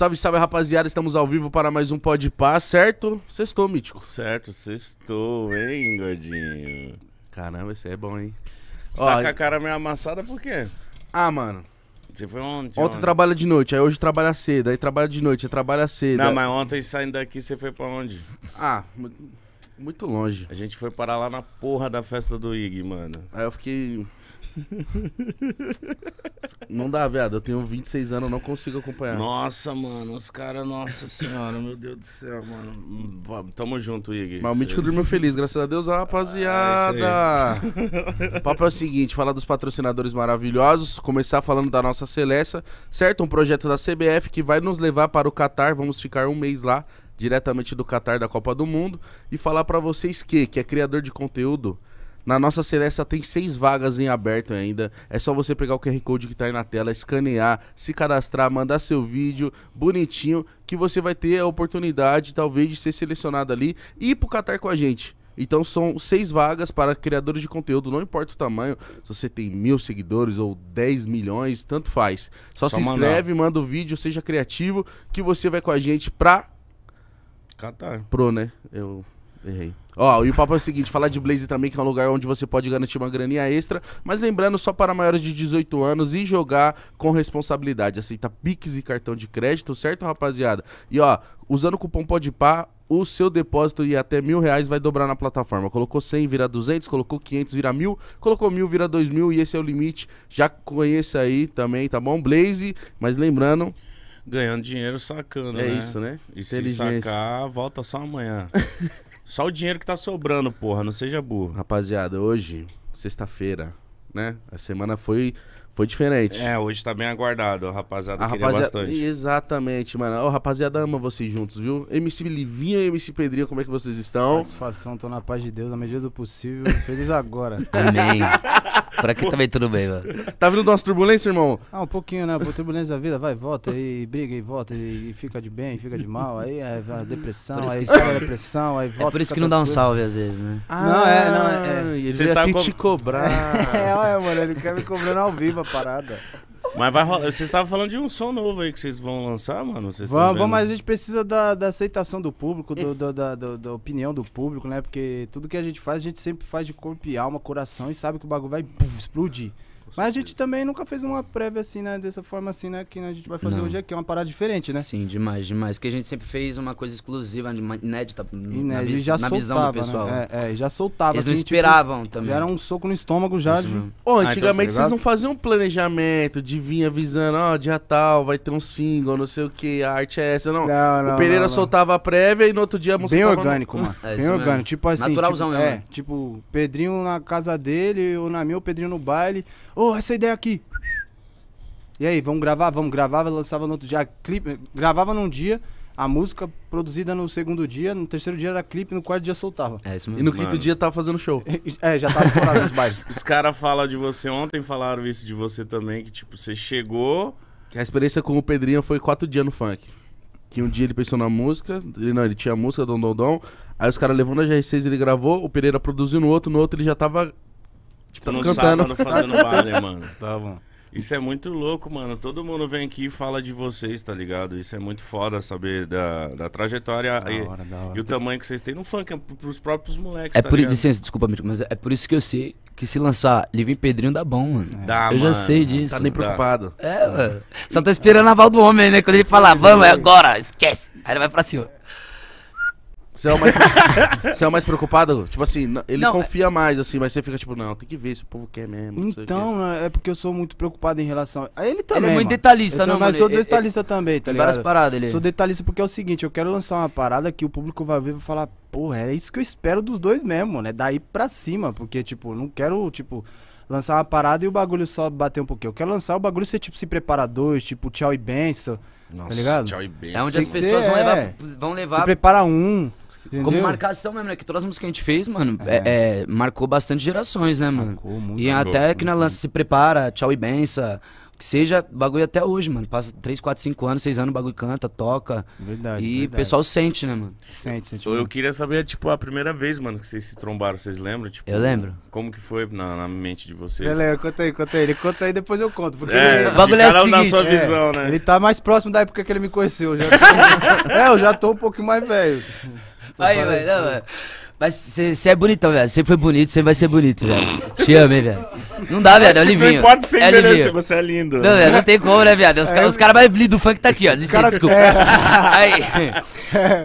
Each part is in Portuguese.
Salve, salve, rapaziada. Estamos ao vivo para mais um Pode Pá, certo? Sextou, Mítico. Certo, sextou, hein, gordinho? Caramba, esse é bom, hein? Tá Ó, tá com a cara meio amassada por quê? Ah, mano. Você foi ontem? Ontem, ontem? trabalha de noite, aí hoje trabalha cedo, aí trabalha de noite, aí trabalha cedo. Não, aí... mas ontem saindo daqui você foi pra onde? Ah, muito longe. A gente foi parar lá na porra da festa do Ig, mano. Aí eu fiquei não dá, viado. Eu tenho 26 anos, não consigo acompanhar. Nossa, mano. Os caras, nossa senhora, meu Deus do céu, mano. Hum, tamo junto, Ig. Mas o Mítico dormiu feliz, graças a Deus, ah, rapaziada. Ah, é o papo é o seguinte: falar dos patrocinadores maravilhosos, começar falando da nossa Celeste, certo? Um projeto da CBF que vai nos levar para o Catar. Vamos ficar um mês lá, diretamente do Catar da Copa do Mundo. E falar para vocês que, que é criador de conteúdo na nossa Seresta tem seis vagas em aberto ainda. É só você pegar o QR Code que está aí na tela, escanear, se cadastrar, mandar seu vídeo bonitinho, que você vai ter a oportunidade, talvez, de ser selecionado ali e ir pro Catar com a gente. Então são seis vagas para criadores de conteúdo, não importa o tamanho, se você tem mil seguidores ou 10 milhões, tanto faz. Só, só se mandar. inscreve, manda o vídeo, seja criativo, que você vai com a gente pra. Catar. Pro, né? Eu. Errei. Ó, e o papo é o seguinte: falar de Blaze também, que é um lugar onde você pode garantir uma graninha extra, mas lembrando só para maiores de 18 anos e jogar com responsabilidade. Aceita Pix e cartão de crédito, certo, rapaziada? E ó, usando o cupom PODPAR, o seu depósito e até mil reais vai dobrar na plataforma. Colocou 100, vira 200, colocou 500, vira mil, colocou mil, vira dois mil e esse é o limite. Já conheça aí também, tá bom? Blaze, mas lembrando ganhando dinheiro sacando, é né? isso, né? E se sacar, volta só amanhã. Só o dinheiro que tá sobrando, porra, não seja burro. Rapaziada, hoje, sexta-feira, né? A semana foi foi diferente. É, hoje tá bem aguardado, a rapaziada a rapaziada... bastante. Exatamente, mano. o rapaziada, ama vocês juntos, viu? MC Livinha e MC Pedrinho como é que vocês estão? Satisfação, tô na paz de Deus, na medida do possível. Feliz agora. Amém. Por aqui também tudo bem, mano. Tá vindo umas turbulências, irmão? Ah, um pouquinho, né? Por turbulência da vida, vai, volta aí briga e volta e fica de bem, fica de mal. Aí é a depressão, aí que... a depressão, aí é volta. É por isso que não dá um salve às vezes, né? Ah, não, é, não. É. é. Ele veio tá aqui com... te cobrar. é, olha, mano, ele quer me cobrando ao vivo, parada. Mas vai rolar. Vocês estavam falando de um som novo aí que vocês vão lançar, mano? Vocês vamos, mas a gente precisa da, da aceitação do público, do, do, da, do, da opinião do público, né? Porque tudo que a gente faz, a gente sempre faz de corpo e alma, coração e sabe que o bagulho vai puf, explodir. Mas a gente também nunca fez uma prévia assim, né? Dessa forma assim, né? Que a gente vai fazer Não. hoje aqui. É uma parada diferente, né? Sim, demais, demais. Que a gente sempre fez uma coisa exclusiva, inédita, inédita na, já na soltava, visão do né? pessoal. Né? É, é, já soltava. Eles assim, não tipo, esperavam tipo, também. Já era um soco no estômago já. De... Oh, antigamente ah, então, tá vocês não faziam um planejamento de vir avisando, ó, oh, dia tal, vai ter um single, não sei o que, a arte é essa. Não, não, não o Pereira não, soltava a prévia e no outro dia a música Bem orgânico, no... mano. É, Bem orgânico. Mesmo. Tipo assim. Tipo, Naturalzão tipo, mesmo. É, né? tipo, Pedrinho na casa dele, ou na minha, o Pedrinho no baile. Ô, oh, essa ideia aqui. E aí, vamos gravar? Vamos gravar, lançava no outro dia. Ah, clipe, gravava num dia, a música produzida no segundo dia, no terceiro dia era clipe, no quarto dia soltava. É isso mesmo. E no quinto Mano. dia tava fazendo show. É, é, já tava estourado os bailes. Os caras falam de você, ontem falaram isso de você também, que tipo, você chegou. A experiência com o Pedrinho foi quatro dias no funk. Que um dia ele pensou na música, ele, não, ele tinha a música, Dom Dom Dom. Aí os caras levando a GR6, ele gravou, o Pereira produziu no outro, no outro ele já tava Tipo, no cantando. sábado fazendo baile, mano. Tá bom. Isso é muito louco, mano. Todo mundo vem aqui e fala de vocês, tá ligado? Isso é muito foda saber da, da trajetória da e, hora, da hora. e, o tamanho que vocês têm no funk, é pros próprios moleques. É tá por ligado? licença, desculpa, amigo, mas é por isso que eu sei que se lançar Livre Pedrinho dá bom, mano. Dá, eu mano. já sei disso. Tá nem preocupado. É, mano. Só tá esperando a val do homem, né? Quando ele falar vamos, é agora, esquece. Aí ele vai pra cima. Você é o mais, você é o mais preocupado? Tipo assim, ele Não, confia é mais, assim, mas você fica tipo, não, tem que ver se o povo quer mesmo. não sei o quê. Então, né, é porque eu sou muito preocupado em relação. a- Ele é também. muito detalhista, então, não, Mas eu sou ele- detalhista também, tá Tem ligado? várias paradas, ele. É. Sou detalhista porque é o seguinte, eu quero lançar uma parada que o público vai ver e vai falar, porra, é isso que eu espero dos dois mesmo, né daí pra cima, porque, tipo, não quero, tipo, lançar uma parada e o bagulho só bater um pouquinho. Eu quero lançar o bagulho ser, tipo, se dois tipo, tchau e benção. Tá Nossa, ligado? Tchau e bem. É onde as Tem pessoas ser, vão é. levar. Vão Se prepara um, Entendeu? Como marcação mesmo, né? Que todas as músicas que a gente fez, mano, é. É, é marcou bastante gerações, né, mano? Marcou muito. E marcou, até muito, que na lança se prepara, tchau e bença. Que seja bagulho até hoje, mano. Passa 3, 4, 5 anos, 6 anos, o bagulho canta, toca. Verdade. E o pessoal sente, né, mano? Sente, sente. Eu, eu queria saber, tipo, a primeira vez, mano, que vocês se trombaram, vocês lembram? Tipo, eu lembro. Como que foi na, na mente de vocês? Eu lembro, conta aí, conta aí. Ele conta aí, depois eu conto. Porque é, ele... o bagulho é o sua é. visão, é, né? Ele tá mais próximo da época que ele me conheceu. Já tô... é, eu já tô um pouco mais velho. Aí, velho, não, velho. Mas você é bonitão, velho. Você foi bonito, você vai ser bonito, velho. Te amo, hein, velho. Não dá, velho, é o Livinho. Não importa se é envelhecer, você é lindo. Não, velho, não tem como, né, viado? Os, é, caras cara mais lindos do funk tá aqui, ó. Licença, cara... desculpa. É. Aí,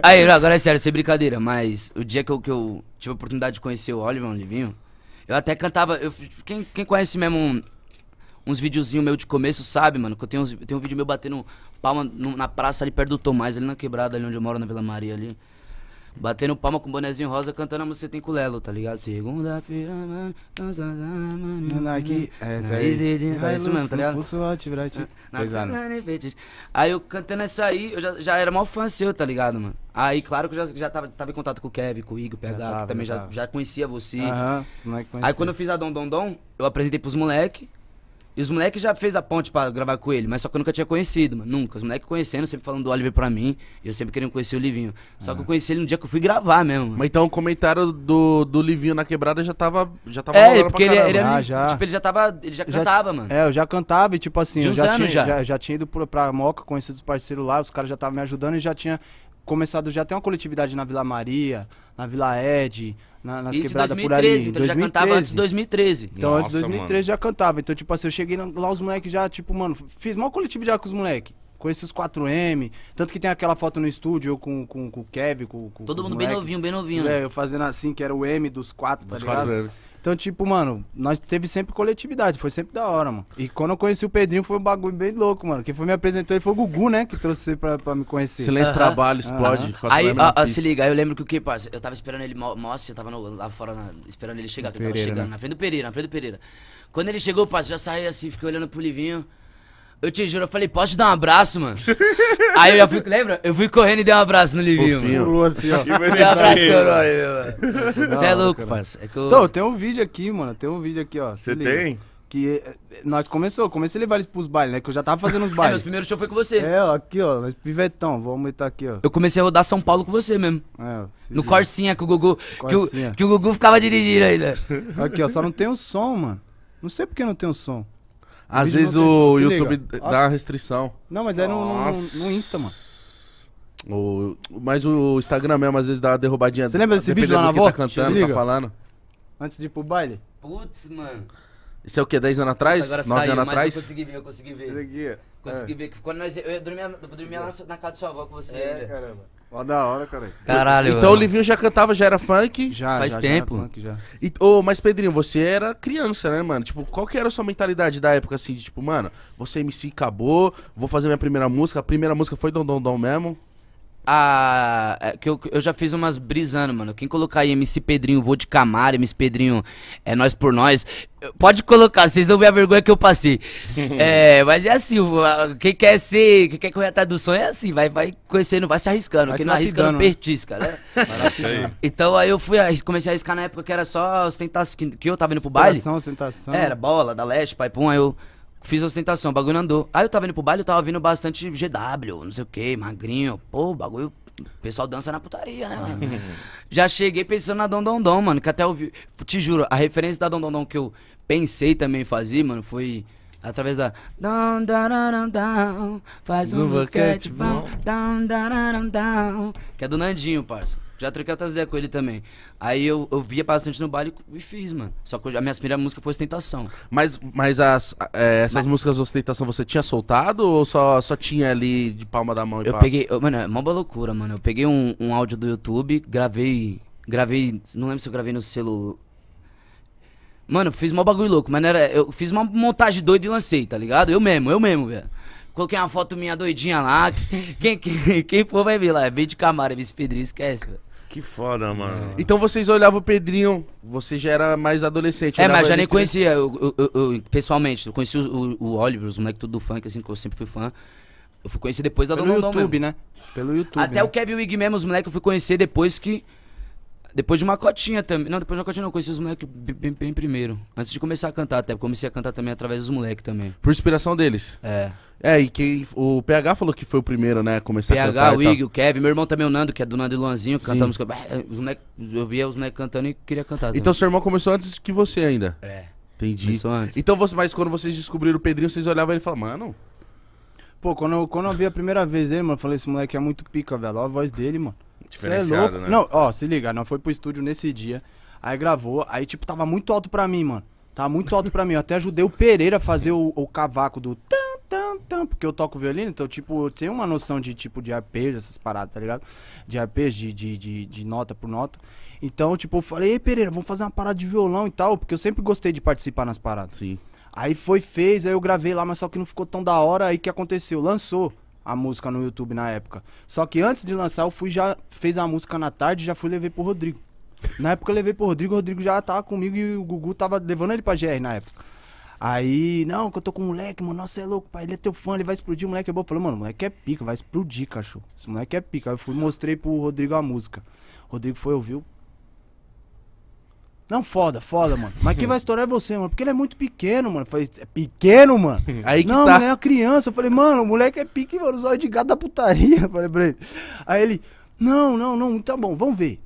aí não, agora é sério, sem brincadeira, mas o dia que eu, que eu tive a oportunidade de conhecer o Oliver, o Livinho, eu até cantava. Eu, quem, quem conhece mesmo um, uns videozinhos meus de começo sabe, mano, que eu tenho, uns, eu tenho um vídeo meu batendo palma no, na praça ali perto do Tomás, ali na quebrada, ali onde eu moro, na Vila Maria ali. Batendo palma com o bonezinho rosa, cantando a música tem com o Lelo, tá ligado? Segunda-feira, mano. Aqui. É, isso aí. Tá isso mesmo, tá ligado? Pulso alto, virate. Aí eu cantando essa aí, eu já, já era mal fã seu, tá ligado, mano? Aí, claro que eu já, já tava, tava em contato com o Kevin, com o Igor, PH, tava, que também já, já, conhecia você. Aham, esse moleque conhecia. Aí quando eu fiz a Dom Dom Dom, eu apresentei pros moleques. E os moleques já fez a ponte para gravar com ele, mas só que eu nunca tinha conhecido, mano. Nunca. Os moleques conhecendo, sempre falando do Oliver pra mim. E eu sempre querendo conhecer o Livinho. Só que eu é. conheci ele no dia que eu fui gravar mesmo. Mano. Mas então o comentário do, do Livinho na quebrada já tava. Já tava é, porque ele, ele, ah, já. Tipo, ele já tava. Ele já, já, cantava, mano. É, eu já cantava e, tipo assim, eu já tinha, já. já. tinha ido pra, pra Moca, conhecido os parceiros lá, os caras já estavam me ajudando e já tinha começado já tem uma coletividade na Vila Maria, na Vila Ed, na, nas Isso quebradas 2013, por ali. Então 2013. ele já cantava antes de 2013. Então Nossa, antes de 2013 mano. já cantava. Então, tipo assim, eu cheguei lá, os moleques já, tipo, mano, fiz mal coletivo já com os moleques. Conheci os 4M. Tanto que tem aquela foto no estúdio, eu com, com, com o Kev, com, Todo mundo bem novinho, bem novinho. É, eu fazendo assim, que era o M dos quatro, dos tá ligado? 4M. Então, tipo, mano, nós teve sempre coletividade, foi sempre da hora, mano. E quando eu conheci o Pedrinho, foi um bagulho bem louco, mano. Quem foi me apresentou ele foi o Gugu, né? Que trouxe pra, pra me conhecer. Silêncio, trabalho, explode. Uhum. Aí, ó, ó, se liga, aí eu lembro que o que, parceiro? Eu tava esperando ele, nossa, assim, eu tava no, lá fora na, esperando ele chegar, que ele tava Pereira, né? chegando, né? na frente do Pereira, na frente do Pereira. Quando ele chegou, parça, já saí assim, fiquei olhando pro Livinho. Eu te juro, eu falei, posso te dar um abraço, mano? Aí eu já fui, lembra? Eu fui correndo e dei um abraço no Livinho, Fofinho. mano. assim, ó. abraço mano. Você é louco, parça. É que eu... Então, tem um vídeo aqui, mano. Tem um vídeo aqui, ó. Você tem? Que eh, nós começou, comecei a levar eles pros bailes, né? Que eu já tava fazendo os bailes. É, meus primeiro show foi com você. É, ó, aqui, ó, nós pivetão, vou aumentar aqui, ó. Eu comecei a rodar São Paulo com você mesmo. É, no Corsinha com o Gugu. Corsinha. Que o, que o Gugu ficava dirigindo ainda. Aqui, ó, só não tem o som, mano. Não sei porque não tem o som. Às vezes o deixa, YouTube liga. dá restrição. Não, mas é no, no, no Insta, mano. O, mas o Instagram mesmo, às vezes dá uma derrubadinha. Você lembra desse vídeo lá na avó? Tá cantando, tá falando. Antes de ir pro baile? Putz, mano. Isso é o quê? 10 anos atrás? 9 saiu, anos atrás? eu consegui ver, eu consegui ver. Consegui é. ver. Quando nós, eu dormia, eu dormia na, na, casa da sua avó com você é, ainda. Caramba. Ó, da hora, cara. Caralho. Então mano. o Livinho já cantava, já era funk? Já, Faz já, tempo. Já funk, já. E, oh, mas Pedrinho, você era criança, né, mano? Tipo, qual que era a sua mentalidade da época, assim, de tipo, mano, você MC acabou, vou fazer minha primeira música, a primeira música foi Dom Dom Dom mesmo? a. É, que eu, eu já fiz umas brisando, mano. Quem colocar aí MC Pedrinho, vou de Camaro, MC Pedrinho, é nós por nós. Pode colocar, vocês vão ver a vergonha que eu passei. é, mas é assim, quem quer ser, quem quer correr atrás do sonho é assim, vai, vai conhecendo, vai se arriscando. Vai quem se não arrisca não pertisca, né? né? Então aí eu fui, comecei a arriscar na época que era só os que, que eu tava indo pro baile. Ostentação, ostentação. É, era bola, da leste, pai, pum, aí eu. Fiz ostentação, o bagulho andou. Aí eu tava indo pro baile, eu tava vindo bastante GW, não sei o que, magrinho. Pô, o bagulho. O pessoal dança na putaria, né, mano? Já cheguei pensando na Dom Dom Dom, mano, que até eu vi. Te juro, a referência da Dom Dom Dom que eu pensei também fazer, mano, foi Através da. Down, down, down, faz um é boquete bom. Down, down, down, que é do Nandinho, parça. Já troquei outras ideias com ele também. Aí eu, eu via bastante no baile e fiz, mano. Só que a minha primeira música foi Ostentação. Mas, mas as, é, essas mas... músicas Ostentação você tinha soltado ou só, só tinha ali de palma da mão e Eu pá? peguei. Eu, mano, é uma loucura, mano. Eu peguei um, um áudio do YouTube, gravei. Gravei. Não lembro se eu gravei no celular Mano, fiz mó bagulho louco, mas não era. Eu fiz uma montagem doida e lancei, tá ligado? Eu mesmo, eu mesmo, velho. Coloquei uma foto minha doidinha lá. Quem, quem, quem for vai ver lá. É bem de camara, esse Pedrinho, esquece, velho. Que foda, mano. Então vocês olhavam o Pedrinho, você já era mais adolescente. É, mas já nem conhecia, eu, eu, eu, pessoalmente. Eu conheci o, o, o Oliver, os moleques tudo do funk, assim, que eu sempre fui fã. Eu fui conhecer depois da Pelo YouTube, né? Pelo YouTube. Até né? o Kevin Wig mesmo, os moleques eu fui conhecer depois que depois de uma cotinha também. Não, depois de uma cotinha não, conheci os moleques bem, bem, primeiro. Antes de começar a cantar, até. Comecei a cantar também através dos moleques também. Por inspiração deles. É. É, e quem. O PH falou que foi o primeiro, né? Começar PH, a cantar. PH, o Ig, o Kevin, meu irmão também, o Nando, que é do Nando e Luanzinho, cantamos Os moleque, eu via os moleques cantando e queria cantar. Então também. Então seu irmão começou antes que você ainda. É. Entendi. Começou antes. Então, você, mas quando vocês descobriram o Pedrinho, vocês olhavam ele e falavam, mano. Pô, quando eu, quando eu vi a primeira vez ele, mano, eu falei, esse moleque é muito pica, velho. Olha a voz dele, mano. É Diferenciado, é né? Não, ó, se liga, não foi pro estúdio nesse dia, aí gravou, aí tipo, tava muito alto pra mim, mano. Tava muito alto pra mim. Eu até ajudei o Pereira a fazer o, o cavaco do tam, tam, tam, porque eu toco violino, então, tipo, eu tenho uma noção de tipo de arpejo, essas paradas, tá ligado? De arpejo, de, de, de, de nota por nota. Então, tipo, eu falei, ei, Pereira, vamos fazer uma parada de violão e tal, porque eu sempre gostei de participar nas paradas. Sim. Aí foi, fez, aí eu gravei lá, mas só que não ficou tão da hora. Aí que aconteceu? Lançou a música no YouTube na época. Só que antes de lançar, eu fui já fez a música na tarde já fui levar pro Rodrigo. Na época eu levei pro Rodrigo, o Rodrigo já tava comigo e o Gugu tava levando ele pra GR na época. Aí, não, que eu tô com um moleque, mano, nossa, é louco, pai, ele é teu fã, ele vai explodir, o moleque é bom. Falei, mano, o moleque é pica, vai explodir, cachorro. Esse moleque é pica. Aí eu fui mostrei pro Rodrigo a música. O Rodrigo foi ouvir, não, foda, foda, mano. Mas quem vai estourar é você, mano. Porque ele é muito pequeno, mano. Eu falei, é pequeno, mano? Aí que não, tá. Não, é uma criança. Eu falei, mano, o moleque é pique, mano. Zóio de gato da putaria. Eu falei pra ele. Aí ele, não, não, não. Tá bom, vamos ver.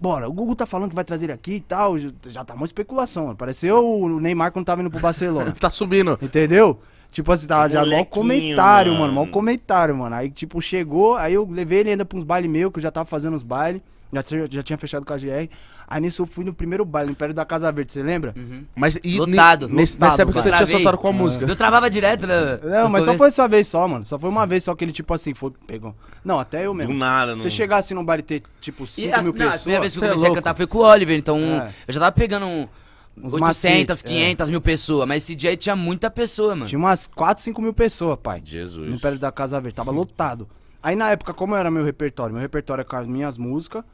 Bora, o Google tá falando que vai trazer ele aqui e tal. Já tá uma especulação, mano. Pareceu o Neymar quando tava indo pro Barcelona. tá subindo. Entendeu? Tipo assim, tava tá, já mó comentário, mano. mano. Mó comentário, mano. Aí, tipo, chegou. Aí eu levei ele ainda pra uns bailes meus, que eu já tava fazendo os bailes. Já tinha, já tinha fechado com a GR. Aí nisso eu fui no primeiro baile, no Império da Casa Verde, você lembra? Uhum. Mas e, lotado, ne, nesse, Nessa época você tinha soltado com a é. música. Eu travava direto, né? Não, mas só foi essa vez só, mano. Só foi uma vez só que ele, tipo assim, foi, pegou. Não, até eu mesmo. Do nada, não. Você chegar assim num e ter, tipo, 5 mil não, pessoas. A primeira vez que eu é comecei é a cantar foi com o Oliver, então é. eu já tava pegando um. Uns 800, 500 é. mil pessoas. Mas esse dia aí tinha muita pessoa, mano. Tinha umas 4, 5 mil pessoas, pai. Jesus. No Império da Casa Verde. Tava lotado. Aí na época, como era meu repertório? Meu repertório é com as minhas músicas,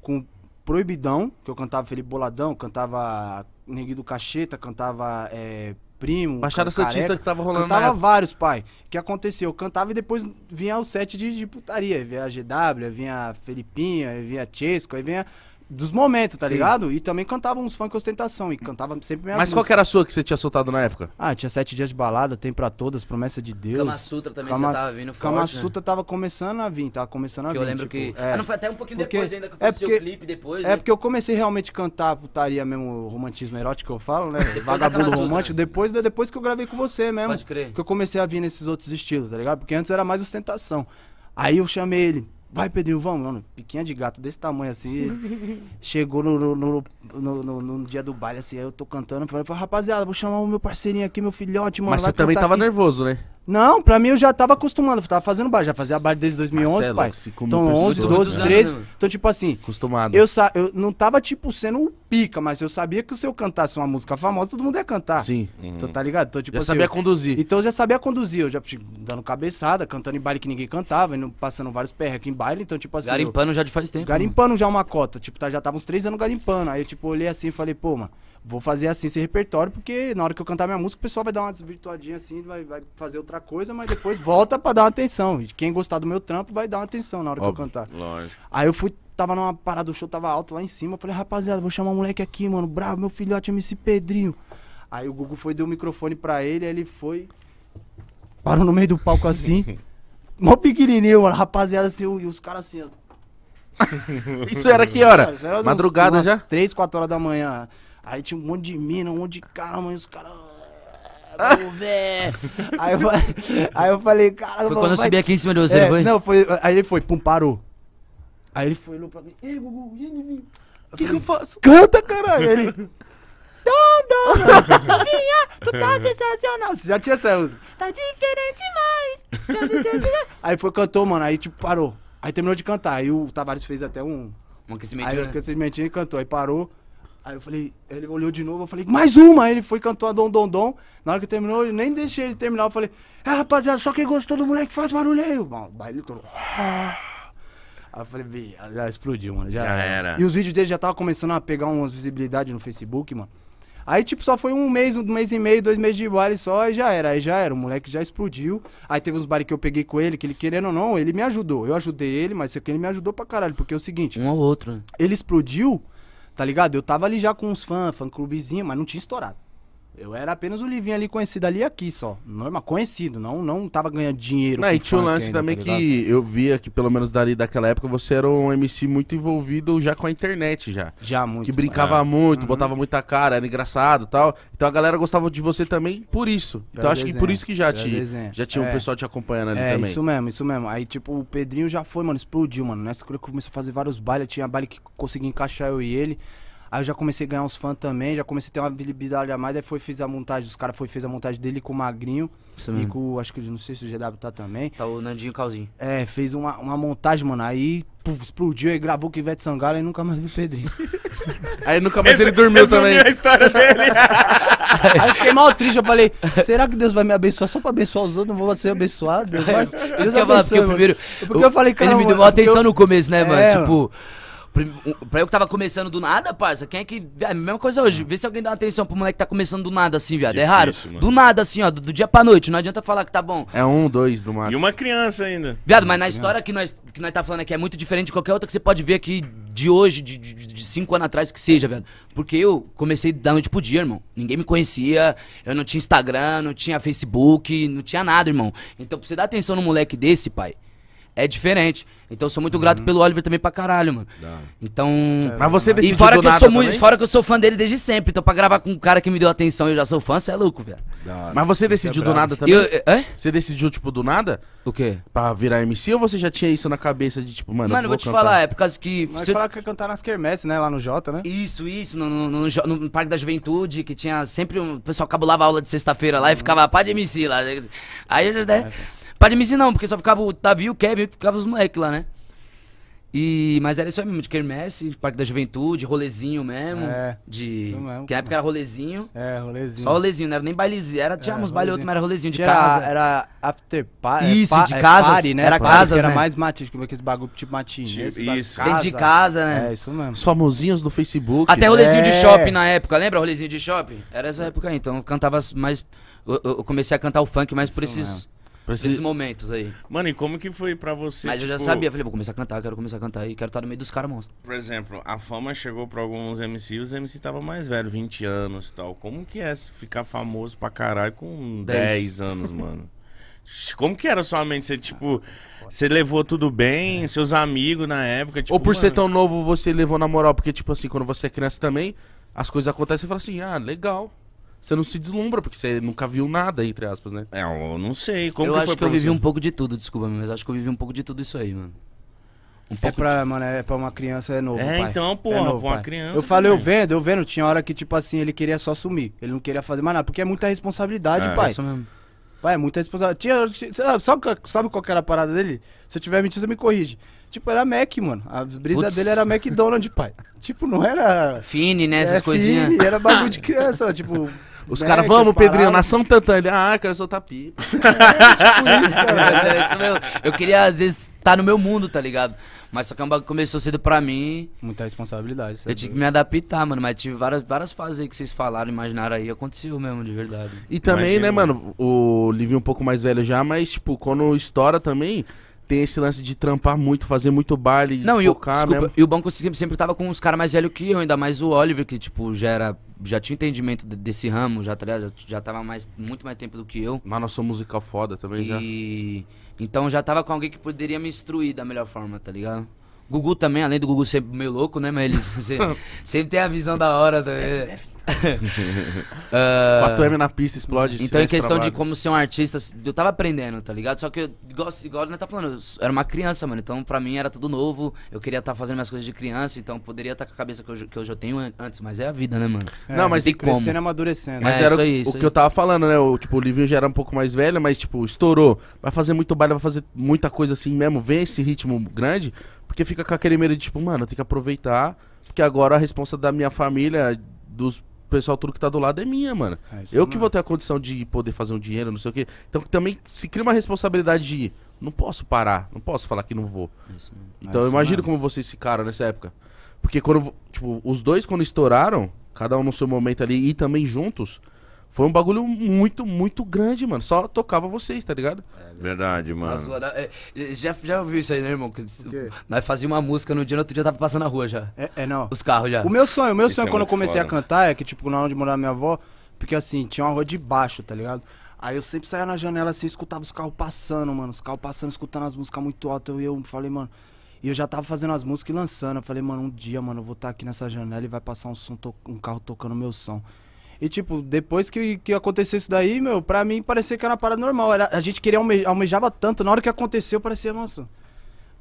com Proibidão, que eu cantava Felipe Boladão, cantava Neguinho do Cacheta, cantava é, Primo. Baixada Santista que tava rolando Cantava vários, pai. O que aconteceu? Eu cantava e depois vinha o set de, de putaria. Vinha a GW, vinha a Felipinha, vinha a Chesco, aí vinha dos momentos, tá Sim. ligado? E também cantava uns funk ostentação e cantava sempre minha Mas qual que era a sua que você tinha soltado na época? Ah, tinha Sete Dias de Balada, Tem Pra Todas, Promessa de Deus. Kama Sutra também Kama, já tava vindo forte, Kama né? Sutra né? tava começando a vir, tava começando a vir. eu lembro tipo, que... É. Ah, não, foi até um pouquinho porque, depois ainda que eu é fiz é porque, seu clipe depois, É né? porque eu comecei realmente a cantar putaria mesmo, romantismo erótico que eu falo, né? Vagabundo romântico, depois, né, depois que eu gravei com você mesmo. Pode crer. Que eu comecei a vir nesses outros estilos, tá ligado? Porque antes era mais ostentação. Aí eu chamei ele, Vai, Pedrinho, vamos, mano. Piquinha de gato desse tamanho assim. chegou no, no, no, no, dia do baile, assim, aí eu tô cantando. Falei, rapaziada, vou chamar o meu parceirinho aqui, meu filhote, mano. Mas você também tava nervoso, né? Não, pra mim eu já tava acostumado, eu tava fazendo bar, já fazia bar desde 2011, Marcelo, pai. Então 11, 12, 13, então tipo assim... Acostumado. Eu, sa eu não tava tipo sendo um pica, mas eu sabia que se eu cantasse uma música famosa, todo mundo ia cantar. Sim. Então tá ligado? Então, tipo, já assim, sabia eu... conduzir. Então eu já sabia conduzir, eu já tipo, dando cabeçada, cantando em baile que ninguém cantava, indo, passando vários perrecos em baile, então tipo assim... Garimpando eu... já de faz tempo. Né? Garimpando mano. já uma cota, tipo, tá, já tava uns três anos garimpando, aí tipo, eu tipo olhei assim e falei, pô, mano vou fazer assim esse repertório, porque na hora que eu cantar minha música, o pessoal vai dar uma desvirtuadinha assim, vai, vai fazer outra coisa, mas depois volta para dar uma atenção. E quem gostar do meu trampo vai dar uma atenção na hora Óbvio, que eu cantar. Lógico. Aí eu fui, tava numa parada, do show tava alto lá em cima, eu falei, rapaziada, vou chamar um moleque aqui, mano, bravo, meu filhote é MC Pedrinho. Aí o Gugu foi, deu o microfone para ele, aí ele foi, parou no meio do palco assim, mó pequenininho, mano, rapaziada, assim, e os caras assim, Isso era que hora? era Madrugada umas já? 3, 4 horas da manhã. Aí tinha um monte de mina, um monte de cara, e os caras. Ah, ah. aí, eu falei, aí eu falei, cara, Foi quando eu subi aqui em cima de você, é, não foi? Não, foi. Aí ele foi, pum, parou. Aí ele foi, olhou pra mim, ei, Gugu, e ele O que, que eu faço? Canta, cara! Ele. Dono! Tu tá sensacional! Você já tinha essa música. Tá diferente demais! aí foi, cantou, mano, aí tipo, parou. Aí terminou de cantar. Aí o Tavares fez até um. Um aquecimento. Aí o né? aquecimento e cantou. Aí parou. Aí eu falei, ele olhou de novo, eu falei, mais uma! Aí ele foi cantou a Dom Dom Dom. Na hora que terminou, eu nem deixei ele terminar. Eu falei, é rapaziada, só quem gostou do moleque faz barulho aí. Mano, o baile todo. Aí eu falei, já explodiu, mano. Já, já era. E os vídeos dele já tava começando a pegar umas visibilidade no Facebook, mano. Aí, tipo, só foi um mês, um mês e meio, dois meses de baile só e já era. Aí já era, o moleque já explodiu. Aí teve uns bares que eu peguei com ele, que ele querendo ou não, ele me ajudou. Eu ajudei ele, mas que ele me ajudou pra caralho, porque é o seguinte... Um ao outro, né? Ele explodiu Tá ligado? Eu tava ali já com uns fãs, fã clubezinho, mas não tinha estourado. Eu era apenas o Livinho ali conhecido ali aqui só. Normal, conhecido, não não tava ganhando dinheiro. Não, e tinha um lance ainda, também tá que eu via que, pelo menos dali daquela época, você era um MC muito envolvido já com a internet já. Já muito. Que brincava é. muito, uhum. botava muita cara, era engraçado tal. Então a galera gostava de você também por isso. Pelo então acho desenho, que por isso que já, te, já tinha é. um pessoal te acompanhando ali é, também. Isso mesmo, isso mesmo. Aí, tipo, o Pedrinho já foi, mano, explodiu, mano. Nessa coisa que começou a fazer vários bailes, tinha baile que conseguia encaixar eu e ele. Aí eu já comecei a ganhar uns fãs também, já comecei a ter uma visibilidade a mais. Aí foi, fiz a montagem, os caras foi fez a montagem dele com o Magrinho. Isso e mesmo. com, acho que, não sei se o GW tá também. Tá o Nandinho Calzinho. É, fez uma, uma montagem, mano. Aí puf, explodiu, aí gravou com Ivete Sangalo e nunca mais vi o Pedrinho. aí nunca mais ele dormiu também. a história dele. aí eu fiquei mal triste, eu falei, será que Deus vai me abençoar só pra abençoar os outros? Não vou ser abençoado? Deus, Deus, Isso que eu falar, porque o primeiro... Porque eu falei, cara, Ele me deu uma atenção eu... no começo, né, é, mano? Tipo... Mano. Pra eu que tava começando do nada, parça, quem é que. É a mesma coisa hoje. Hum. Vê se alguém dá uma atenção pro moleque que tá começando do nada assim, viado. É Difícil, é raro. Mano. Do nada, assim, ó. Do, do, dia pra noite. Não adianta falar que tá bom. É um, dois no máximo. E uma criança ainda. Viado, mas na história que nós, que nós tá falando aqui é muito diferente de qualquer outra que você pode ver aqui de hoje, de, de, de cinco anos atrás, que seja, viado. Porque eu comecei da noite pro dia, irmão. Ninguém me conhecia. Eu não tinha Instagram, não tinha Facebook, não tinha nada, irmão. Então, pra você dar atenção no moleque desse, pai é diferente. Então eu sou muito uhum. grato pelo Oliver também pra caralho, mano. Não. Então. mas você decidiu. E fora que eu sou muito. Fora que eu sou fã dele desde sempre. Então, pra gravar com um cara que me deu atenção e eu já sou fã, você é louco, velho. Mas você é decidiu é do nada também? Eu, é? Você decidiu, tipo, do nada? O quê? Pra virar MC ou você já tinha isso na cabeça de, tipo, mano. Mano, eu vou, vou te cantar. falar, é por causa que. Mas você falar que ia cantar nas quermesses, né? Lá no Jota, né? Isso, isso, no, no, no, no, Parque da Juventude, que tinha sempre. Um, o pessoal cabulava aula de sexta-feira lá uhum. e ficava pá de MC lá. Aí, né? Ah, é, Pra me MC não, porque só ficava o Davi, o Kevin, ficava os moleques lá, né? E, mas era isso aí mesmo, de Kermesse, Parque da Juventude, rolezinho mesmo. É, de, isso mesmo. Que na época era rolezinho. É, rolezinho. Só rolezinho, não era nem bailezinho. Era, tinha é, uns baile outros, mas era rolezinho de era, casa. Era after party. É, isso, é, de é casas. né? Era casa, Era né? mais matinho, como é que esse bagulho tipo matinho. Tipo, isso. Dentro de casa, né? É, isso mesmo. Os famosinhos do Facebook. Até rolezinho de é. shopping na época, lembra rolezinho de shopping? Era essa época aí, então eu cantava mais... Eu, eu comecei a cantar o funk mais por isso esses... Mesmo Pra Esses momentos aí. Mano, e como que foi pra você? Mas tipo... eu já tipo sabia, falei, vou começar a cantar, quero começar a cantar e quero estar no meio dos caras, monstro. Por exemplo, a fama chegou pra alguns MC, os MC estavam mais velho, 20 anos e tal. Como que é ficar famoso pra caralho com 10, 10 anos, mano? Como que era sua mente? Você, tipo, você levou tudo bem, seus amigos na época, tipo, Ou por mano... ser tão novo, você levou na moral, porque, tipo assim, quando você é criança também, as coisas acontecem e você fala assim, ah, legal você não se deslumbra, porque você nunca viu nada, entre aspas, né? É, eu não sei. Como eu que acho foi que eu vivi um pouco de tudo, desculpa, mas acho que eu vivi um pouco de tudo isso aí, mano. Um é pouco... pra, mano, é pra uma criança, é novo, É, pai. então, porra, é novo, pra uma pai. criança... Eu falei, eu vendo, eu vendo, tinha hora que, tipo assim, ele queria só sumir. Ele não queria fazer mais nada, porque é muita responsabilidade, é, pai. É isso mesmo. Pai, é muita responsabilidade. Tinha, sabe, sabe qual que era a parada dele? Se eu tiver mentira, você me corrige. Tipo, era Mac, mano. A brisa dele era McDonald's, pai. Tipo, não era. Fine, né? Essas é, coisinhas. Fine, era bagulho de criança, ó. Tipo, os caras, né, vamos, Pedrinho, nação tanta Ele, ah, cara, sou tapi. É, tipo isso, cara. é isso mesmo. Eu queria, às vezes, estar tá no meu mundo, tá ligado? Mas só que é um bagulho começou cedo pra mim. Muita responsabilidade. Eu tive que me adaptar, mano. Mas tive várias, várias fases aí que vocês falaram, imaginaram aí. Aconteceu mesmo, de verdade. E também, né, Imagina, né, mano, mano, o Livinho é um pouco mais velho já, mas, tipo, quando estoura também tem esse lance de trampar muito, fazer muito baile, não, focar, e o, desculpa, E o banco sempre, sempre tava com os caras mais velhos que eu, ainda mais o Oliver, que, tipo, já era. Já tinha entendimento desse ramo, já, tá Já, já tava mais, muito mais tempo do que eu. Mas nós somos musical foda também e... já. Então já tava com alguém que poderia me instruir da melhor forma, tá ligado? Gugu também, além do Gugu ser meio louco, né? Mas ele sempre tem a visão da hora também. Tá uh... Ah, 4M na pista, explode. Então, em questão trabalho. de como ser um artista, eu tava aprendendo, tá ligado? Só que eu, igual, igual né, tá falando, eu era uma criança, mano. Então, pra mim era tudo novo. Eu queria estar tá fazendo minhas coisas de criança, então poderia estar tá com a cabeça que eu, que eu já tenho antes, mas é a vida, né, mano? É, não, mas tem crescendo como. e amadurecendo. É, mas é, era isso aí, o, isso o que eu tava falando, né? O, tipo, o Livinho já era um pouco mais velho, mas, tipo, estourou. Vai fazer muito baile, vai fazer muita coisa assim mesmo, Vem esse ritmo grande, porque fica com aquele medo de, tipo, mano, eu tenho que aproveitar. Porque agora a responsa da minha família, dos o pessoal tudo que tá do lado é minha, mano. Ah, é, eu que vou ter a condição de poder fazer um dinheiro, não sei o quê. Então também se cria uma responsabilidade de não posso parar, não posso falar que não vou. Ah, então eu imagino como vocês ficaram nessa época. Porque quando, tipo, os dois quando estouraram, cada um no seu momento ali e também juntos, foi um bagulho muito, muito grande, mano. Só tocava vocês, tá ligado? É, verdade, mano. Nossa, é, é, já, já ouviu isso aí, né, irmão? Que, nós fazíamos uma música no dia, no outro dia tava passando na rua já. É, é não. Os carros já. O meu sonho, o meu Esse sonho é quando eu comecei foda. a cantar é que, tipo, na de morar minha avó, porque assim, tinha uma rua de baixo, tá ligado? Aí eu sempre saía na janela assim, escutava os carros passando, mano. Os carros passando, escutando as músicas muito altas. E eu falei, mano. E eu já tava fazendo as músicas e lançando. Eu falei, mano, um dia, mano, eu vou estar tá aqui nessa janela e vai passar um, som, um carro tocando meu som. E, tipo, depois que, que aconteceu isso daí, meu, pra mim parecia que era uma parada normal. Era, a gente queria almejava tanto, na hora que aconteceu, parecia, nossa,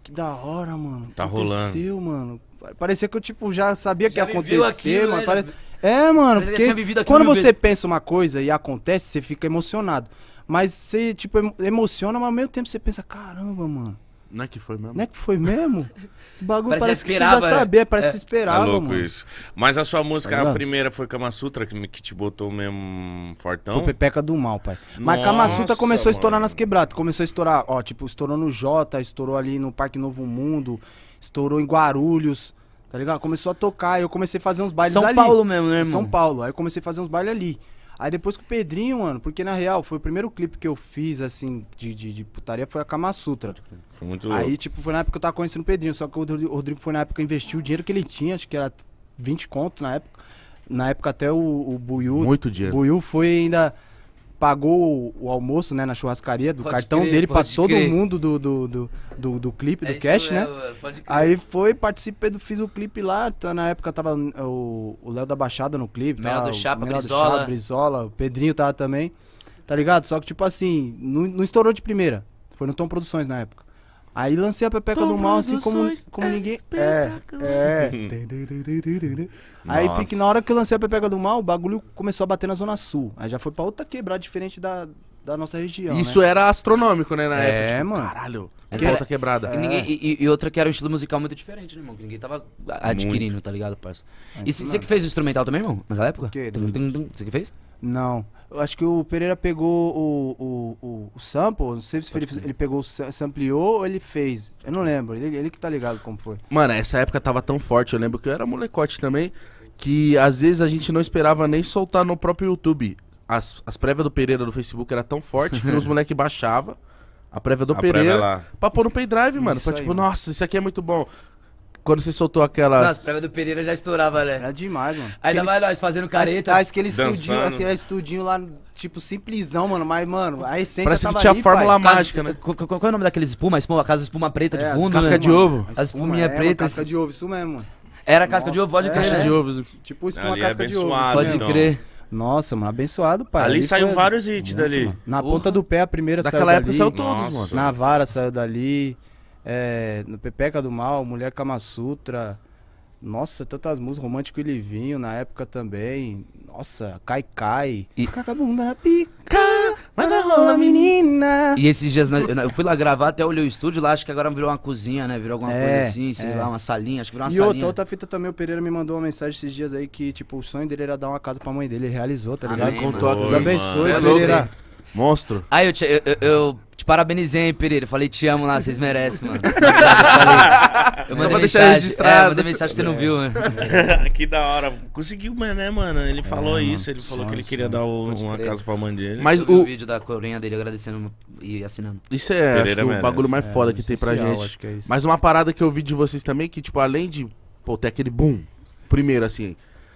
que da hora, mano. Tá aconteceu, rolando. mano. Parecia que eu, tipo, já sabia já que ia acontecer, aquilo, mano. Né? Pare... É, mano, porque quando você pensa uma coisa e acontece, você fica emocionado. Mas você, tipo, emociona, mas ao mesmo tempo você pensa, caramba, mano. Não é que foi mesmo? Não é que foi mesmo? bagulho parece, parece que esperava, você já né? sabia, parece é, que esperava, é louco mano. isso. Mas a sua música, tá a primeira foi Kama Sutra, que, que te botou mesmo fortão? Foi Pepeca do Mal, pai. Mas Kama Sutra começou mano. a estourar nas quebradas. Começou a estourar, ó, tipo, estourou no Jota, estourou ali no Parque Novo Mundo, estourou em Guarulhos, tá ligado? Começou a tocar, eu comecei a fazer uns bailes São ali. São Paulo mesmo, né, irmão? São Paulo. Aí eu comecei a fazer uns bailes ali. Aí depois que o Pedrinho, mano, porque na real foi o primeiro clipe que eu fiz, assim, de, de, de putaria, foi a Kama Sutra. Foi muito louco. Aí, tipo, foi na época que eu tava conhecendo o Pedrinho, só que o Rodrigo foi na época que investiu o dinheiro que ele tinha, acho que era 20 conto na época. Na época até o, o Buiu. Muito dinheiro. Buiu foi ainda pagou o, almoço, né, na churrascaria do pode cartão crer, dele para todo mundo do, do, do, do, do clipe, é do cash, né? mesmo, né? Aí foi, participei, do, fiz o clipe lá, tá, na época tava o Léo da Baixada no clipe, Mel do Chapa, Brizola. Do Chapa, Brizola, o Pedrinho tava também, tá ligado? Só que, tipo assim, não, não estourou de primeira, foi no Tom Produções na época. Aí lancei a pepeca Tom no mal, assim, como, como ninguém. É, é. aí, porque na hora que eu lancei a pepeca do mal, o bagulho começou a bater na Zona Sul. Aí já foi pra outra quebrada diferente da, da nossa região. Né? Isso né? era astronômico, né, na é, época. É, tipo, mano. Caralho. É que... outra é- quebrada. É. E, ninguém, e, e, outra que era um estilo musical muito diferente, né, irmão? Que ninguém tava adquirindo, muito. tá ligado, parça? É, e você que fez o instrumental também, irmão? Naquela época? Você que fez? Não acho que o Pereira pegou o, o, o, o sample, não sei se ele, ele pegou, sampleou ou ele fez. Eu não lembro, ele, ele que tá ligado como foi. Mano, essa época tava tão forte, eu lembro que eu era molecote também, que às vezes a gente não esperava nem soltar no próprio YouTube. As, as prévias do Pereira do Facebook era tão forte que os moleques baixavam. A prévia do a Pereira. Prévia lá. pra pôr no pendrive, mano. Isso pra, tipo, nossa, isso aqui é muito bom. Quando você soltou aquela. Nossa, prévia do Pereira já estourava, né? Era demais, mano. Ainda mais nós fazendo careta. As, que aquele estudinho, Dançando. Assim, estudinho lá, tipo, simplesão, mano. Mas, mano, a essência Parece tava que tinha ali, fórmula pai. mágica, né? Qual, qual, é o nome daquela espuma? Espuma, casa espuma preta de é, fundo, Casca né, de ovo. As espuminha é, preta. Casca de ovo, isso mesmo, mano. Era casca Nossa, de ovo, pode crer. É. Tipo, é casca de ovo. Tipo espuma ali casca é de ovo. Pode então. crer. Nossa, mano, abençoado, pai. Ali, ali saiu vários hits dali. Na ponta do pé, a primeira Daquela saiu dali. época saiu todos, mano. Na vara saiu dali é, no Pepeca do Mal, Mulher Kama Sutra. Nossa, tantas músicas, Romântico e Livinho na época também. Nossa, Cai Cai. E... Cacabunda na pica, mas vai rola menina. E esses dias, né, eu fui lá gravar, até olhei o estúdio lá, acho que agora virou uma cozinha, né? Virou alguma é, coisa assim, sei é. lá, uma salinha, acho que virou uma e salinha. E outra, outra fita também, o Pereira me mandou uma mensagem esses dias aí que, tipo, o sonho dele era dar uma casa pra mãe dele, ele realizou, tá ah, ligado? Amém, Contou, Deus abençoe, é Pereira. Monstro. Aí eu, te, eu, eu, eu te parabenizei, hein, Pereira. Falei, te amo lá, vocês merecem, mano. eu mandei mensagem. É, eu mandei mensagem que você não viu, né? que da hora. Conseguiu, mano, né, mano? Ele é, falou isso, ele falou que ele queria dar o, Pode uma crer. casa pra mãe dele. Mas Eu vi o... o vídeo da corinha dele agradecendo e assinando. Isso é acho, o bagulho mais é, foda que tem pra gente. acho que é isso. Mas uma parada que eu vi de vocês também, que, tipo, além de. Pô, ter aquele boom. Primeiro, assim.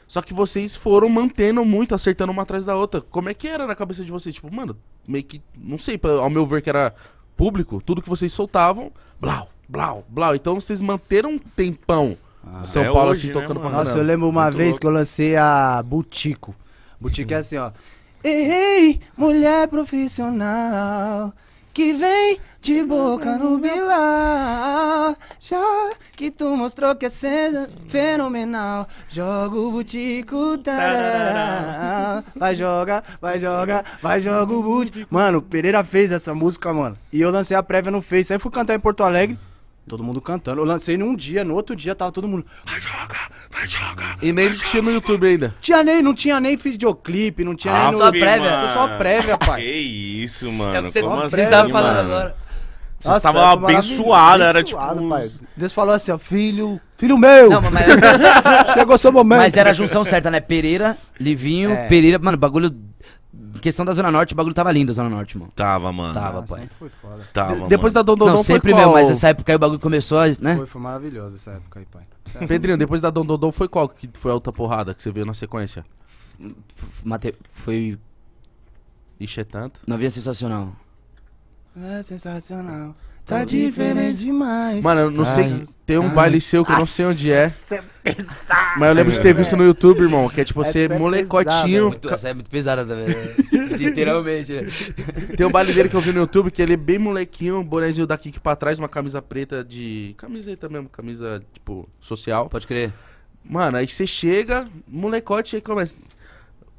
Só que vocês foram mantendo muito, acertando uma atrás da outra. Como é que era na cabeça de vocês? Tipo, mano, meio que. Não sei, ao meu ver que era público, tudo que vocês soltavam, blau, blau, blau. Então vocês manteram um tempão. Ah, São é Paulo hoje, assim né, tocando né, pra Nossa, eu lembro uma muito vez louco. que eu lancei a Butico. Butico é hum. assim, ó. Ei, mulher profissional que vem de boca no bilhar, Já que tu mostrou que é fenomenal, joga o butico, tá? Vai joga, vai joga, vai joga o butico. Mano, Pereira fez essa música, mano. E eu lancei a prévia no Face. Aí fui cantar em Porto Alegre. Todo mundo cantando. Eu lancei num dia, no outro dia tava todo mundo. Vai jogar, vai jogar. E nem tinha no YouTube ainda. Tinha nem, não tinha nem videoclipe, não tinha ah, nem. No... Só prévia. Foi Só ah, prévia, pai. Que isso, mano. É o que você, Como assim, falando agora. Vocês estavam abençoados, era tipo. Pai. Deus falou assim, ó, filho. Filho meu! Não, mas... Chegou seu momento. Mas era a junção certa, né? Pereira, Livinho, é. Pereira, mano, bagulho em questão da Zona Norte, o bagulho tava lindo, a Zona Norte, mano. Tava, mano. Tava, pai. Sempre foi foda. Tava, De depois da Dondondon Não, sempre mesmo, mas essa época aí o bagulho começou, né? Foi, foi maravilhoso essa época aí, pai. Pedrinho, depois da Dondondon foi qual que foi a outra porrada que você veio na sequência? Mate... Foi... Ixi, é tanto? havia Sensacional. É sensacional. Tá, tá diferente demais. Mano, eu não sei. Tem um tá. baile seu que eu não sei onde é. é pesado. Mas eu lembro de ter visto no YouTube, irmão, que é tipo é você é molecotinho. muito, essa é muito pesada também. Né? Literalmente. né? Tem um baile dele que eu vi no YouTube, que ele é bem molequinho, um bonezinho da Kik pra trás, uma camisa preta de. Camiseta mesmo, camisa, tipo, social. Pode crer. Mano, aí você chega, molecote, aí começa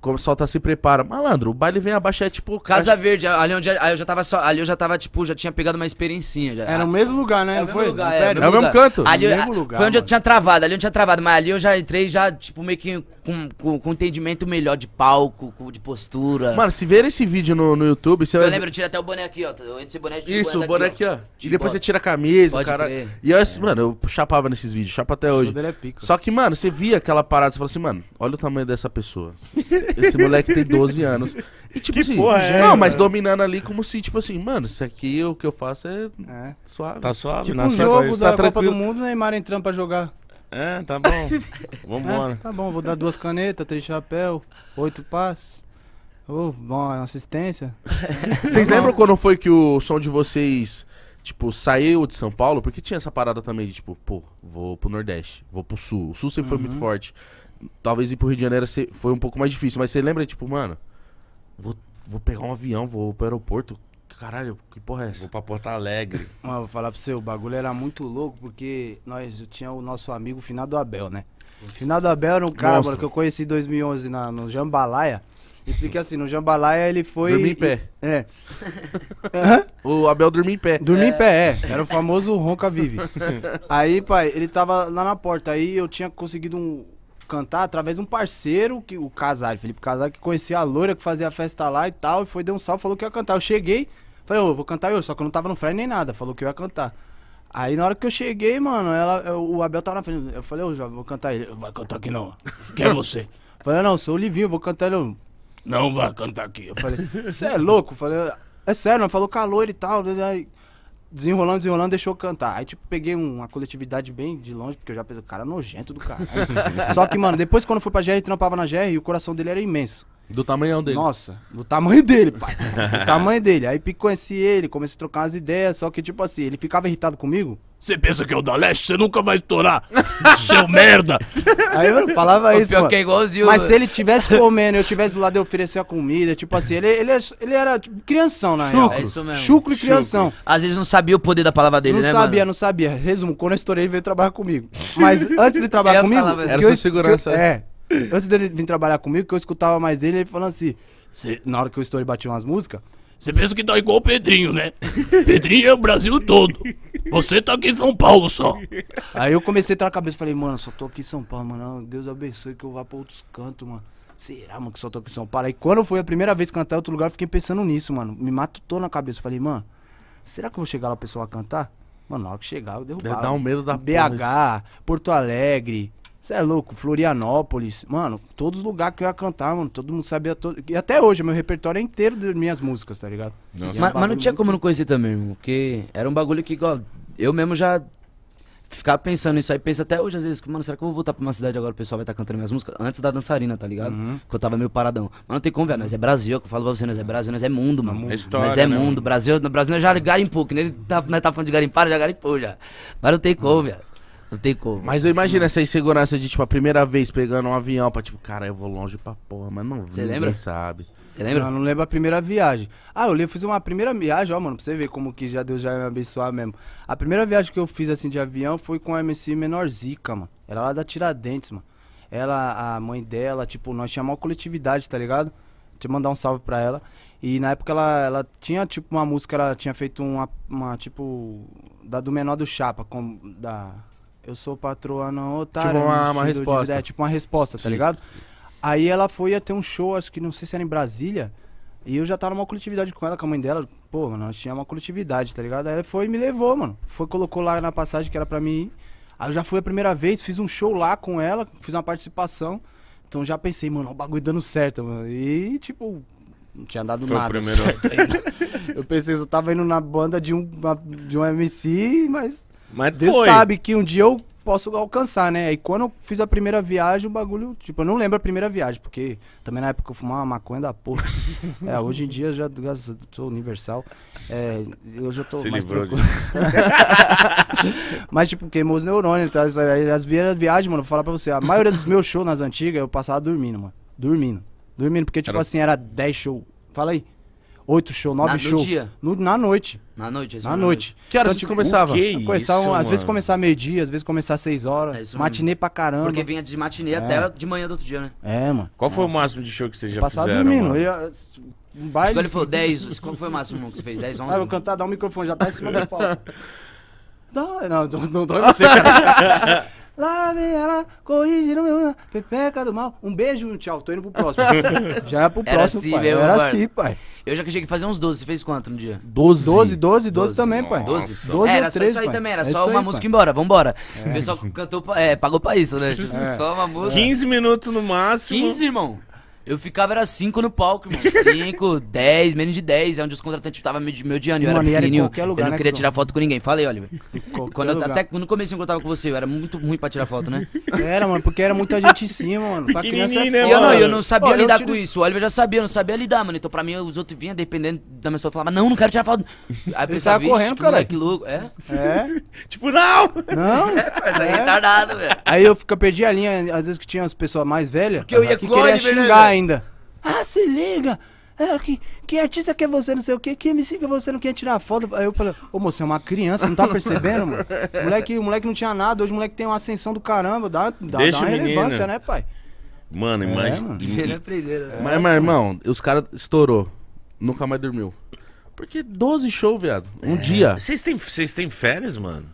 como só tá se prepara. Malandro, o baile vem abaixo, é tipo. Casa Verde, ali onde eu já tava só. Ali eu já tava, tipo, já tinha pegado uma experiência. Já. Era o mesmo lugar, né? É o mesmo foi? lugar, é, é, é o mesmo lugar. canto. Ali, mesmo lugar, foi onde mano. eu tinha travado, ali eu tinha travado, mas ali eu já entrei já, tipo, meio que com, com, com entendimento melhor de palco, com, de postura. Mano, se ver esse vídeo no, no YouTube, você eu vai. Eu lembro, eu tiro até o boné aqui, ó. Eu esse boné de Isso, o boné aqui, ó. e depois você tira a camisa, Pode o cara. Crer. E eu, assim, mano, eu chapava nesses vídeos, chapa até hoje. É só que, mano, você via aquela parada, você falou assim, mano, olha o tamanho dessa pessoa. Esse moleque tem 12 anos. E tipo que assim, porra é, não, mano? mas dominando ali como se, tipo assim, mano, isso aqui o que eu faço é, é. suave. Tá suave, Tipo né? um jogo da tá Copa do Mundo, Neymar entrando pra jogar. É, tá bom. Vambora. É, tá bom, vou dar duas canetas, três chapéu, oito passes. Oh, bom, assistência. Vocês tá lembram quando foi que o som de vocês, tipo, saiu de São Paulo? Porque tinha essa parada também de, tipo, pô, vou pro Nordeste, vou pro Sul. O Sul sempre uhum. foi muito uhum. forte talvez ir pro Rio de Janeiro foi um pouco mais difícil, mas você lembra, tipo, mano, vou, vou pegar um avião, vou pro aeroporto. Caralho, que porra é essa? Vou pra Porto Alegre. Mano, vou falar pra você, o bagulho era muito louco, porque nós tinha o nosso amigo Finado Abel, né? Finado Abel era um cara mano, que eu conheci em 2011 na, no Jambalaya. E fica assim, no Jambalaya ele foi... Dormir em pé. E, é. o Abel dormir em pé. dormir é. em pé, é. Era o famoso Ronca Vive. aí, pai, ele tava lá na porta. Aí eu tinha conseguido um, cantar através de um parceiro, que, o Casar Felipe Casar que conhecia a loira que fazia a festa lá e tal, e foi, deu um salve, falou que ia cantar. Eu cheguei, falei, ô, oh, vou cantar eu, só que eu não tava no freio nem nada, falou que eu ia cantar. Aí na hora que eu cheguei, mano, ela, o Abel tava na frente, eu falei, ô, oh, vou cantar ele. Vai cantar aqui não, quem é você? falei, não, sou o Livinho, vou cantar ele. não vai cantar aqui. Eu falei, você é louco? Eu falei, é sério, não falou calor e tal. Aí, desenrolando, desenrolando, deixou cantar. Aí, tipo, peguei uma coletividade bem de longe, porque eu já pensei, cara nojento do cara. Só que, mano, depois quando eu fui pra GR, trampava na GR, e o coração dele era imenso. Do tamanhão dele. Nossa, do tamanho dele, pai. do tamanho dele. Aí conheci ele, comecei a trocar umas ideias, só que tipo assim, ele ficava irritado comigo. Você pensa que é o da Leste? Você nunca vai estourar, seu merda! Aí eu falava o isso, mano. É igualzinho, Mas mano. se né? ele tivesse comendo, eu tivesse do lado de oferecer a comida, tipo assim, ele, ele, ele era tipo, crianção, na Chucro. real. É isso mesmo. Chucro e crianção. Às vezes não sabia o poder da palavra dele, não né, sabia, mano? Não sabia, não sabia. Resumo, quando eu estourei, ele veio trabalhar comigo. Mas antes de trabalhar comigo... Era sua segurança. é, Antes dele vir trabalhar comigo, que eu escutava mais dele, ele falando assim. na hora que eu e bati umas músicas, você pensa que tá igual o Pedrinho, né? Pedrinho é o Brasil todo. Você tá aqui em São Paulo só. Aí eu comecei a entrar na cabeça falei, mano, só tô aqui em São Paulo, mano. Deus abençoe que eu vá pra outros cantos, mano. Será, mano, que só tô aqui em São Paulo? Aí quando foi a primeira vez cantar em outro lugar, eu fiquei pensando nisso, mano. Me matutou na cabeça. Falei, mano, será que eu vou chegar lá o pessoal a cantar? Mano, na hora que chegar, eu derrubava. Deve dar um medo da BH, Porto Alegre. Você é louco, Florianópolis, mano, todos os lugares que eu ia cantar, mano, todo mundo sabia todo. E até hoje, meu repertório é inteiro de minhas músicas, tá ligado? Mas, mas, não é tinha como não conhecer também, irmão, porque era um bagulho que, igual, eu mesmo já ficava pensando nisso aí, penso até hoje, às vezes, mano, será que eu vou voltar pra uma cidade agora o pessoal vai estar tá cantando minhas músicas? Antes da dançarina, tá ligado? Uhum. Que eu tava meio paradão. Mas não tem como, velho, nós é Brasil, que eu falo pra você, nós é Brasil, nós é mundo, mano. É história, nós é né, mundo, Brasil, no Brasil nós já garimpou, que nem tá, nós tá falando de garimpar, já garimpou já. Mas não tem como, velho. Não tem como. Mas eu assim, imagino essa insegurança de, tipo, a primeira vez pegando um avião pra, tipo, cara, eu vou longe pra porra, mas não Você lembra? sabe. Você lembra? Não, não lembro a primeira viagem. Ah, eu fiz uma primeira viagem, ó, mano, pra você ver como que já Deus já me abençoar mesmo. A primeira viagem que eu fiz, assim, de avião foi com a MC Menor Zica, mano. Era lá da Tiradentes, mano. Ela, a mãe dela, tipo, nós tínhamos uma coletividade, tá ligado? Deixa eu mandar um salve pra ela. E na época ela, ela tinha, tipo, uma música, ela tinha feito uma, uma tipo, da do menor do Chapa, com, da eu sou patroa não otária. Tipo uma, uma resposta. é, tipo uma resposta, tá ligado? Aí ela foi até um show, acho que não sei se era em Brasília. E eu já tava numa coletividade com ela, com a mãe dela. Pô, mano, nós tinha uma coletividade, tá ligado? Aí ela foi e me levou, mano. Foi, colocou lá na passagem que era pra mim ir. Aí eu já fui a primeira vez, fiz um show lá com ela, fiz uma participação. Então já pensei, mano, o bagulho dando certo, mano. E, tipo, não tinha dado Foi nada. Certo eu pensei, eu tava indo na banda de um, de um MC, mas mas Deus foi. sabe que um dia eu posso alcançar, né? E quando eu fiz a primeira viagem, o bagulho, tipo, eu não lembro a primeira viagem, porque também na época eu fumava maconha da porra. é, hoje em dia já, sou universal. É, eu já tô Se mais livrou tranquilo. Mas, tipo, queimou os neurônios. Tá? As viagens, mano, vou falar pra você, a maioria dos meus shows nas antigas, eu passava dormindo, mano. Dormindo. Dormindo, porque, tipo era... assim, era 10 shows. Fala aí oito shows, nove shows. No dia? No, na noite. Na noite, Na noite. noite. Que horas então, tipo, começava? Que começava isso, às vezes começar meio-dia, às vezes começar seis horas. É matinê pra caramba. Porque vinha de matinê é. até de manhã do outro dia, né? É, mano. Qual foi o máximo de show que você já fez? fizeram? Passado dormindo. Eu, um baile. Quando ele falou 10, qual foi o máximo que você fez? 10, 11? Ah, eu vou cantar, dá um microfone, já tá em cima da pauta. Não, não, não, não não dói você, cara. Lá vem ela, corrigiram meu. Pepeca do mal. Um beijo e um tchau. Tô indo pro próximo. já é pro Era assim pai. mesmo, Era assim, pai. Eu já cheguei a fazer uns 12. Você fez quanto no dia? 12. 12, 12, 12 também, pai. 12? 12 é, era 13, só isso aí pai. também, era É só uma aí, música pai. embora, vambora. É. O pessoal cantou, é, pagou pra isso, né? É. Só uma música. 15 minutos no máximo. 15, irmão. Eu ficava, era 5 no palco, irmão. 5, 10, menos de 10. É onde os contratantes estavam me, meu diante. Eu era pequenininho. eu não né, queria tirar foto com ninguém. Falei, olha. Quando eu, até no começo que eu tava com você, eu era muito ruim pra tirar foto, né? Era, mano, porque era muita gente em cima, mano. Pra criança é né, eu, não, eu não sabia Pô, lidar tiro... com isso. O Oliver já sabia, eu não sabia lidar, mano. Então pra mim, os outros vinham, dependendo da minha história, falava, não, não quero tirar foto. Aí eu pensava, correndo, cara. Que louco. É? É. tipo, não! Não? É, aí é, é retardado, velho. Aí eu perdi a linha, às vezes que tinha as pessoas mais velhas. Porque eu ia que queria né, xingar ainda. Ah, se liga! É, que, que artista que é você, não sei o quê, que MC que você não quer tirar foto. Aí eu falei, ô moço, você é uma criança, não tá percebendo, mano? Moleque, o moleque não tinha nada, hoje o moleque tem uma ascensão do caramba, dá, dá, dá uma menino. relevância, né, pai? Mano, é, imagina. Ele é aprendeu, né? Mas, meu irmão, os caras estourou. Nunca mais dormiu. Porque 12 shows, viado. Um é. dia. Vocês têm, vocês têm férias, mano?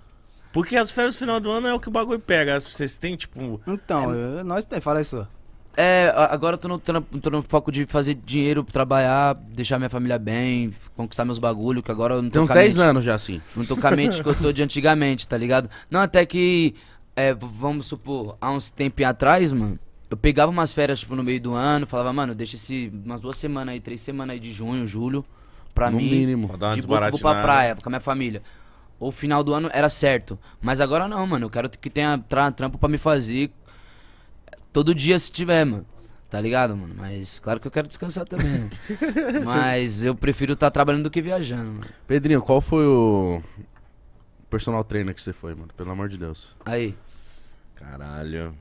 Porque as férias do final do ano é o que o bagulho pega. Vocês têm, tipo. Então, eu- nós tem, fala isso. É, agora eu tô no, tô, no, tô no foco de fazer dinheiro, trabalhar, deixar minha família bem, conquistar meus bagulho, que agora eu não tô Tem uns 10 anos já, assim. Não tô com a mente que eu tô de antigamente, tá ligado? Não, até que, é, vamos supor, há uns tempos atrás, mano, eu pegava umas férias, tipo, no meio do ano, falava, mano, deixa esse, umas duas semanas aí, três semanas aí de junho, julho, pra no mim. mínimo. Pra dar uma de boa, vou pra praia, com a minha família O final do ano era certo. Mas agora não, mano. Eu quero que tenha tra trampo para me fazer Todo dia se tiver, mano. Tá ligado, mano? Mas claro que eu quero descansar também. né? Mas eu prefiro estar tá trabalhando do que viajando. Mano. Pedrinho, qual foi o personal trainer que você foi, mano? Pelo amor de Deus. Aí, Caralho.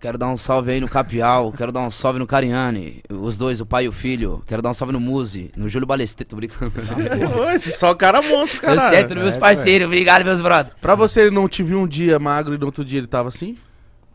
quero dar um salve aí no Capial, quero dar um salve no Cariani, os dois, o pai e o filho. Quero dar um salve no Muzi, no Júlio Balestreiro. Tô brincando. Ô, Esse só cara monstro, Deu cara. certo, meus é, parceiros. Obrigado, meus brother. Pra você ele não te viu um dia magro e no outro dia ele tava assim?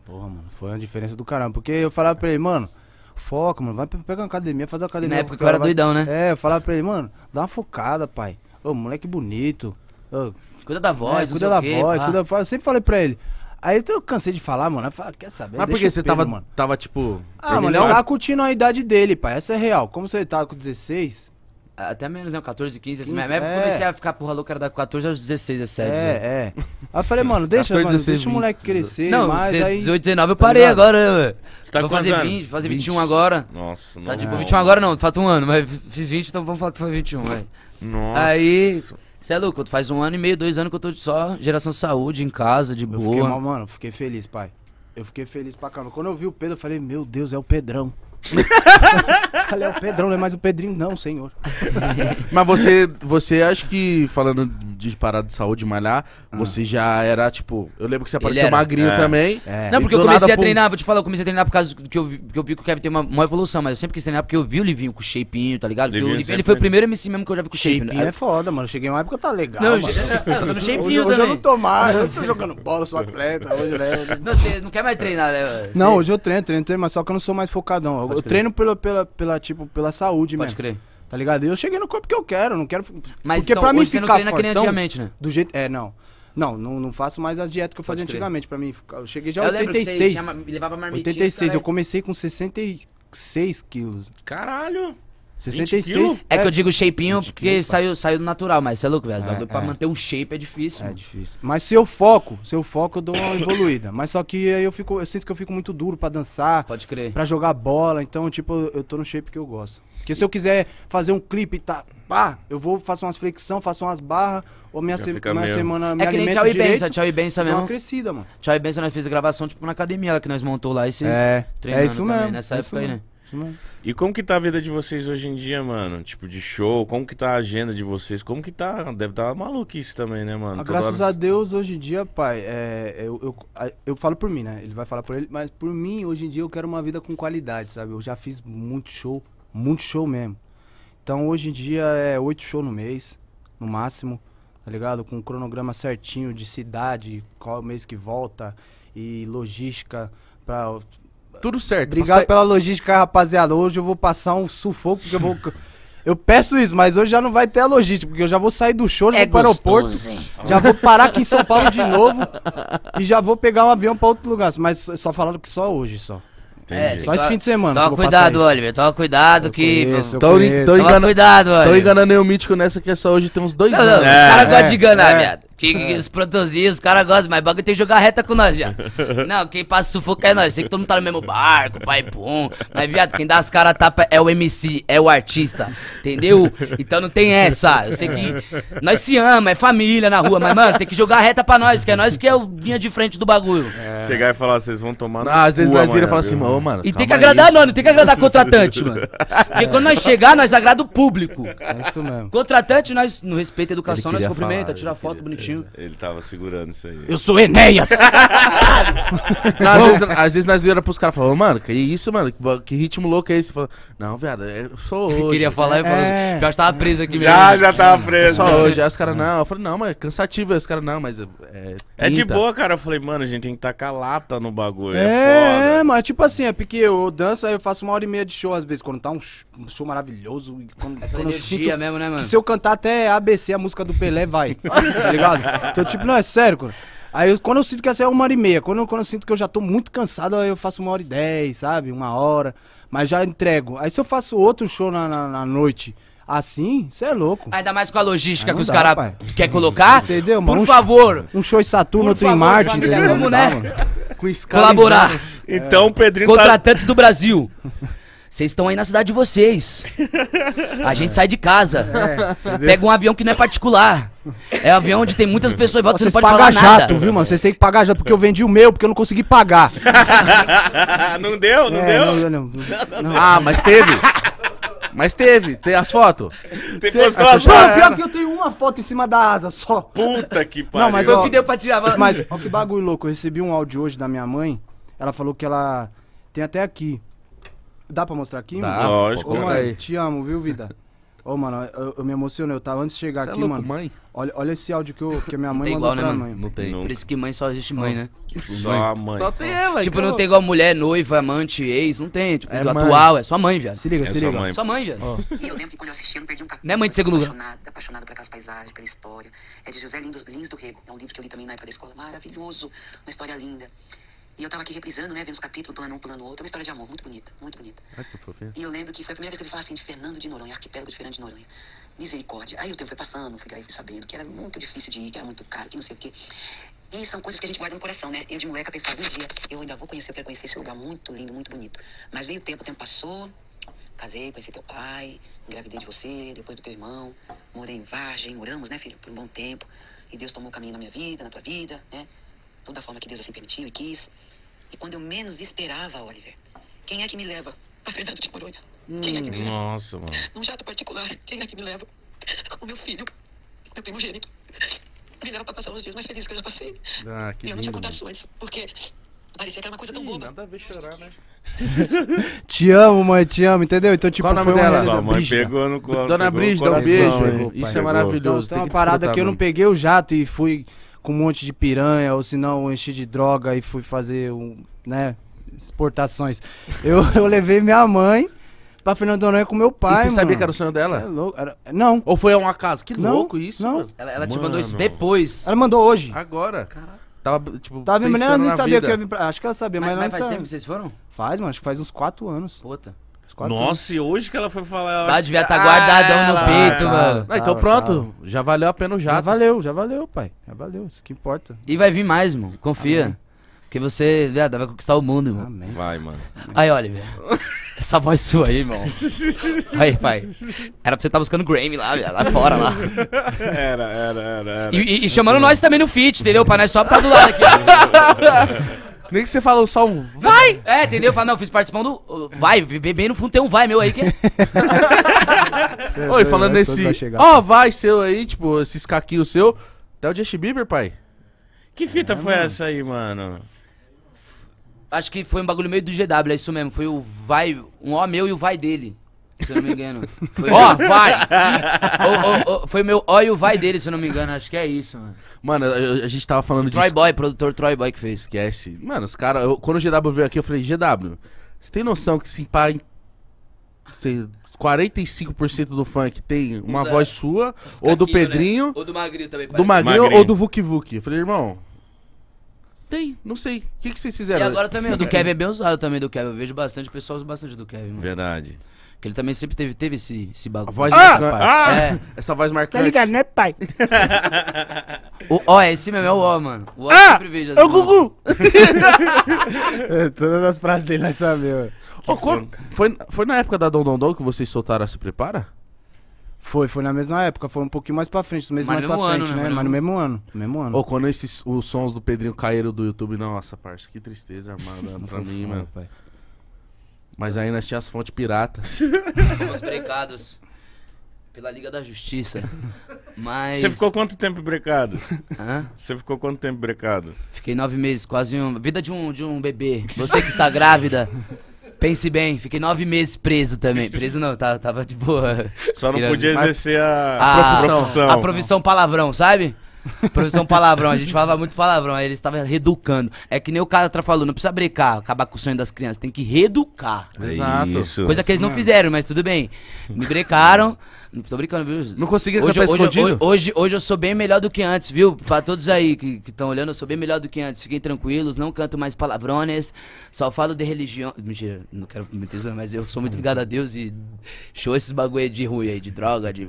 Porra, mano, foi uma diferença do caramba. Porque eu falava pra ele, mano, foca, mano, vai pegar uma academia, fazer uma academia. Na época eu era vai... doidão, né? É, eu falava pra ele, mano, dá uma focada, pai. Ô, moleque bonito. Ô, cuida da voz, é, cuida da quê, voz, pá. cuida da voz. Eu sempre falei pra ele. Aí eu cansei de falar, mano. Eu falei, quer saber? Mas porque você tava, mano. tava, tipo. Ah, mano, ele tava curtindo a idade dele, pai. Essa é real. Como você tava com 16, até menos, né 14, 15, assim. 15, mas é. comecei a ficar porra louca, era da 14 aos 16, 17. É, é. Aí eu falei, mano, deixa, 14, mano, 16, deixa o moleque crescer. Não, mais, 18, 19 eu tá parei tá agora, velho. Você tá vou fazer 20, fazer 20. 21 agora. Nossa, tá não. Tá tipo, é, 21 agora não, falta um ano, mas fiz 20, então vamos falar que foi 21, velho. Nossa. Aí. Você é louco, faz um ano e meio, dois anos que eu tô só geração saúde, em casa, de eu boa. Fiquei, mano, fiquei feliz, pai. Eu fiquei feliz pra caramba. Quando eu vi o Pedro, eu falei, meu Deus, é o Pedrão. Caraca, ah, Léo Pedrão, não é mais o Pedrinho, não, senhor. Mas você, você acha que, falando de parada de saúde, malhar, ah. você já era, tipo. Eu lembro que você apareceu magrinho é. também. É. Não, porque eu comecei nada, a treinar, vou te falar, eu comecei a treinar por causa que eu, que eu vi que o Kevin tem uma, uma evolução, mas eu sempre quis treinar porque eu vi o Livinho com shapeinho, tá ligado? Livinho Livinho, ele foi o primeiro MC mesmo que eu já vi com shapeinho. Shapeinho né? é foda, mano. cheguei uma época tá legal. Não, mano. eu tô no shapeinho hoje, eu não tô mais, eu tô jogando bola, sou atleta, hoje, né? Não, você não quer mais treinar, né? Não, hoje eu treino, treino, treino, mas só que eu não sou mais focadão. Eu, eu treino pela, pela, pela tipo, pela saúde Pode mesmo. Pode crer. Tá ligado? Eu cheguei no corpo que eu quero, não quero. Mas porque então, pra mim ficar você não treina fortão, que nem antigamente, né? Do jeito. É, não. Não, não, não faço mais as dietas que eu fazia antigamente pra mim. Ficar... Eu cheguei já eu 86. Que você tinha, levava 86, eu comecei com 66 quilos. Caralho! 66. É, que eu é. digo shapeinho porque quilos, saiu, saiu do natural, mas você é louco, velho. É, pra é. manter um shape é difícil. É mano. difícil. Mas se eu foco, se eu foco, eu dou uma evoluída. Mas só que aí eu fico, eu sinto que eu fico muito duro pra dançar. Pode crer. Pra jogar bola. Então, tipo, eu tô no shape que eu gosto. Porque se eu quiser fazer um clipe e tá. Pá, eu vou, faço umas flexão, faço umas barras, ou minha, se, minha semana é me É que nem tchau e benção, tchau e benção mesmo. uma crescida, mano. Tchau e benção, nós fizemos gravação, tipo, na academia lá que nós montou lá esse. se É, é isso mesmo. Nessa é época aí, né? E como que tá a vida de vocês hoje em dia, mano? Tipo, de show, como que tá a agenda de vocês? Como que tá? Deve tá maluquice também, né, mano? Ah, graças hora... a Deus, hoje em dia, pai, é, eu, eu, eu falo por mim, né? Ele vai falar por ele, mas por mim, hoje em dia, eu quero uma vida com qualidade, sabe? Eu já fiz muito show, muito show mesmo. Então, hoje em dia, é oito shows no mês, no máximo, tá ligado? Com o cronograma certinho de cidade, qual mês que volta e logística pra tudo certo. Obrigado pela logística, rapaziada. Hoje eu vou passar um sufoco, porque eu vou. Eu peço isso, mas hoje já não vai ter a logística, porque eu já vou sair do show, é vou aeroporto, já vou parar aqui em São Paulo de novo e já vou pegar um avião para outro lugar. Mas só falando que só hoje, só. É, só esse fim de semana. Toma cuidado, Oliver. Toma cuidado eu que. Conheço, tô, conheço. Tô engana... cuidado, Tô enganando o mítico nessa que é só hoje tem uns dois não, anos. Não, é, os caras é, gostam de é, enganar, é. viado. Que, que é. os produzidos, os caras gostam, mas bagulho tem que jogar reta com nós, viado. Não, quem passa sufoco é nós. Sei que todo mundo tá no mesmo barco, pai pum. Mas, viado, quem dá as caras tapa é o MC, é o artista. Entendeu? Então não tem essa. Eu sei que nós se ama, é família na rua, mas, mano, tem que jogar reta pra nós, que é nós que é o vinha de frente do bagulho. É. Chegar e falar, vocês vão tomar. no às vezes nós e fala assim, mano, mano. E tem que agradar, aí. não, não tem que agradar contratante, mano. Porque quando nós chegar, nós agrada o público. É isso mesmo. Contratante, nós, no respeito à educação, nós cumprimenta, falar, tira foto queria... bonitinho. Ele tava segurando isso aí. Eu sou Enéas! Não, às, vezes, às vezes nós viramos pros caras e falamos, mano, que isso, mano? Que, que ritmo louco é esse? não, viado, é, eu sou hoje. queria falar e falando, é. eu tava preso aqui mesmo. Já, já tava é. preso. Só hoje. Aí os caras, não. Eu falei, não, mas é cansativo. Aí os caras, não, mas é. É, é de boa, cara. Eu falei, mano, a gente tem que tacar lata no bagulho. É, é, mas tipo assim, é porque eu danço, aí eu faço uma hora e meia de show, às vezes, quando tá um show maravilhoso. Quando, é quando eu sinto, mesmo, né, mano? Se eu cantar até ABC, a música do Pelé vai. tá ligado? ligado? Então, tipo, não, é sério, cara. Aí eu, quando eu sinto que essa é uma hora e meia, quando, eu, quando eu sinto que eu já tô muito cansado, aí eu faço uma hora e dez, sabe? Uma hora. Mas já entrego. Aí se eu faço outro show na, na, na noite. Assim, você é louco. Ainda mais com a logística que os caras querem colocar. Entendeu, mano? Por um favor. Um show em Saturno, outro em Marte, entendeu? Vamos, né? Dá, com Colaborar. Então, é. Pedrinho. Contratantes tá... do Brasil. Vocês estão aí na cidade de vocês. A gente sai de casa. É, pega um avião que não é particular. É um avião onde tem muitas pessoas e volta, você não pode falar jato, nada. viu, mano? Vocês têm que pagar jato, porque eu vendi o meu, porque eu não consegui pagar. não deu, não é, deu? Não, não, não, ah, mas teve. Mas teve, tem as fotos. Tem as fotos. Não, pior que eu tenho uma foto em cima da asa só. Puta que pariu. Não, mas ó, o que deu pra tirar. Mas, mas ó, que bagulho louco. Eu recebi um áudio hoje da minha mãe. Ela falou que ela tem até aqui. Dá pra mostrar aqui, Dá, mano? Lógico. Ô, mãe, te amo, viu, vida? Ô, mano, eu, eu me emocionei. Eu tava antes de chegar Cê é aqui, é louco, mano. mãe? Olha, olha esse áudio que, eu, que a minha mãe tem mandou igual, né, pra mano? mãe. Não tem. Por isso que mãe só existe mãe, né? Só tipo, a mãe. Só tem ela. Tipo, então... não tem igual mulher, noiva, amante, ex, não tem. Tipo, é do mãe. atual, é só mãe, viado. Se liga, é se liga. Mãe. Só mãe, viado. Oh. E eu lembro que quando eu assisti, eu não perdi um capítulo. Não é mãe de segundo lugar. Apaixonada, apaixonada por aquelas paisagens, pela história. É de José Lindos, Lins do Rego. É um livro que eu li também na época da escola. Maravilhoso. Uma história linda. E eu tava aqui reprisando, né? Vendo os capítulos, plano um, plano outro. uma história de amor muito bonita, muito bonita. Ai, que fofinho. E eu lembro que foi a primeira vez que eu vi falar assim de Fernando de Noronha, arquipélago de Fernando de Noronha. Misericórdia. Aí o tempo foi passando, fui, aí fui sabendo que era muito difícil de ir, que era muito caro, que não sei o quê. E são coisas que a gente guarda no coração, né? Eu de moleca pensava, um dia eu ainda vou conhecer, eu quero conhecer esse lugar muito lindo, muito bonito. Mas veio o tempo, o tempo passou, casei, conheci teu pai, engravidei de você, depois do teu irmão, morei em Vargem, moramos, né, filho, por um bom tempo. E Deus tomou o caminho na minha vida, na tua vida, né? Toda da forma que Deus assim permitiu e quis. E quando eu menos esperava, Oliver, quem é que me leva? A Fernando de Noronha. Quem é que me leva? Nossa, mano. Num jato particular, quem é que me leva? O meu filho, meu primogênito. Me leva pra passar os dias mais felizes que eu já passei. Ah, que e eu não tinha condições, porque parecia que era uma coisa tão Ih, boba. Nada a ver chorar, né? te amo, mãe, te amo, entendeu? Então, tipo, Qual foi dela. Sua mãe pegou no colo, Dona Brígida, um beijo. Hein? Isso é maravilhoso. Então, tem tá uma parada que eu não peguei o jato e fui com um monte de piranha, ou se não, enchi de droga e fui fazer, um, né, exportações. Eu, eu levei minha mãe pra Noronha com meu pai, e você mano. sabia que era o sonho dela? é louco. Era... Não. Ou foi a um acaso? Que não, louco isso, não. Ela, ela te mandou isso depois. Ela mandou hoje. Agora. Caraca. Tava, tipo, Tava, pensando nem sabia vida. que eu ia vir pra... Acho que ela sabia, mas, mas, mas faz sabe. tempo que vocês foram? Faz, mano. Acho que faz uns quatro anos. Puta. Quatro Nossa, e hoje que ela foi falar. Ela ah, devia estar tá guardadão ah, no ela, peito, tá mano. Ah, então pronto, tá. já valeu a pena o jato. Já valeu, já valeu, pai. Já valeu, isso que importa. E vai vir mais, mano. Confia. Amém. Porque você né, vai conquistar o mundo, irmão. Amém. Vai, mano. Aí, Oliver. Essa voz sua aí, irmão. aí, pai. Era pra você estar tá buscando Grammy lá, lá fora, lá. Era, era, era. era. E, e, e chamando nós também no feat, entendeu? Pra nós só ficar do lado aqui. Nem que você falou só um. Vai! É, entendeu? Eu falo, não, eu fiz participando do. Vai, bebê no fundo tem um vai meu aí que. É. Oi, falando nesse. Ó, vai seu aí, tipo, esses caquinhos seu. Até tá o Justin Bieber, pai. Que fita é, foi mano. essa aí, mano? Acho que foi um bagulho meio do GW, é isso mesmo. Foi o vai, um ó meu e o vai dele se eu não me engano. Ó, meu... vai! oh, oh, oh, foi meu ó e o vai dele, se eu não me engano. Acho que é isso, mano. Mano, a, a gente tava falando de Troy disso. Boy, produtor Troy Boy que fez. Esquece. Mano, os caras. Quando o GW veio aqui, eu falei, GW, você tem noção que se assim, pá. Você. 45% do funk tem uma Exato. voz sua, Os ou do né? Pedrinho. Né? Ou do Magrinho também. Parece. Do Magrinho, Magrinho, ou do Vuk Vuk. Eu falei, irmão, tem, não sei. O que, que vocês fizeram? E agora também, o do Kevin é bem usado também, do Kevin. Eu vejo bastante, pessoas bastante do Kevin. Mano. Verdade. Que ele também sempre teve, teve esse, esse bagulho. A voz ah, marcante. Ah, é. Essa voz marcante. Tá ligado, né, pai? o ó, é esse mesmo, é o ó, mano. O ó ah, sempre vejo assim. É o Gugu! todas as frases dele nós sabemos. Oh, foi, foi na época da Dom Dom Dom que vocês soltaram a Se Prepara? Foi, foi na mesma época, foi um pouquinho mais pra frente, um mês mais pra frente, ano, né? né? Mas no mesmo ano. mesmo ano. ou oh, quando esses, os sons do Pedrinho caíram do YouTube, nossa, parça, que tristeza, mano, pra mim, mano. Pai. Mas aí nós tínhamos as fontes piratas. Fomos brecados pela Liga da Justiça. Mas. Você ficou quanto tempo brecado? Hã? Você ficou quanto tempo brecado? Fiquei nove meses, quase um. Vida de um, de um bebê. Você que está grávida. Pense bem, fiquei nove meses preso também. Preso não, tava, tá, tava de boa. Só não podia exercer a, a, profissão. A profissão palavrão, sabe? Profissão palavrão, a gente falava muito palavrão, aí eles estavam reeducando. É que nem o cara tá falou, não precisa brecar, acabar com o sonho das crianças, tem que reeducar. É Exato. Isso, Coisa que eles não fizeram, mas tudo bem. Me brecaram. Não tô brincando, viu? Não conseguia hoje, cantar hoje, escondido? Hoje, hoje, eu sou bem melhor do que antes, viu? Pra todos aí que estão olhando, eu sou bem melhor do que antes. Fiquem tranquilos, não canto mais palavrões, só falo de religião. Mentira, não quero mentir, mas eu sou muito ligado a Deus e show esses bagulho de ruim aí, de droga, de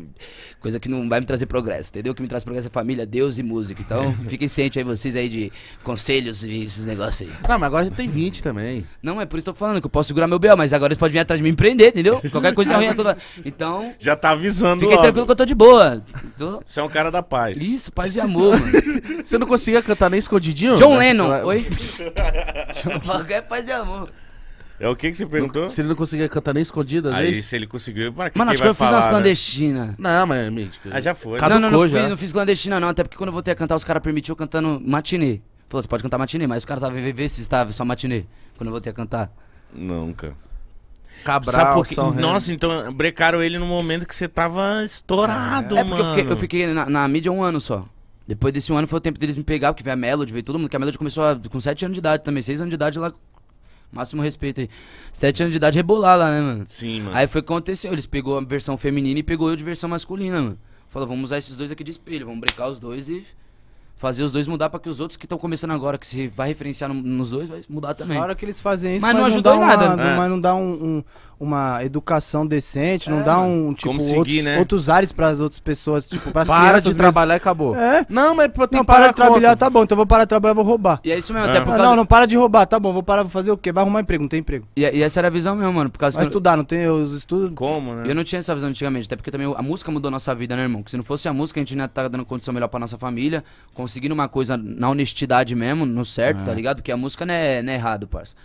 coisa que não vai me trazer progresso, entendeu? O que me traz progresso é família, Deus e música. Então, fiquem cientes aí vocês aí de conselhos e esses negócios aí. Não, mas agora já tem 20 também. Não, é por isso que eu tô falando que eu posso segurar meu bel, mas agora eles podem vir atrás de me empreender, entendeu? Qualquer coisa ruim é toda. Então. Já tá avisado. Fiquei logo. tranquilo que eu tô de boa. Tô... Você é um cara da paz. Isso, paz e amor, mano. Você não conseguia cantar nem escondidinho? John né? Lennon, oi? John... É paz e amor. É o que, que você perguntou? se ele não conseguia cantar nem escondido, às Aí, vezes. se ele conseguiu, para que Mano, acho que eu falar, fiz umas né? clandestinas. Não, mas... Mítico, ah, já foi. Caducou, né? não, não, não, já. Fiz, não fiz clandestina, não. Até porque quando eu voltei a cantar, os caras permitiu cantando matinê. Falou, você pode cantar matinê, mas os caras tava vendo se estava só matinê. Quando eu voltei a cantar. Nunca. Cabral, porque... São Nossa, então brecaram ele no momento que você tava estourado, é, mano. É eu fiquei, eu fiquei na, na, mídia um ano só. Depois desse um ano foi o tempo deles me pegar, porque veio a Melody, veio todo mundo. Que a Melody começou a, com 7 anos de idade também, 6 anos de idade lá Máximo respeito aí. Sete anos de idade rebolar lá, né, mano? Sim, mano. Aí foi o que aconteceu. Eles pegou a versão feminina e pegou eu de versão masculina, mano. Falou, vamos usar esses dois aqui de espelho, vamos brecar os dois e fazer os dois mudar para que os outros que estão começando agora, que se vai referenciar no, nos dois, vai mudar também. Na hora que eles fazem isso, mas, mas não, não ajuda em nada. Uma, é. Né? Mas não dá um, um, uma educação decente, é, não dá um tipo conseguir, outros, né? outros ares para as outras pessoas, tipo, para as crianças. de mesmo. trabalhar e acabou. É? Não, mas tem não, para de trabalhar, conta. tá bom. Então vou parar de trabalhar, vou roubar. E é isso mesmo, é. até ah, Não, não para de roubar, tá bom. Vou parar, vou fazer o quê? Vai arrumar emprego, não tem emprego. E, e essa era a visão mesmo, mano, por causa Vai que... estudar, não tem os estudos. Como, né? Eu não tinha essa visão antigamente, até porque também a música mudou a nossa vida, né, irmão? Que se não fosse a música, a gente ia estar tá dando condição melhor para nossa família, conseguindo uma coisa na honestidade mesmo, no certo, é. tá ligado? Porque a música não é, não é errado, parça.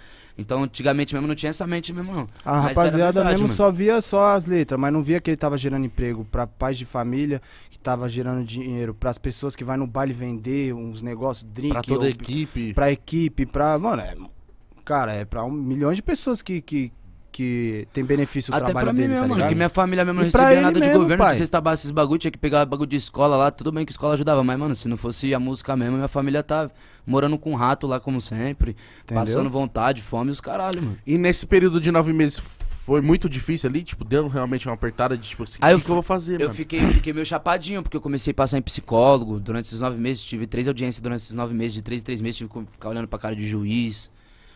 Então, antigamente mesmo não tinha essa mente mesmo, não. A mas rapaziada verdade, mesmo mano. só via só as letras, mas não via que ele tava gerando emprego para pais de família, que tava gerando dinheiro para as pessoas que vai no baile vender uns negócios, drink. Pra toda ou, a equipe. Pra equipe, pra... Mano, é, cara, é pra um milhão de pessoas que, que, que tem benefício o Até trabalho pra mim dele, tá mesmo, tá mano, que minha família mesmo não recebia nada de mesmo, governo, pai. de cesta básica, esses bagulho, tinha que pegar bagulho de escola lá, tudo bem que escola ajudava, mas, mano, se não fosse a música mesmo, minha família tá morando com um rato lá, como sempre, Entendeu? passando vontade, fome, os caralho, mano. E nesse período de nove meses, foi muito difícil ali, tipo, deu realmente uma apertada de tipo assim, aí o que, eu vou fazer, eu mano? Fiquei, fiquei meio chapadinho, porque eu comecei a passar em psicólogo durante esses nove meses, tive três audiências durante esses nove meses, de três em três meses, tive que ficar olhando pra cara de juiz.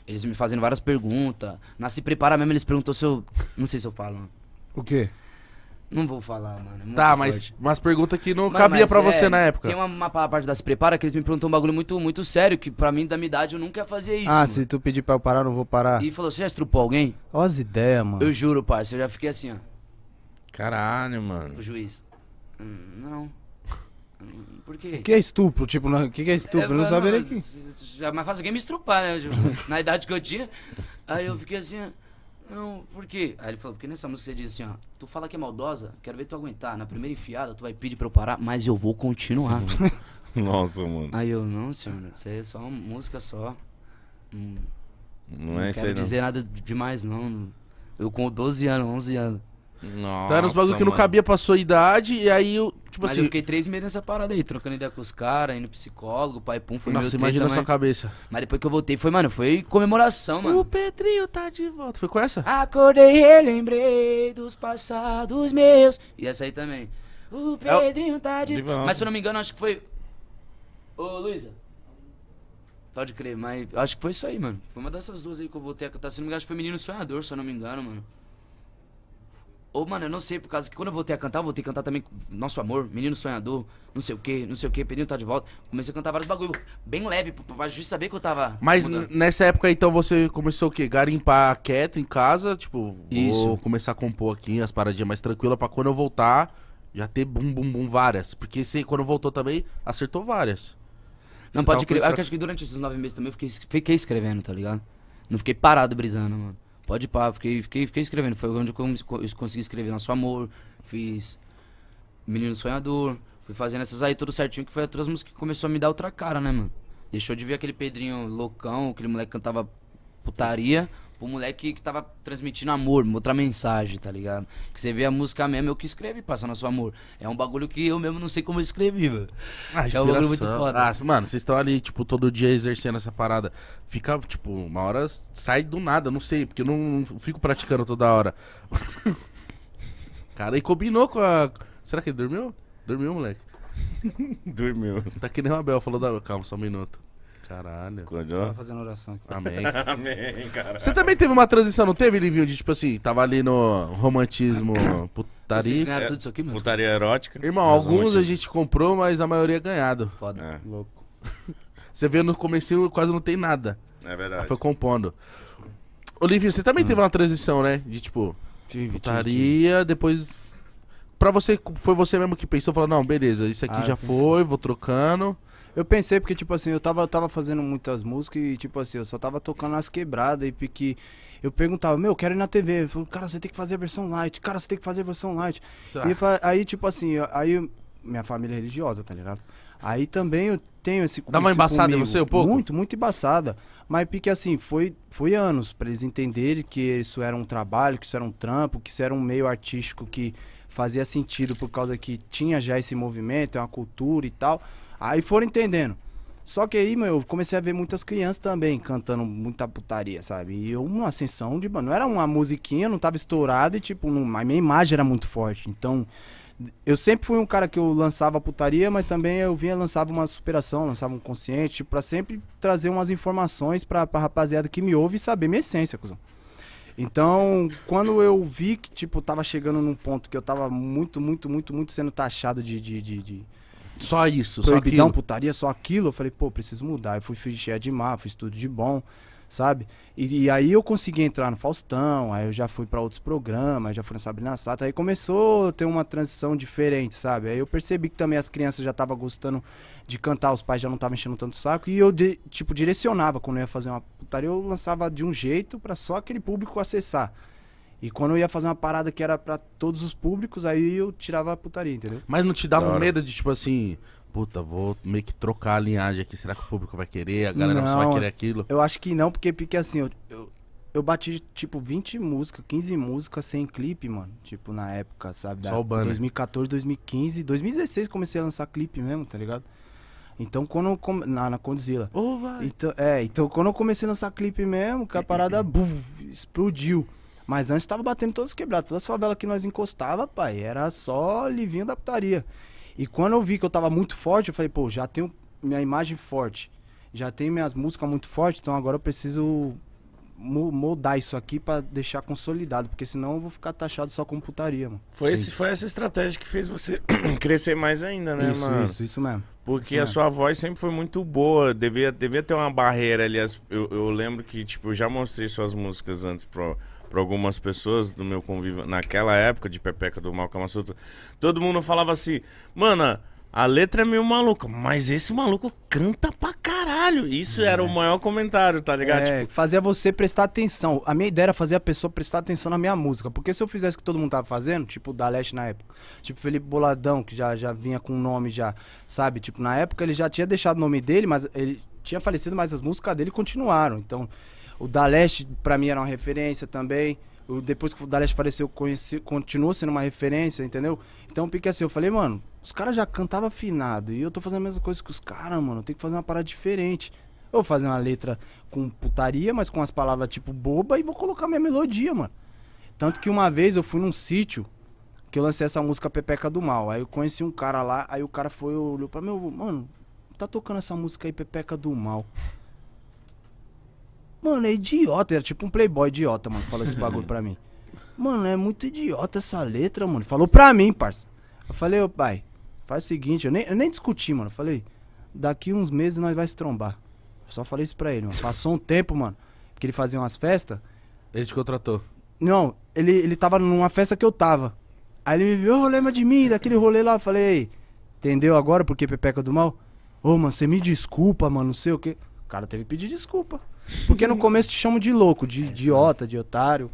Eles me fazendo várias perguntas. Na Se Prepara mesmo, eles perguntou se eu. Não sei se eu falo. O quê? Não vou falar, mano. É tá, mas mas umas perguntas que não cabia para é, você na época. Tem uma, uma, parte da Se Prepara que eles me perguntaram um bagulho muito, muito sério, que pra mim, da minha idade, eu nunca ia fazer isso. Ah, mano. se tu pedir pra eu parar, não vou parar. E falou, você já estrupou alguém? Olha as ideias, mano. Eu juro, parceiro, eu já fiquei assim, ó. Caralho, mano. O juiz. Hum, não. Por quê? O que é estupro? Tipo, o que, que é estupro? Eu não é, saberia que. Mas faz alguém me estrupar, né? Na idade que eu tinha. Aí eu fiquei assim. Não, por quê? Aí ele falou, porque nessa música você diz assim, ó, tu fala que é maldosa, quero ver tu aguentar. Na primeira enfiada, tu vai pedir pra eu parar, mas eu vou continuar. Nossa, mano. Aí eu, não, senhor, isso aí é só uma música só. Hum, não, não é isso aí, Não quero dizer nada demais, não. Eu com 12 anos, 11 anos. Nossa, então era uns bagulho que não cabia pra sua idade, e aí eu, tipo Mas assim... eu fiquei três meses nessa parada aí, trocando ideia com os caras, indo psicólogo, pai pum, foi Nossa, imagina a sua cabeça. Mas depois que eu voltei, foi, mano, foi comemoração, mano. O Pedrinho tá de volta. Foi com essa? Acordei e lembrei dos passados meus. E essa aí também. O é Pedrinho é... tá de volta. Mas se eu não me engano, acho que foi... Ô, Luísa. Pode crer, mas acho que foi isso aí, mano. Foi uma dessas duas aí que eu voltei a cantar. Se não me engano, acho que foi Menino Sonhador, se eu não me engano, mano. Ou, mano, eu não sei, por causa que quando eu voltei a cantar, eu voltei a cantar também Nosso Amor, Menino Sonhador, não sei o que, não sei o que, Pedrinho tá de volta. Comecei a cantar vários bagulho, bem leve, pra juiz saber que eu tava. Mas nessa época, então, você começou o quê? Garimpar quieto em casa, tipo, Isso. vou começar a compor aqui as paradinhas mais tranquilas pra quando eu voltar, já ter bum, bum, bum várias. Porque você, quando voltou também, acertou várias. Não, você pode tá crer. Começando... É acho que durante esses nove meses também eu fiquei, fiquei escrevendo, tá ligado? Não fiquei parado brisando, mano. Pode pá, fiquei, fiquei, fiquei escrevendo. Foi onde eu consegui escrever Nosso Amor, fiz Menino Sonhador, fui fazendo essas aí tudo certinho, que foi outras músicas que começou a me dar outra cara, né, mano? Deixou de ver aquele Pedrinho loucão, aquele moleque que cantava putaria pro moleque que tava transmitindo amor, outra mensagem, tá ligado? Que você vê a música mesmo, eu que escrevi, passa seu amor. É um bagulho que eu mesmo não sei como eu escrevi, velho. Ah, é um bagulho muito foda. Ah, mano, vocês estão ali, tipo, todo dia exercendo essa parada. Fica, tipo, uma hora sai do nada, não sei, porque eu não fico praticando toda hora. Cara, e combinou com a. Será que ele dormiu? Dormiu, moleque. dormiu. Tá que nem o Abel falou da. Calma, só um minuto. Caralho. Tava fazendo oração aqui. Amém. Amém, Você também teve uma transição, não teve, Livinho? De tipo assim, tava ali no romantismo putaria. Vocês ganharam tudo isso aqui, mano? Putaria erótica. Irmão, alguns a gente comprou, mas a maioria é ganhado. Foda. É. Louco. Você vê no começo quase não tem nada. É verdade. Ela foi compondo. Olivia, você também hum. teve uma transição, né? De tipo, tive, putaria, tive. depois. Pra você, foi você mesmo que pensou, falou, não, beleza, isso aqui ah, já foi, vou trocando. Eu pensei, porque, tipo assim, eu tava, tava fazendo muitas músicas e, tipo assim, eu só tava tocando as quebradas e porque eu perguntava, meu, eu quero ir na TV. Eu falei, cara, você tem que fazer a versão light, cara, você tem que fazer a versão light. E aí, tipo assim, aí minha família é religiosa, tá ligado? Aí também eu tenho esse Dá uma embaçada comigo. em você um pouco? Muito, muito embaçada. Mas porque assim, foi, foi anos para eles entenderem que isso era um trabalho, que isso era um trampo, que isso era um meio artístico que fazia sentido por causa que tinha já esse movimento, é uma cultura e tal. Aí foram entendendo. Só que aí, meu, eu comecei a ver muitas crianças também cantando muita putaria, sabe? E eu, uma ascensão de. Mano, era uma musiquinha, não tava estourada e, tipo, não, a minha imagem era muito forte. Então, eu sempre fui um cara que eu lançava putaria, mas também eu vinha lançava uma superação, lançava um consciente, para sempre trazer umas informações pra, pra rapaziada que me ouve e saber minha essência, cuzão. Então, quando eu vi que, tipo, tava chegando num ponto que eu tava muito, muito, muito, muito sendo taxado de, de, de, de só isso, Proibidão, só putaria, só aquilo. Eu falei, pô, preciso mudar. Eu fui fichar de mar, fiz tudo de bom, sabe? E, e, aí eu consegui entrar no Faustão, aí eu já fui para outros programas, já fui na Sabrina Sato. Aí começou a ter uma transição diferente, sabe? Aí eu percebi que também as crianças já estavam gostando de cantar, os pais já não estavam enchendo tanto o saco. E eu, de, tipo, direcionava quando eu ia fazer uma putaria, eu lançava de um jeito para só aquele público acessar. E quando eu ia fazer uma parada que era para todos os públicos, aí eu tirava a putaria, entendeu? Mas não te dava medo de, tipo assim, puta, vou meio que trocar a linhagem aqui, será que o público vai querer, a galera não, vai querer aquilo? Eu acho que não, porque pique assim, eu, eu, eu, bati, tipo, 20 músicas, 15 músicas sem clipe, mano, tipo, na época, sabe? Da, só o banner. 2014, 2015, 2016 comecei a lançar clipe mesmo, tá ligado? Então quando come... na, na Condzilla. Oh, então, é, então quando eu comecei a lançar clipe mesmo, que a parada buf, explodiu. Mas antes tava batendo todos os quebrados. Todas as favelas que nós encostava, pai, era só livinho da putaria. E quando eu vi que eu tava muito forte, eu falei, pô, já tenho minha imagem forte. Já tenho minhas músicas muito fortes, então agora eu preciso moldar isso aqui para deixar consolidado, porque senão eu vou ficar taxado só com putaria, mano. Foi, esse, foi essa estratégia que fez você crescer mais ainda, né, isso, mano? Isso, isso mesmo. Porque isso a mesmo. sua voz sempre foi muito boa, devia, devia ter uma barreira ali. Eu, eu lembro que, tipo, eu já mostrei suas músicas antes pro, para algumas pessoas do meu convívio naquela época de Pepeca do Mal Kama todo mundo falava assim, mano, a letra é meio maluca, mas esse maluco canta pra caralho. Isso é. era o é. maior comentário, tá ligado? É, tipo... fazia você prestar atenção. A minha ideia era fazer a pessoa prestar atenção na minha música. Porque se eu fizesse o que todo mundo tava fazendo, tipo o da Leste na época, tipo Felipe Boladão, que já, já vinha com o nome já, sabe? Tipo, na época ele já tinha deixado o nome dele, mas ele tinha falecido, mas as músicas dele continuaram. Então, o Daleste, para mim, era uma referência também. depois que o Daleste faleceu, conheci, continuou sendo uma referência, entendeu? Então, porque assim, eu falei, mano, os caras já cantavam afinado e eu tô fazendo a mesma coisa que os caras, mano. Tem que fazer uma parada diferente. Eu vou fazer uma letra com putaria, mas com as palavras tipo boba e vou colocar minha melodia, mano. Tanto que uma vez eu fui num sítio que eu lancei essa música Pepeca do Mal. Aí eu conheci um cara lá, aí o cara foi, olhou pra mim, mano, tá tocando essa música aí, Pepeca do Mal. Mano, é idiota. Era tipo um playboy idiota, mano, que falou esse bagulho pra mim. Mano, é muito idiota essa letra, mano. Falou pra mim, parça. Eu falei, ô pai, faz o seguinte, eu nem, eu nem discuti, mano. Eu falei, daqui uns meses nós vai se trombar. Eu só falei isso pra ele, mano. Passou um tempo, mano, que ele fazia umas festas. Ele te contratou? Não, ele, ele tava numa festa que eu tava. Aí ele me viu, ô, lembra de mim, daquele rolê lá. Eu falei, entendeu agora porque Pepeca do Mal? Ô, oh, mano, você me desculpa, mano, não sei o quê. O cara teve que pedir desculpa. Porque no começo te chamam de louco, de é, idiota, de otário,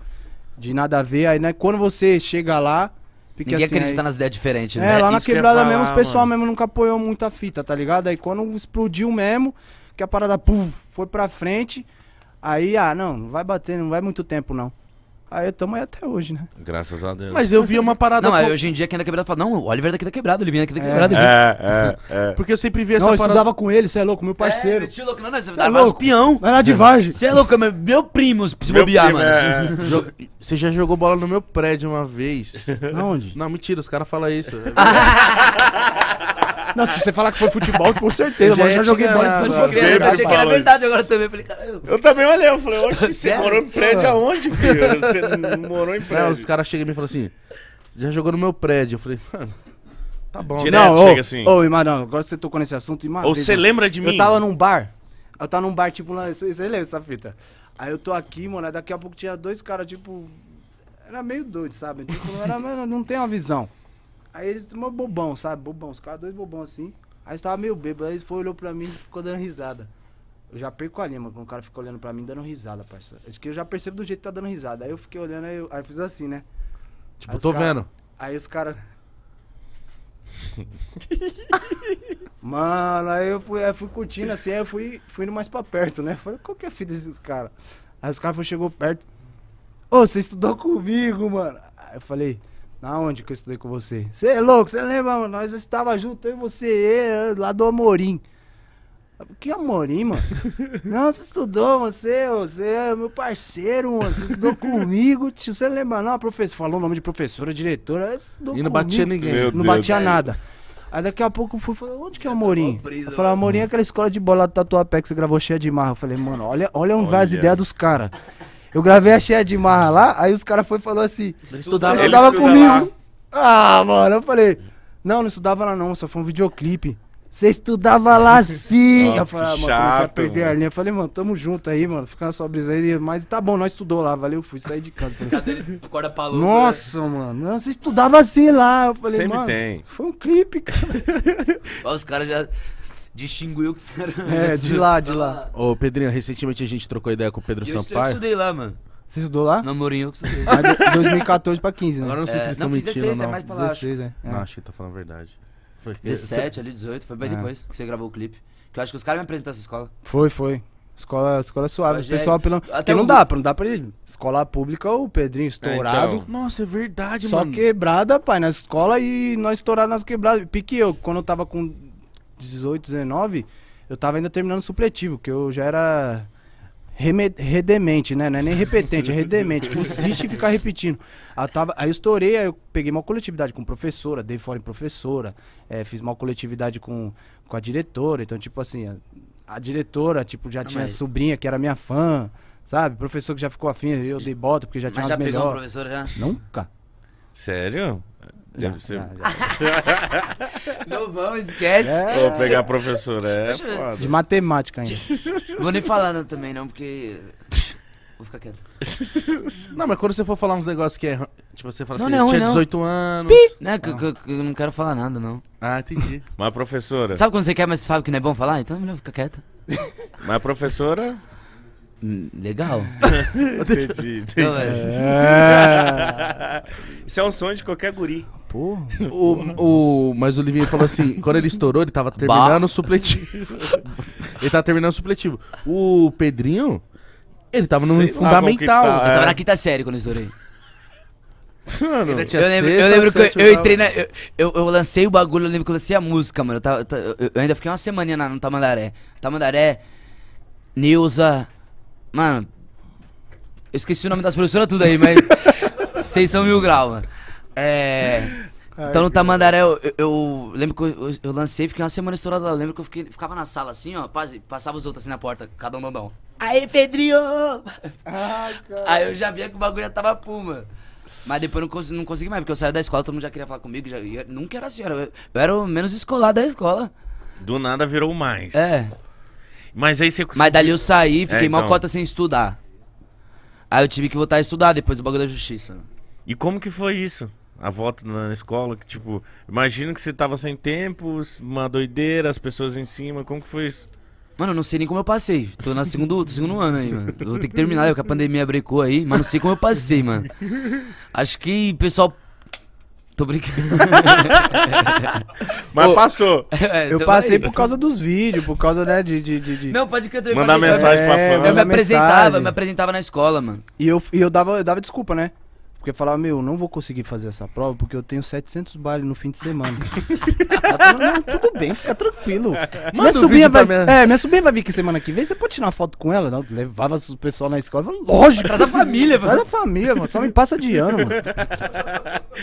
de nada a ver. Aí, né, quando você chega lá. Fica Ninguém assim, acredita aí... nas ideias diferentes, é, né? É, lá na quebrada mesmo, os pessoal mesmo nunca apoiou muito a fita, tá ligado? Aí quando explodiu mesmo, que a parada puf, foi pra frente. Aí, ah, não, não vai bater, não vai muito tempo, não. Aí estamos aí até hoje, né? Graças a Deus. Mas eu vi uma parada. Não, é, com... hoje em dia quem é da tá quebrada fala, não, o Oliver tá tá é daqui da quebrada, ele vinha daqui da quebrada. É, é, é, Porque eu sempre vi essa não, parada. Eu estudava com ele, você é louco, meu é, parceiro. É, louco, não, não, você é, é louco. peão. Não era de Vargem. Você é louco, meu, meu primo, se meu bobear, primo, mano. É. Você já jogou bola no meu prédio uma vez. Onde? Não, mentira, os caras falam isso. Não, se você falar que foi futebol, com certeza, mas eu já joguei bola Eu achei que era verdade agora também. Falei, caralho. Eu também olhei, eu falei, oxe, você morou em prédio aonde, filho? Você morou em Não, os caras chegam e me falam assim: "Você já jogou no meu prédio? Eu falei, mano, tá bom. Direto. Não, chega ô, assim. ô, Imarão, agora você tocou nesse assunto, Imarão. Ou você lembra de mim? Eu tava num bar. Eu tava num bar, tipo, lá, você lembra dessa fita? Aí eu tô aqui, mano, daqui a pouco tinha dois caras, tipo. Era meio doido, sabe? Tipo, não, era, mano, não tem uma visão. Aí eles, mas bobão, sabe? Bobão, os caras dois bobão assim. Aí eles meio bêbado, aí eles foram, olhou pra mim e ficou dando risada. Eu já perco a linha, mano, quando o cara fica olhando pra mim dando risada, parceiro. Acho que eu já percebo do jeito que tá dando risada. Aí eu fiquei olhando, aí eu, aí eu fiz assim, né? Tipo, aí tô cara, vendo. Aí os caras. mano, aí eu fui, aí fui curtindo assim, aí eu fui, fui indo mais pra perto, né? Falei, qual que é a fita desses caras? Aí os caras chegou perto. Ô, você estudou comigo, mano. Aí eu falei, na onde que eu estudei com você? Você é louco, você lembra? Mano? Nós estava junto, eu e você, lá do Amorim. Que Amorim, mano? não, você estudou, você, você é meu parceiro, mano. Você estudou comigo, tio. Você lembra? Não, a professora falou o nome de professora, diretora. e não comigo. batia ninguém. Meu não Deus batia Deus. nada. Aí daqui a pouco eu fui falei, onde que é o Amorim? Eu falei, Amorim é aquela escola de bola do Tatuapé que você gravou cheia de marra. Eu falei, mano, olha, olha, olha. as ideias dos caras. Eu gravei a cheia de marra lá, aí os caras foram e falaram assim: Você estudava, você estudava comigo? Ah, mano, eu falei: Não, não estudava lá não, só foi um videoclipe. Você estudava lá sim. Nossa, eu falei, ah, mano, chato, a mano. a linha. Eu falei, mano, tamo junto aí, mano. Fica na sua brisa aí. Mas tá bom, nós estudou lá, valeu. Fui sair de casa. Corda pra louco, Nossa, né? mano. Não, você estudava assim lá. Eu falei, Sempre mano, tem. Foi um clipe, cara. Os caras já distinguiu que você era. É, de lá, de lá. Ô, Pedrinho, recentemente a gente trocou ideia com o Pedro eu Sampaio. Eu estudei lá, mano. Você estudou lá? Namorinho eu que estudei. Ah, de 2014 pra 15, né? Agora não sei é, se vocês estão mentindo, né? não. É mais pra lá, 16, acho. é. Não, achei que tá falando a verdade. Foi. 17, ali 18, foi bem é. depois que você gravou o clipe. Que eu acho que os caras me apresentaram essa escola. Foi, foi. Escola, escola é suave. O pessoal pelo. Até não o... dá, não dá pra ele. Escola pública, o Pedrinho estourado. É, então. Nossa, é verdade, Só mano. Só quebrada, pai, na escola e nós estourados nas quebradas. Pique eu, quando eu tava com 18, 19, eu tava ainda terminando supletivo, que eu já era redemente, né? Não é nem repetente, é redemente. Consiste em ficar repetindo. Eu tava, aí eu estourei, aí eu peguei uma coletividade com professora, dei fora em professora, é, fiz uma coletividade com, com a diretora. Então, tipo assim, a, a diretora, tipo, já Não, tinha mas... sobrinha que era minha fã, sabe? Professor que já ficou afim, eu dei bota porque já mas tinha mas umas já pegou professor já? Nunca. Sério? Já, já, já. não vão, esquece. É. Vou pegar a professora, é foda. De matemática ainda. Vou nem falar não, também não, porque... Vou ficar quieto. Não, mas quando você for falar uns negócios que é... Tipo, você fala não, assim, não, tinha não. 18 anos... É não, que, que, que, eu não quero falar nada, não. Ah, entendi. Mas professora... Sabe quando você quer, mas sabe que não é bom falar? Então é melhor ficar quieto. Mas professora... Hum, legal. entendi, entendi. Então, é. é... Isso é um sonho de qualquer guri. Porra. O, o, mas o Livinho falou assim: quando ele estourou, ele tava terminando bah. o supletivo. ele tava terminando o supletivo. O Pedrinho, ele tava no fundamental. Tá, eu tava é. na quinta série quando eu estourei. Mano, eu lembro, sexta, eu lembro que eu, eu entrei na. Eu, eu, eu, lancei o bagulho, eu lembro que eu lancei a música, mano. Eu, tava, eu, ainda fiquei uma semana na, no Tamandaré. Tamandaré, Nilza. Mano, eu esqueci o nome das professoras tudo aí, mas. Vocês são mil graus, mano. É. então no Tamandaré, eu, eu, eu lembro que eu, eu, lancei, fiquei uma semana estourada lá. lembro que eu fiquei, ficava na sala assim, ó, passava os outros assim na porta, cada um dondão. Aí, Pedrinho! Aí eu já via que o bagulho já tava puma. Mas depois não, não consegui mais, porque eu saí da escola, todo mundo já queria falar comigo. Já, eu, nunca era assim, eu, eu era o menos escolar da escola. Do nada virou mais. É. Mas aí você conseguiu... Mas dali eu saí, é, fiquei é, então... mal cota sem estudar. Aí eu tive que voltar a estudar depois do bagulho da justiça. E como que foi isso? a volta na escola, que tipo, imagina que você tava sem tempo, uma doideira, as pessoas em cima, como que foi isso? Mano, eu não sei nem como eu passei. Tô na segundo, segundo ano aí, mano. Eu vou ter que terminar, porque é a pandemia brecou aí, mas não sei como eu passei, mano. Acho que o pessoal. Tô brincando. mas Ô, passou. É, eu passei aí. por causa dos vídeos, por causa, né, de. de, de... Não, pode crer, eu Mandar mensagem pra é, fã. É, eu me apresentava, mensagem. me apresentava na escola, mano. E eu, e eu, dava, eu dava desculpa, né? Porque falava, meu, não vou conseguir fazer essa prova porque eu tenho 700 bailes no fim de semana. falando, tudo bem, fica tranquilo. Manda minha, um sobrinha vai, minha... É. é, minha sobrinha vai vir que semana que vem, você pode tirar uma foto com ela? Não, levava o pessoal na escola. Falava, Lógico. Traz a família. Traz a família, mano. Só me passa de ano, mano.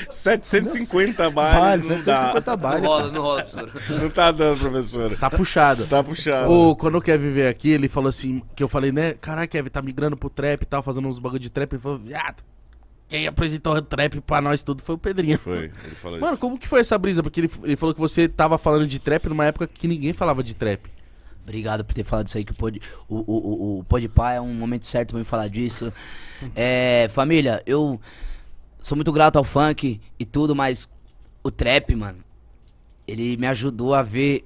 750 bailes. Baile, 750 bailes. Não rola, não rola, professor. Não tá dando, professor. Tá puxado. Tá puxado. O, quando o Kevin veio aqui, ele falou assim, que eu falei, né? Caralho, Kevin, tá migrando pro trap e tal, fazendo uns bagulho de trap. Ele falou, viado. Ah, quem apresentou o trap pra nós tudo foi o Pedrinho. Foi, ele falou Mano, isso. como que foi essa brisa? Porque ele, ele falou que você tava falando de trap numa época que ninguém falava de trap. Obrigado por ter falado isso aí, que o pode, o, o, o, o é um momento certo pra me falar disso. É, família, eu sou muito grato ao funk e tudo, mas o trap, mano, ele me ajudou a ver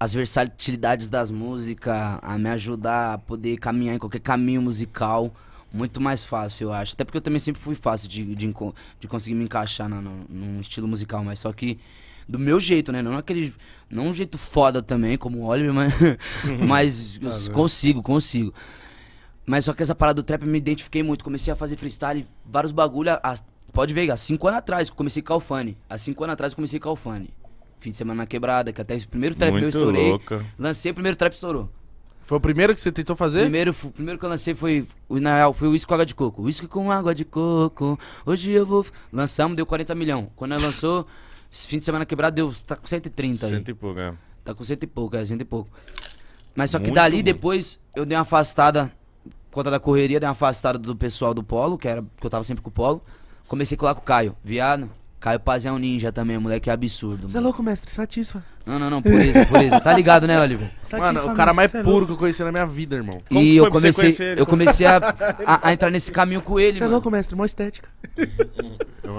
as versatilidades das músicas, a me ajudar a poder caminhar em qualquer caminho musical. Muito mais fácil, eu acho. Até porque eu também sempre fui fácil de, de, de conseguir me encaixar na, no, num estilo musical, mas só que do meu jeito, né? Não aquele. Não um jeito foda também, como o Oliver, mas, mas tá consigo, consigo. Mas só que essa parada do trap eu me identifiquei muito. Comecei a fazer freestyle, vários bagulho. A, pode ver, há cinco anos atrás eu comecei calfani Há cinco anos atrás comecei calfani Fim de semana na quebrada, que até o primeiro trap muito eu estourei. Louca. Lancei o primeiro trap estourou. Foi o primeiro que você tentou fazer? Primeiro, primeiro que eu lancei foi, na real, foi o uísque com água de coco. Uísque com água de coco, hoje eu vou... Lançamos, deu 40 milhões. Quando ela lançou, esse fim de semana quebrado, deu, tá com 130 aí. Cento e pouco, é. Tá com cento e pouco, é, cento e pouco. Mas só que Muito dali, bom. depois, eu dei uma afastada, por conta da correria, dei uma afastada do pessoal do Polo, que era, que eu tava sempre com o Polo. Comecei a colar com o Caio, viado. Caio Paz é um ninja também, moleque é absurdo. Você é louco, mestre, satisfa. Não, não, não, pureza, pureza. Tá ligado, né, Oliver? Mano, o cara mais é puro que eu conheci na minha vida, irmão. Como e eu comecei, ele, eu comecei a, a, a, entrar nesse caminho com ele, Você é louco, mestre, mó estética.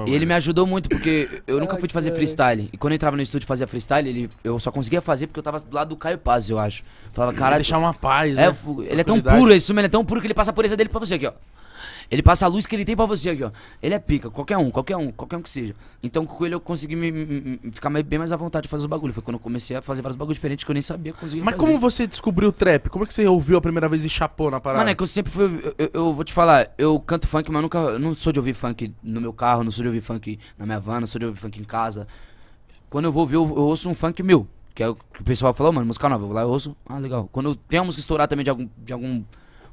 E ele me ajudou muito, porque eu nunca fui de fazer freestyle. E quando eu entrava no estúdio fazer freestyle, ele, eu só conseguia fazer porque eu tava do lado do Caio Paz, eu acho. Falava, caralho. Deixar uma paz, é, né? Ele é tão puro, isso mesmo, ele é tão puro que ele passa a pureza dele pra você aqui, ó. Ele passa a luz que ele tem pra você aqui, ó. Ele é pica, qualquer um, qualquer um, qualquer um que seja. Então com ele eu consegui me, me, ficar bem mais à vontade de fazer os bagulhos. Foi quando eu comecei a fazer vários bagulhos diferentes que eu nem sabia Mas como você descobriu o trap? Como é que você ouviu a primeira vez e chapou na parada? Mano, é que eu sempre fui. Eu, eu, eu vou te falar, eu canto funk, mas nunca. Eu não sou de ouvir funk no meu carro, não sou de ouvir funk na minha van, não sou de ouvir funk em casa. Quando eu vou ouvir, eu, eu ouço um funk meu. Que é o que o pessoal falou mano, música nova, eu vou lá eu ouço. Ah, legal. Quando tem uma música estourar também de algum. De algum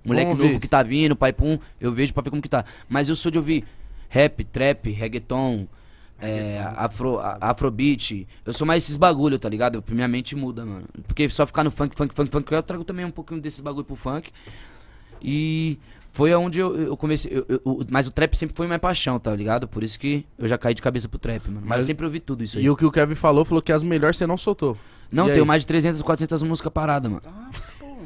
Moleque novo que tá vindo, pai pum, eu vejo pra ver como que tá. Mas eu sou de ouvir rap, trap, reggaeton, é, afro, a, afrobeat. Eu sou mais esses bagulho, tá ligado? Minha mente muda, mano. Porque só ficar no funk, funk, funk, funk. Eu trago também um pouquinho desses bagulho pro funk. E foi onde eu, eu comecei. Eu, eu, mas o trap sempre foi minha paixão, tá ligado? Por isso que eu já caí de cabeça pro trap, mano. Mas, mas eu sempre ouvi tudo isso aí. E o que o Kevin falou, falou que as melhores você não soltou. Não, e tenho aí? mais de 300, 400 músicas paradas, mano. Ah.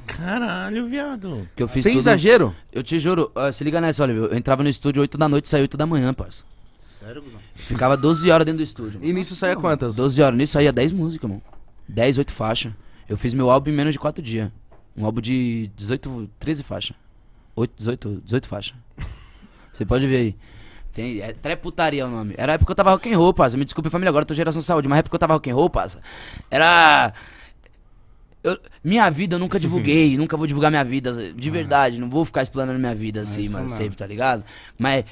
Caralho, viado. Que eu fiz Sem tudo... exagero? Eu te juro, uh, se liga nessa, olha, eu entrava no estúdio 8 da noite e saía 8 da manhã, parça. Sério, Guzão? Ficava 12 horas dentro do estúdio. E nisso saía quantas? 12 horas. Nisso saía 10 músicas, mano. 10, 8 faixas. Eu fiz meu álbum em menos de 4 dias. Um álbum de 18, 13 faixas. 8, 18, 18 faixas. Você pode ver aí. Tem, é treputaria o nome. Era a época que eu tava rock and roll, parça. Me desculpe, família, agora eu tô geração saúde, mas a época que eu tava rock and roll, parça. Era eu, minha vida eu nunca divulguei, nunca vou divulgar minha vida, de ah. verdade, não vou ficar explanando minha vida é assim, mano, mesmo. sempre, tá ligado? Mas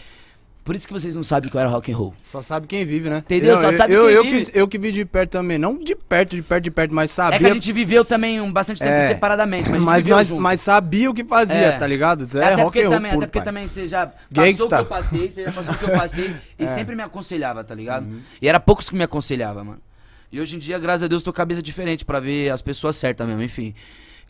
por isso que vocês não sabem eu era rock and roll. Só sabe quem vive, né? Entendeu? Só sabe eu, quem eu vive. Que, eu que vi de perto também. Não de perto, de perto, de perto, mas sabia. É que a gente viveu também um bastante tempo é, separadamente. Mas, mas, nós, mas sabia o que fazia, é. tá ligado? É até rock and roll. Também, puro, até porque pai. também você já passou Gangsta. o que eu passei, você já passou o que eu passei. e é. sempre me aconselhava, tá ligado? Uhum. E era poucos que me aconselhavam, mano. E hoje em dia, graças a Deus, tô cabeça diferente para ver as pessoas certas mesmo, enfim.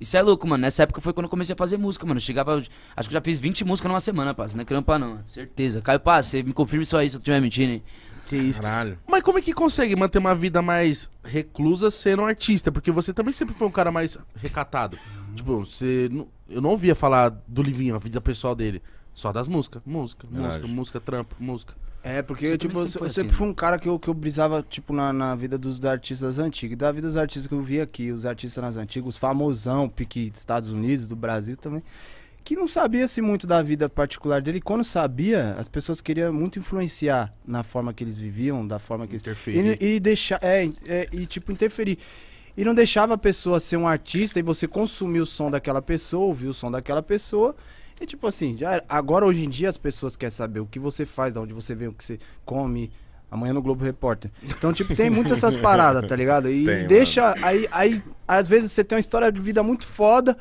Isso é louco, mano. Nessa época foi quando eu comecei a fazer música, mano. Eu chegava. Acho que já fiz 20 músicas numa semana, parça. Não é crampa, não. Certeza. Caio, pá, você me confirma isso aí se eu estiver mentindo, hein? Que isso. Caralho. Mas como é que consegue manter uma vida mais reclusa sendo um artista? Porque você também sempre foi um cara mais recatado. Uhum. Tipo, você. Eu não ouvia falar do Livinho, a vida pessoal dele. Só das músicas. Música, música, música, música, trampo, música. É, porque tipo, eu, eu assim, sempre fui né? um cara que eu, que eu brisava, tipo, na, na vida dos, artistas antigos. E da vida dos artistas que eu vi aqui, os artistas nas antigas, famosão, pique dos Estados Unidos, do Brasil também, que não sabia-se assim, muito da vida particular dele. E quando sabia, as pessoas queriam muito influenciar na forma que eles viviam, da forma que interferir. eles... E, e deixar... É, é, e tipo, interferir. E não deixava a pessoa ser um artista e você consumir o som daquela pessoa, ouvir o som daquela pessoa tipo assim, já, agora hoje em dia as pessoas querem saber o que você faz, de onde você vem, o que você come. Amanhã no Globo Repórter. Então, tipo, tem muitas essas paradas, tá ligado? E tem, deixa. Aí, aí, às vezes você tem uma história de vida muito foda,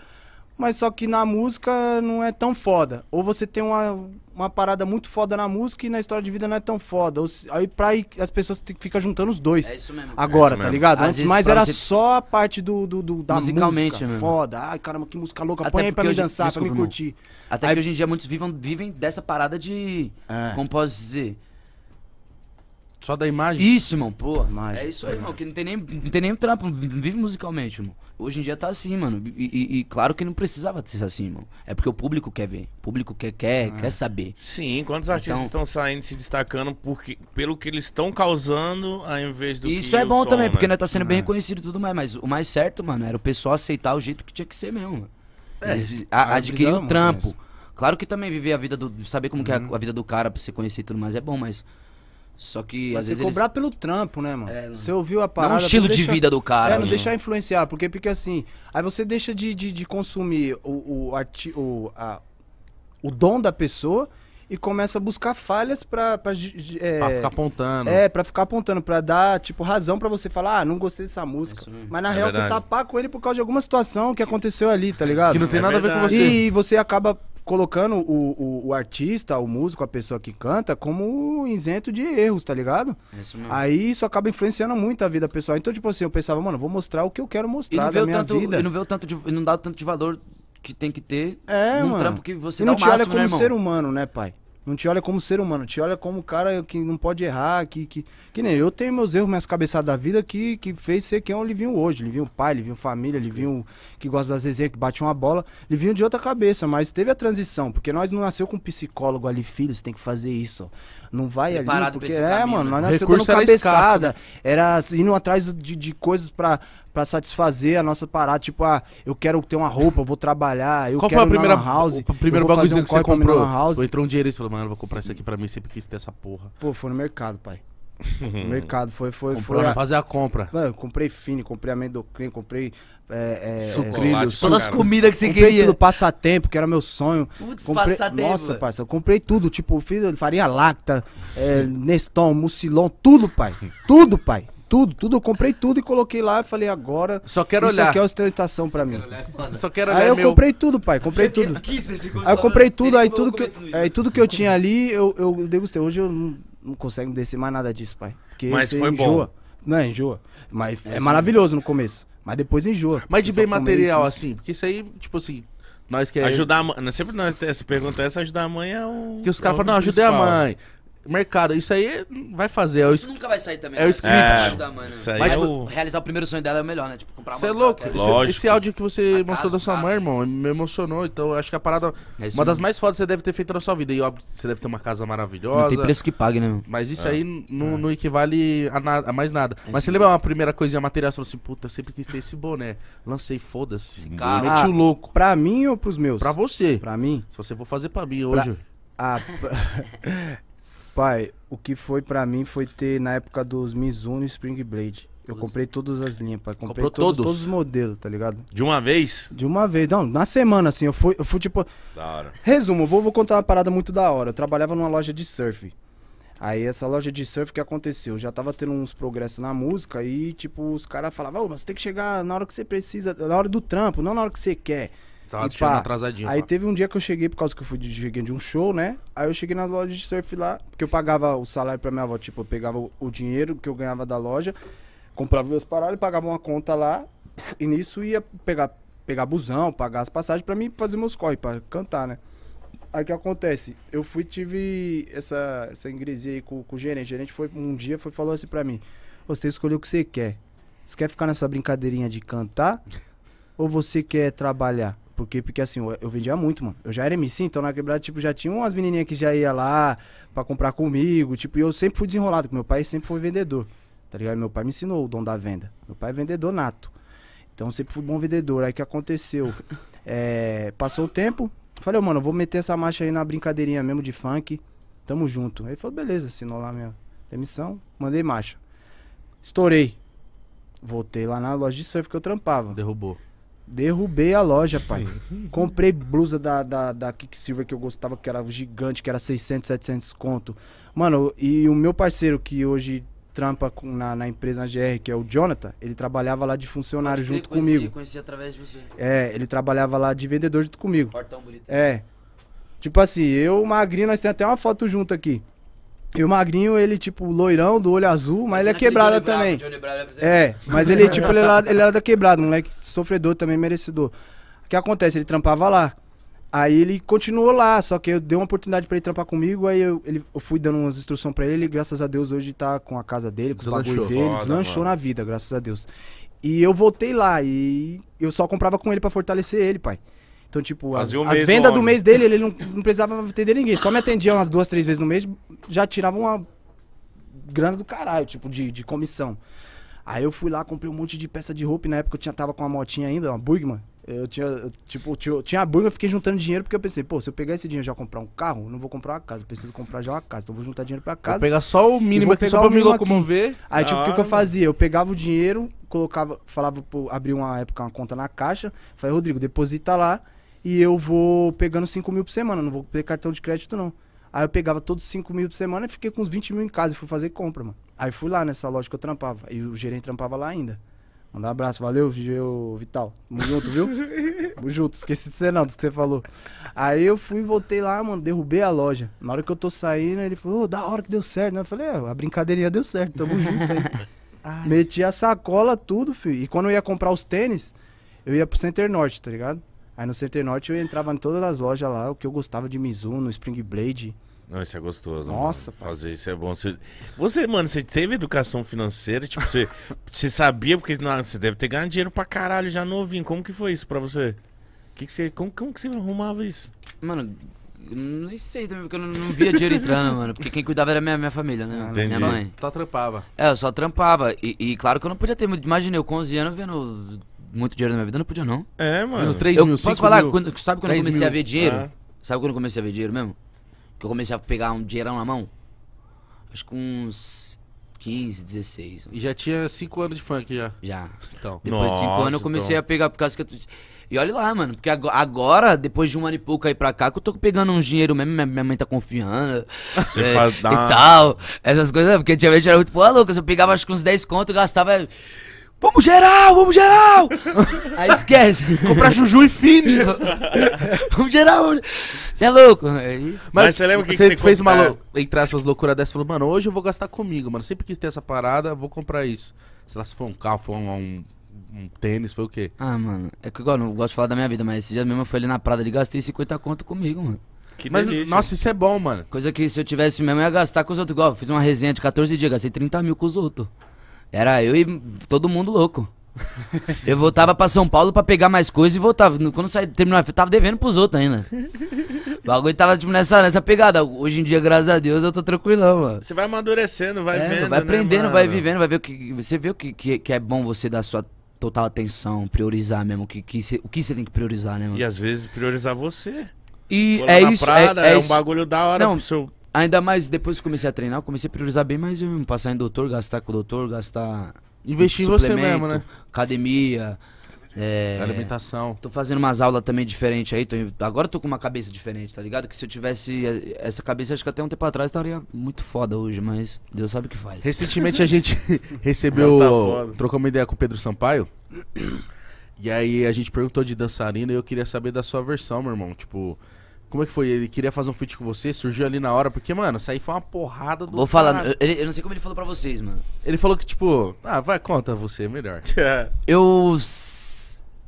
mas só que na música não é tão foda. Ou você tem uma, uma parada muito foda na música e na história de vida não é tão foda. Aí pra aí, as pessoas ficam juntando os dois. É isso mesmo. Agora, é isso tá mesmo. tá ligado? Às Antes mais era você... só a parte do, do, do da Musicalmente, música. Foda. Ai, caramba, que música louca. Até Põe aí pra me dançar, desculpa, pra me curtir. Até aí... que hoje em dia muitos vivam, vivem dessa parada de. É. Como posso dizer? Só da imagem? Isso, irmão, pô. Imagem. É isso aí, irmão, que não tem nem, não tem nem trampo, vive musicalmente, irmão. Hoje em dia tá assim, mano. E, e, e claro que não precisava ser assim, irmão. É porque o público quer ver. O público quer, quer, ah. quer saber. Sim, quantos então, artistas estão saindo se destacando porque, pelo que eles estão causando, ao invés do Isso é bom som, também, né? porque não né, tá sendo ah. bem reconhecido e tudo mais. Mas o mais certo, mano, era o pessoal aceitar o jeito que tinha que ser mesmo. É, eles, a, adquirir o um trampo. Claro que também viver a vida do. Saber como uhum. é a, a uhum. vida do cara pra você conhecer e tudo mais é bom, mas só que Mas às vezes. cobrar eles... pelo trampo, né, mano? É, mano? Você ouviu a parada. Não o estilo de deixa... vida do cara. É, não mano. deixar influenciar, porque porque assim. Aí você deixa de, de, de consumir o, o, arti... o, a... o dom da pessoa e começa a buscar falhas pra. Pra, é, pra ficar apontando. É, pra ficar apontando, pra dar, tipo, razão pra você falar, ah, não gostei dessa música. Mas na é real verdade. você tá pá com ele por causa de alguma situação que aconteceu ali, tá ligado? Que não tem é nada verdade. a ver com você. E você acaba colocando o, o, o, artista, o músico, a pessoa que canta, como isento de erros, tá ligado? É isso mesmo. Aí isso acaba influenciando muito a vida pessoal. Então, tipo assim, eu pensava, mano, vou mostrar o que eu quero mostrar da minha tanto, vida. E não vê o tanto de, não dá o tanto de valor que tem que ter é, mano. trampo que você e não dá o máximo, te olha né, como ser humano, né, pai? Não te olha como ser humano, te olha como cara que não pode errar, que, que, que nem eu tenho meus erros, minhas cabeçadas da vida que, que fez ser quem é o Livinho hoje. Livinho pai, Livinho família, Livinho que gosta das resenhas, que bate uma bola. Livinho de outra cabeça, mas teve a transição, porque nós não nasceu com um psicólogo ali, filho, você tem que fazer isso não vai Preparado ali. Porque, é, caminho, mano, né? nós recurso era cabeçada. Escasso, né? Era indo atrás de, de coisas pra, para satisfazer a nossa parada. Tipo, ah, eu quero ter uma roupa, vou trabalhar, eu Qual quero foi a primeira, house. O primeiro bagulho um que você comprou? House. Entrou um dinheiro e falou, mano, vou comprar isso aqui pra mim, sempre quis ter essa porra. Pô, foi no mercado, pai. No mercado, foi, foi, foi. Fazer a compra. Mano, eu comprei Fini, comprei amendoim, comprei é, é, todas as comidas que você comprei queria. Comprei tudo, passatempo, que era meu sonho. Putz, comprei, passatempo. Nossa, parça, eu comprei tudo, tipo, fiz farinha lacta, é, Neston, Mucilon, tudo, pai. Tudo, pai. Tudo, tudo, eu comprei tudo e coloquei lá e falei, agora. Só quero isso olhar. Isso aqui é ostentação pra mim. Só quero olhar. Aí eu meu... comprei tudo, pai, comprei que, tudo. Que, que aí eu comprei tudo, aí tudo que, eu, aí é, tudo que eu tinha ali, eu, eu degustei. Hoje eu não, não consigo descer mais nada disso, pai. Mas foi enjoa. bom. Não, é, enjoa. Mas é, é maravilhoso no começo. Mas depois enjoa. Mas de bem material, isso, assim, porque isso aí, tipo assim, nós que é- Ajudar a mãe. Sempre nós, essa pergunta essa, ajudar a mãe é o. Que os caras é falam, não, ajudei a mãe mercado. Isso aí vai fazer. É isso nunca vai sair também. É o né? script. É, ajudar, mano. Isso aí Mas, é tipo, realizar o primeiro sonho dela é o melhor, né? Tipo, comprar uma Você é louco. Esse, esse, áudio que você mostrou da sua mãe, irmão, me emocionou. Então, acho que a parada... É uma das mais fodas que você deve ter feito na sua vida. E, óbvio, você deve ter uma casa maravilhosa. Não tem preço que pague, né? Mas isso é. aí não, é. não, equivale a, na, a mais nada. Mas você lembra uma primeira coisinha material? Você falou assim, puta, eu sempre quis ter esse boné. Lancei, foda-se. cara Mete ah, o louco. Pra mim ou pros meus? Pra você. Pra mim. Se você for fazer pra mim hoje... Pra... Ah, Pai, o que foi pra mim foi ter na época dos Mizuno e Spring Blade. Eu comprei todas as linhas, pai. Comprei Comprou todos, todos? todos os modelos, tá ligado? De uma vez? De uma vez. Não, na semana, assim, eu fui, eu fui tipo. Da hora. Resumo, vou, vou contar uma parada muito da hora. Eu trabalhava numa loja de surf. Aí essa loja de surf que aconteceu? Eu já tava tendo uns progressos na música e, tipo, os caras falavam, ô, mas você tem que chegar na hora que você precisa, na hora do trampo, não na hora que você quer. Tava e, pá, atrasadinho. Aí pá. teve um dia que eu cheguei, por causa que eu fui de, cheguei de um show, né? Aí eu cheguei na loja de surf lá, porque eu pagava o salário pra minha avó. Tipo, eu pegava o, o dinheiro que eu ganhava da loja, comprava meus paradas, pagava uma conta lá. E nisso ia pegar, pegar busão, pagar as passagens pra mim fazer meus corre, pra cantar, né? Aí o que acontece? Eu fui, tive essa, essa ingresia aí com, com o gerente. O gerente foi um dia foi falou assim pra mim: Você tem que escolher o que você quer. Você quer ficar nessa brincadeirinha de cantar? Ou você quer trabalhar? Por quê? Porque assim, eu, eu, vendia muito, mano. Eu já era MC, então na quebrada, tipo, já tinha umas menininhas que já ia lá pra comprar comigo, tipo, e eu sempre fui desenrolado, porque meu pai sempre foi vendedor, tá ligado? Meu pai me ensinou o dom da venda. Meu pai é vendedor nato. Então sempre fui bom vendedor. Aí que aconteceu? É, passou o tempo, falei, mano, vou meter essa marcha aí na brincadeirinha mesmo de funk, tamo junto. Aí falou, beleza, assinou lá minha demissão, mandei marcha. Estourei. Voltei lá na loja de surf que eu trampava. Derrubou. Derrubei a loja, pai. Comprei blusa da, da, da Kicksilver que eu gostava, que era gigante, que era 600, 700 conto. Mano, e o meu parceiro que hoje trampa com, na, na, empresa na GR, que é o Jonathan, ele trabalhava lá de funcionário junto conheci, comigo. conheci através de você. É, ele trabalhava lá de vendedor junto comigo. Portão bonito. É. Tipo assim, eu, Magrinho, nós temos até uma foto junto aqui. E o Magrinho, ele, tipo, loirão, do olho azul, mas, mas ele é quebrada também. Bravo, é, é mas ele, tipo, ele era, é ele era é da quebrada, moleque sofredor também, merecedor. O que acontece? Ele trampava lá. Aí ele continuou lá, só que eu dei uma oportunidade para ele trampar comigo, aí eu, ele, eu fui dando umas instruções para ele, graças a Deus, hoje tá com a casa dele, com os bagulho dele, foda, deslanchou mano. na vida, graças a Deus. E eu voltei lá e eu só comprava com ele para fortalecer ele, pai. Então, tipo, as, um as vendas do mês dele, ele não, não precisava atender ninguém. Só me atendia umas duas, três vezes no mês, já tirava uma grana do caralho, tipo, de, de comissão. Aí eu fui lá, comprei um monte de peça de roupa. E na época eu tinha, tava com uma motinha ainda, uma Burgman. Eu tinha, eu, tipo, tinha, tinha a Burgman, eu fiquei juntando dinheiro porque eu pensei, pô, se eu pegar esse dinheiro já comprar um carro, não vou comprar uma casa. Eu preciso comprar já uma casa. Então eu vou juntar dinheiro pra casa. Vou pegar só o mínimo aqui, só pra me locomover. Aí, tipo, o ah, que, que, eu ah. fazia? Eu pegava o dinheiro, colocava, falava, pô, abri uma época uma conta na caixa. Falei, Rodrigo, deposita lá e eu vou pegando 5 mil por semana, não vou ter cartão de crédito não. Aí eu pegava todos os 5 mil por semana e fiquei com uns 20 mil em casa e fui fazer compra, mano. Aí fui lá nessa loja que eu trampava. E o gerente trampava lá ainda. Mandar um abraço, valeu, Vital. Tamo junto, viu? Tamo junto, esqueci de você não, do que você falou. Aí eu fui, voltei lá, mano, derrubei a loja. Na hora que eu tô saindo, ele falou, oh, da hora que deu certo, né? Eu falei, é, a brincadeirinha deu certo, tamo junto aí. Meti a sacola, tudo, filho. E quando eu ia comprar os tênis, eu ia pro Center Norte, tá ligado? Aí no Center Norte eu entrava em todas as lojas lá, o que eu gostava de Mizuno, Spring Blade. Não, isso é gostoso. Nossa, Fazer isso é bom. Você, você, mano, você teve educação financeira? Tipo, você, você sabia, porque não, você deve ter ganhado dinheiro pra caralho já novinho. Como que foi isso pra você? Que que você como, como que você arrumava isso? Mano, não sei também, porque eu não, não via dinheiro entrando, mano. Porque quem cuidava era minha, minha família, né? Entendi. Minha mãe. Só trampava. É, eu só trampava. E, e, claro que eu não podia ter muito. Imaginei eu com 11 anos vendo muito dinheiro na minha vida, não podia, não. É, mano. 3 eu mil, posso falar, mil. Quando, sabe quando eu comecei mil. a ver dinheiro? Ah. Sabe quando eu comecei a ver dinheiro mesmo? Que eu comecei a pegar um dinheirão na mão? Acho que uns 15, 16. E já tinha 5 anos de funk já? Já. Então. Depois Nossa, de 5 anos eu comecei então. a pegar por causa que eu. E olha lá, mano, porque agora, depois de um ano e pouco aí pra cá, que eu tô pegando um dinheiro mesmo, minha, mãe tá confiando. Você é, faz dar... E ah. tal. Essas coisas, porque antigamente era muito, pô, louco, eu pegava acho que uns 10 conto e gastava. Vamos geral, vamos geral! Aí esquece. Comprar Juju e Fini. vamos geral, vamos... Você é louco. Aí... Mas, você lembra que, que você, fez comprar... uma, lou... É. entre aspas, loucura dessa? falou, mano, hoje eu vou gastar comigo, mano. Sempre quis ter essa parada, vou comprar isso. Sei lá, se for um carro, for um, um um tênis, foi o quê? Ah, mano, é que igual, não gosto de falar da minha vida, mas esse dia mesmo eu fui ali na Prada e gastei 50 conto comigo, mano. Que mas, delícia. nossa, isso é bom, mano. Coisa que se eu tivesse mesmo, eu ia gastar com os outros. Igual, fiz uma resenha de 14 dias, gastei 30 mil com os outros. Era eu e todo mundo louco. eu voltava pra São Paulo pra pegar mais coisa e voltava. Quando saí, terminava, eu tava devendo pros outros ainda. O bagulho tava, tipo, nessa, nessa pegada. Hoje em dia, graças a Deus, eu tô tranquilão, mano. Você vai amadurecendo, vai é, vendo. Vai né, aprendendo, né, vai vivendo, vai ver o que. Você vê o que, que, que é bom você dar sua total atenção, priorizar mesmo. Que, que cê, o que você tem que priorizar, né, mano? E às vezes priorizar você. E é isso. É Prada, é, é, é um isso. bagulho da hora Não, pro seu Ainda mais depois que comecei a treinar, comecei a priorizar bem mais eu passar em doutor, gastar com o doutor, gastar. Investir em você mesmo, né? Academia. É, alimentação. Tô fazendo umas aulas também diferente aí. Tô, agora tô com uma cabeça diferente, tá ligado? Que se eu tivesse é, essa cabeça, acho que até um tempo atrás estaria muito foda hoje, mas Deus sabe o que faz. Recentemente a gente recebeu. Tá trocou uma ideia com o Pedro Sampaio. E aí a gente perguntou de dançarina e eu queria saber da sua versão, meu irmão. Tipo, como é que foi? Ele queria fazer um feat com você, surgiu ali na hora, porque, mano, isso aí foi uma porrada do. Vou falar, eu, eu, não sei como ele falou pra vocês, mano. Ele falou que, tipo, ah, vai, conta você, melhor. É. eu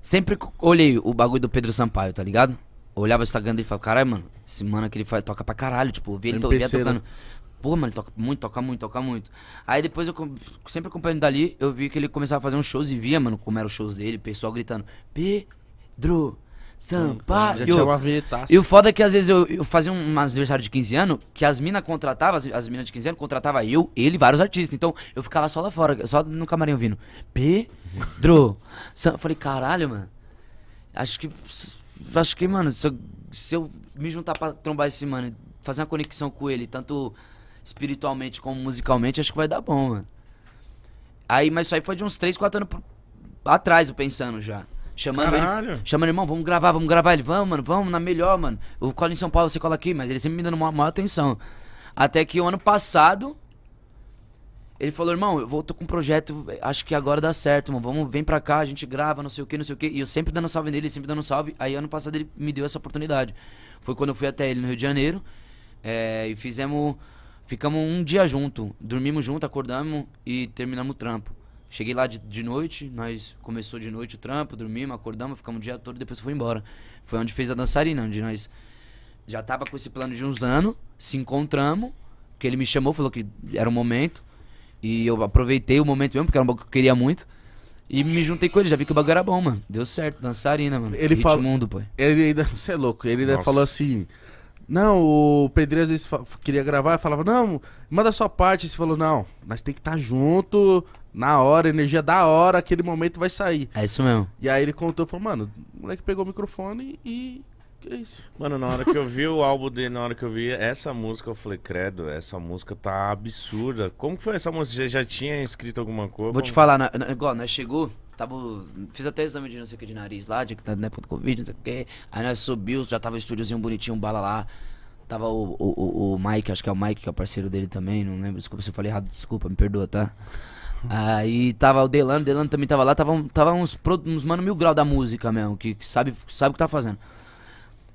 sempre olhei o bagulho do Pedro Sampaio, tá ligado? olhava o Instagram dele e falava, caralho, mano, esse mano que ele faz, toca pra caralho, tipo, eu vi ele MPC, via tocando. Né? Pô, mano, ele toca muito, toca muito, toca muito. Aí depois eu sempre acompanhando dali, eu vi que ele começava a fazer uns shows e via, mano, como eram os shows dele, pessoal gritando, Pedro, Sampaio. Então, já tinha uma E o foda é que às vezes eu, eu fazia um, um aniversário de 15 anos, que as minas contratavam, as, as minas de 15 anos contratava eu, ele e vários artistas. Então eu ficava só lá fora, só no camarim ouvindo. Pedro. eu Falei, caralho, mano. Acho que. Acho que, mano, se eu, se eu me juntar pra trombar esse mano, fazer uma conexão com ele, tanto espiritualmente como musicalmente, acho que vai dar bom, mano. Aí, mas isso aí foi de uns 3, 4 anos atrás, eu pensando já. Chamando Caralho. ele. Chamando, irmão, vamos gravar, vamos gravar. Ele, vamos, mano, vamos, na melhor, mano. Eu colo em São Paulo, você cola aqui, mas ele sempre me dando uma maior atenção. Até que o ano passado, ele falou, irmão, eu vou, tô com um projeto, acho que agora dá certo, mano. Vamos, vem pra cá, a gente grava, não sei o que, não sei o que. E eu sempre dando salve nele, sempre dando salve. Aí ano passado ele me deu essa oportunidade. Foi quando eu fui até ele no Rio de Janeiro. É, e fizemos. Ficamos um dia junto. Dormimos junto, acordamos e terminamos o trampo. Cheguei lá de, de noite, nós começou de noite o trampo, dormimos, acordamos, ficamos o dia todo, depois foi embora. Foi onde fez a dançarina, onde nós já tava com esse plano de uns anos, se encontramos, que ele me chamou, falou que era o um momento, e eu aproveitei o momento mesmo, porque era um bagulho que eu queria muito. E me juntei com ele, já vi que o bagulho era bom, mano. Deu certo, dançarina, mano. Ele falou. mundo, pô. Ele ainda. Você é louco, ele ainda Nossa. falou assim. Não, o Pedreiro às vezes queria gravar e falava, não, manda sua parte. Você falou, não, nós tem que estar tá junto na hora, energia da hora, aquele momento vai sair. É isso mesmo. E aí ele contou, falou, mano, o moleque pegou o microfone e. Que é isso? Mano, na hora que eu vi o álbum dele, na hora que eu vi essa música, eu falei, credo, essa música tá absurda. Como que foi essa música? Você já tinha escrito alguma coisa? Vou Como... te falar, na, na, né, né, igual, nós chegou, tava, fiz até exame de não sei o que de nariz lá, de, na época do Covid, não sei o que. Aí nós subiu, já tava o estúdiozinho bonitinho, um bala lá. Tava o, o, o, o Mike, acho que é o Mike, que é o parceiro dele também, não lembro, desculpa se eu falei errado, desculpa, me perdoa, tá? Aí tava o Delano, Delano também tava lá, tava, tava uns, uns mano mil grau da música mesmo, que, que sabe, sabe o que tá fazendo.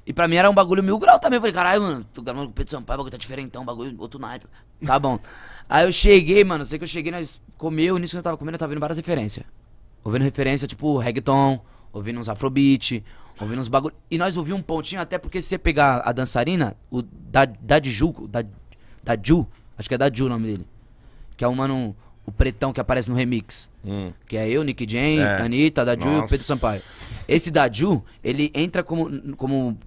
E pra mim era um bagulho mil grau também. Eu falei, caralho, mano, tô gravando com o Pedro Sampaio, o bagulho tá diferentão, bagulho outro naipe. Tá bom. Aí eu cheguei, mano, sei que eu cheguei, nós comeu, nisso que eu tava comendo, eu tava vendo várias referências. Ouvindo referência, tipo, reggaeton, ouvindo uns afrobeat, ouvindo uns bagulho. E nós ouvimos um pontinho, até porque se você pegar a dançarina, o da, da Ju, da, da Ju, acho que é da Ju o nome dele. Que é um mano o pretão que aparece no remix. Hum. Que é eu, Nick Jam, é. Anitta, Daju e o Pedro Sampaio. Esse Daju, ele entra como. como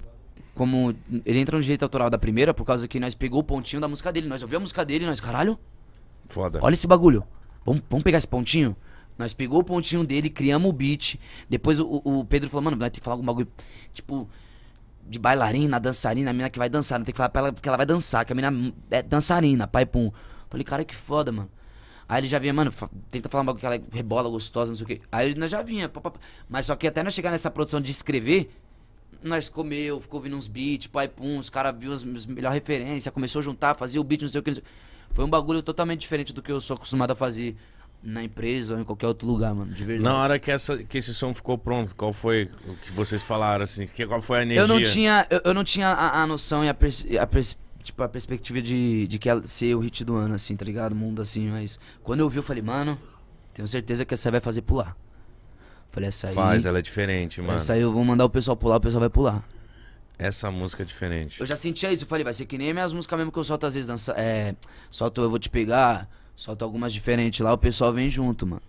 como ele entra no direito autoral da primeira, por causa que nós pegou o pontinho da música dele. Nós ouvimos a música dele, nós, caralho. Foda. Olha esse bagulho. Vamos, vamos pegar esse pontinho? Nós pegou o pontinho dele, criamos o beat. Depois o, o Pedro falou, mano, vai ter que falar algum bagulho. Tipo, de bailarina, dançarina, a mina que vai dançar. Não tem que falar pra ela que ela vai dançar, que a mina é dançarina, pai pum. Falei, cara, que foda, mano. Aí ele já vinha, mano, tenta falar um bagulho que ela é rebola gostosa, não sei o quê. Aí nós já vinha, pá, pá, pá. mas só que até nós chegar nessa produção de escrever, nós comeu, ficou ouvindo uns beats, pai, pum, os caras viu as, as melhores referências, começou a juntar, fazia o beat, não sei o que. Foi um bagulho totalmente diferente do que eu sou acostumado a fazer na empresa ou em qualquer outro lugar, mano, de verdade. Na hora que, essa, que esse som ficou pronto, qual foi o que vocês falaram, assim? Que, qual foi a energia? Eu não tinha, eu, eu não tinha a, a noção e a, perce, a perce, tipo, a perspectiva de, de que ela é ser o hit do ano, assim, tá ligado? Mundo assim, mas. Quando eu vi, eu falei, mano, tenho certeza que essa vai fazer pular. Falei, essa aí. Faz, ela é diferente, mano. Essa aí eu vou mandar o pessoal pular, o pessoal vai pular. Essa música é diferente. Eu já sentia isso, eu falei, vai ser que nem minhas músicas mesmo que eu solto às vezes dança. É, solto Eu Vou Te Pegar, solto algumas diferentes lá, o pessoal vem junto, mano.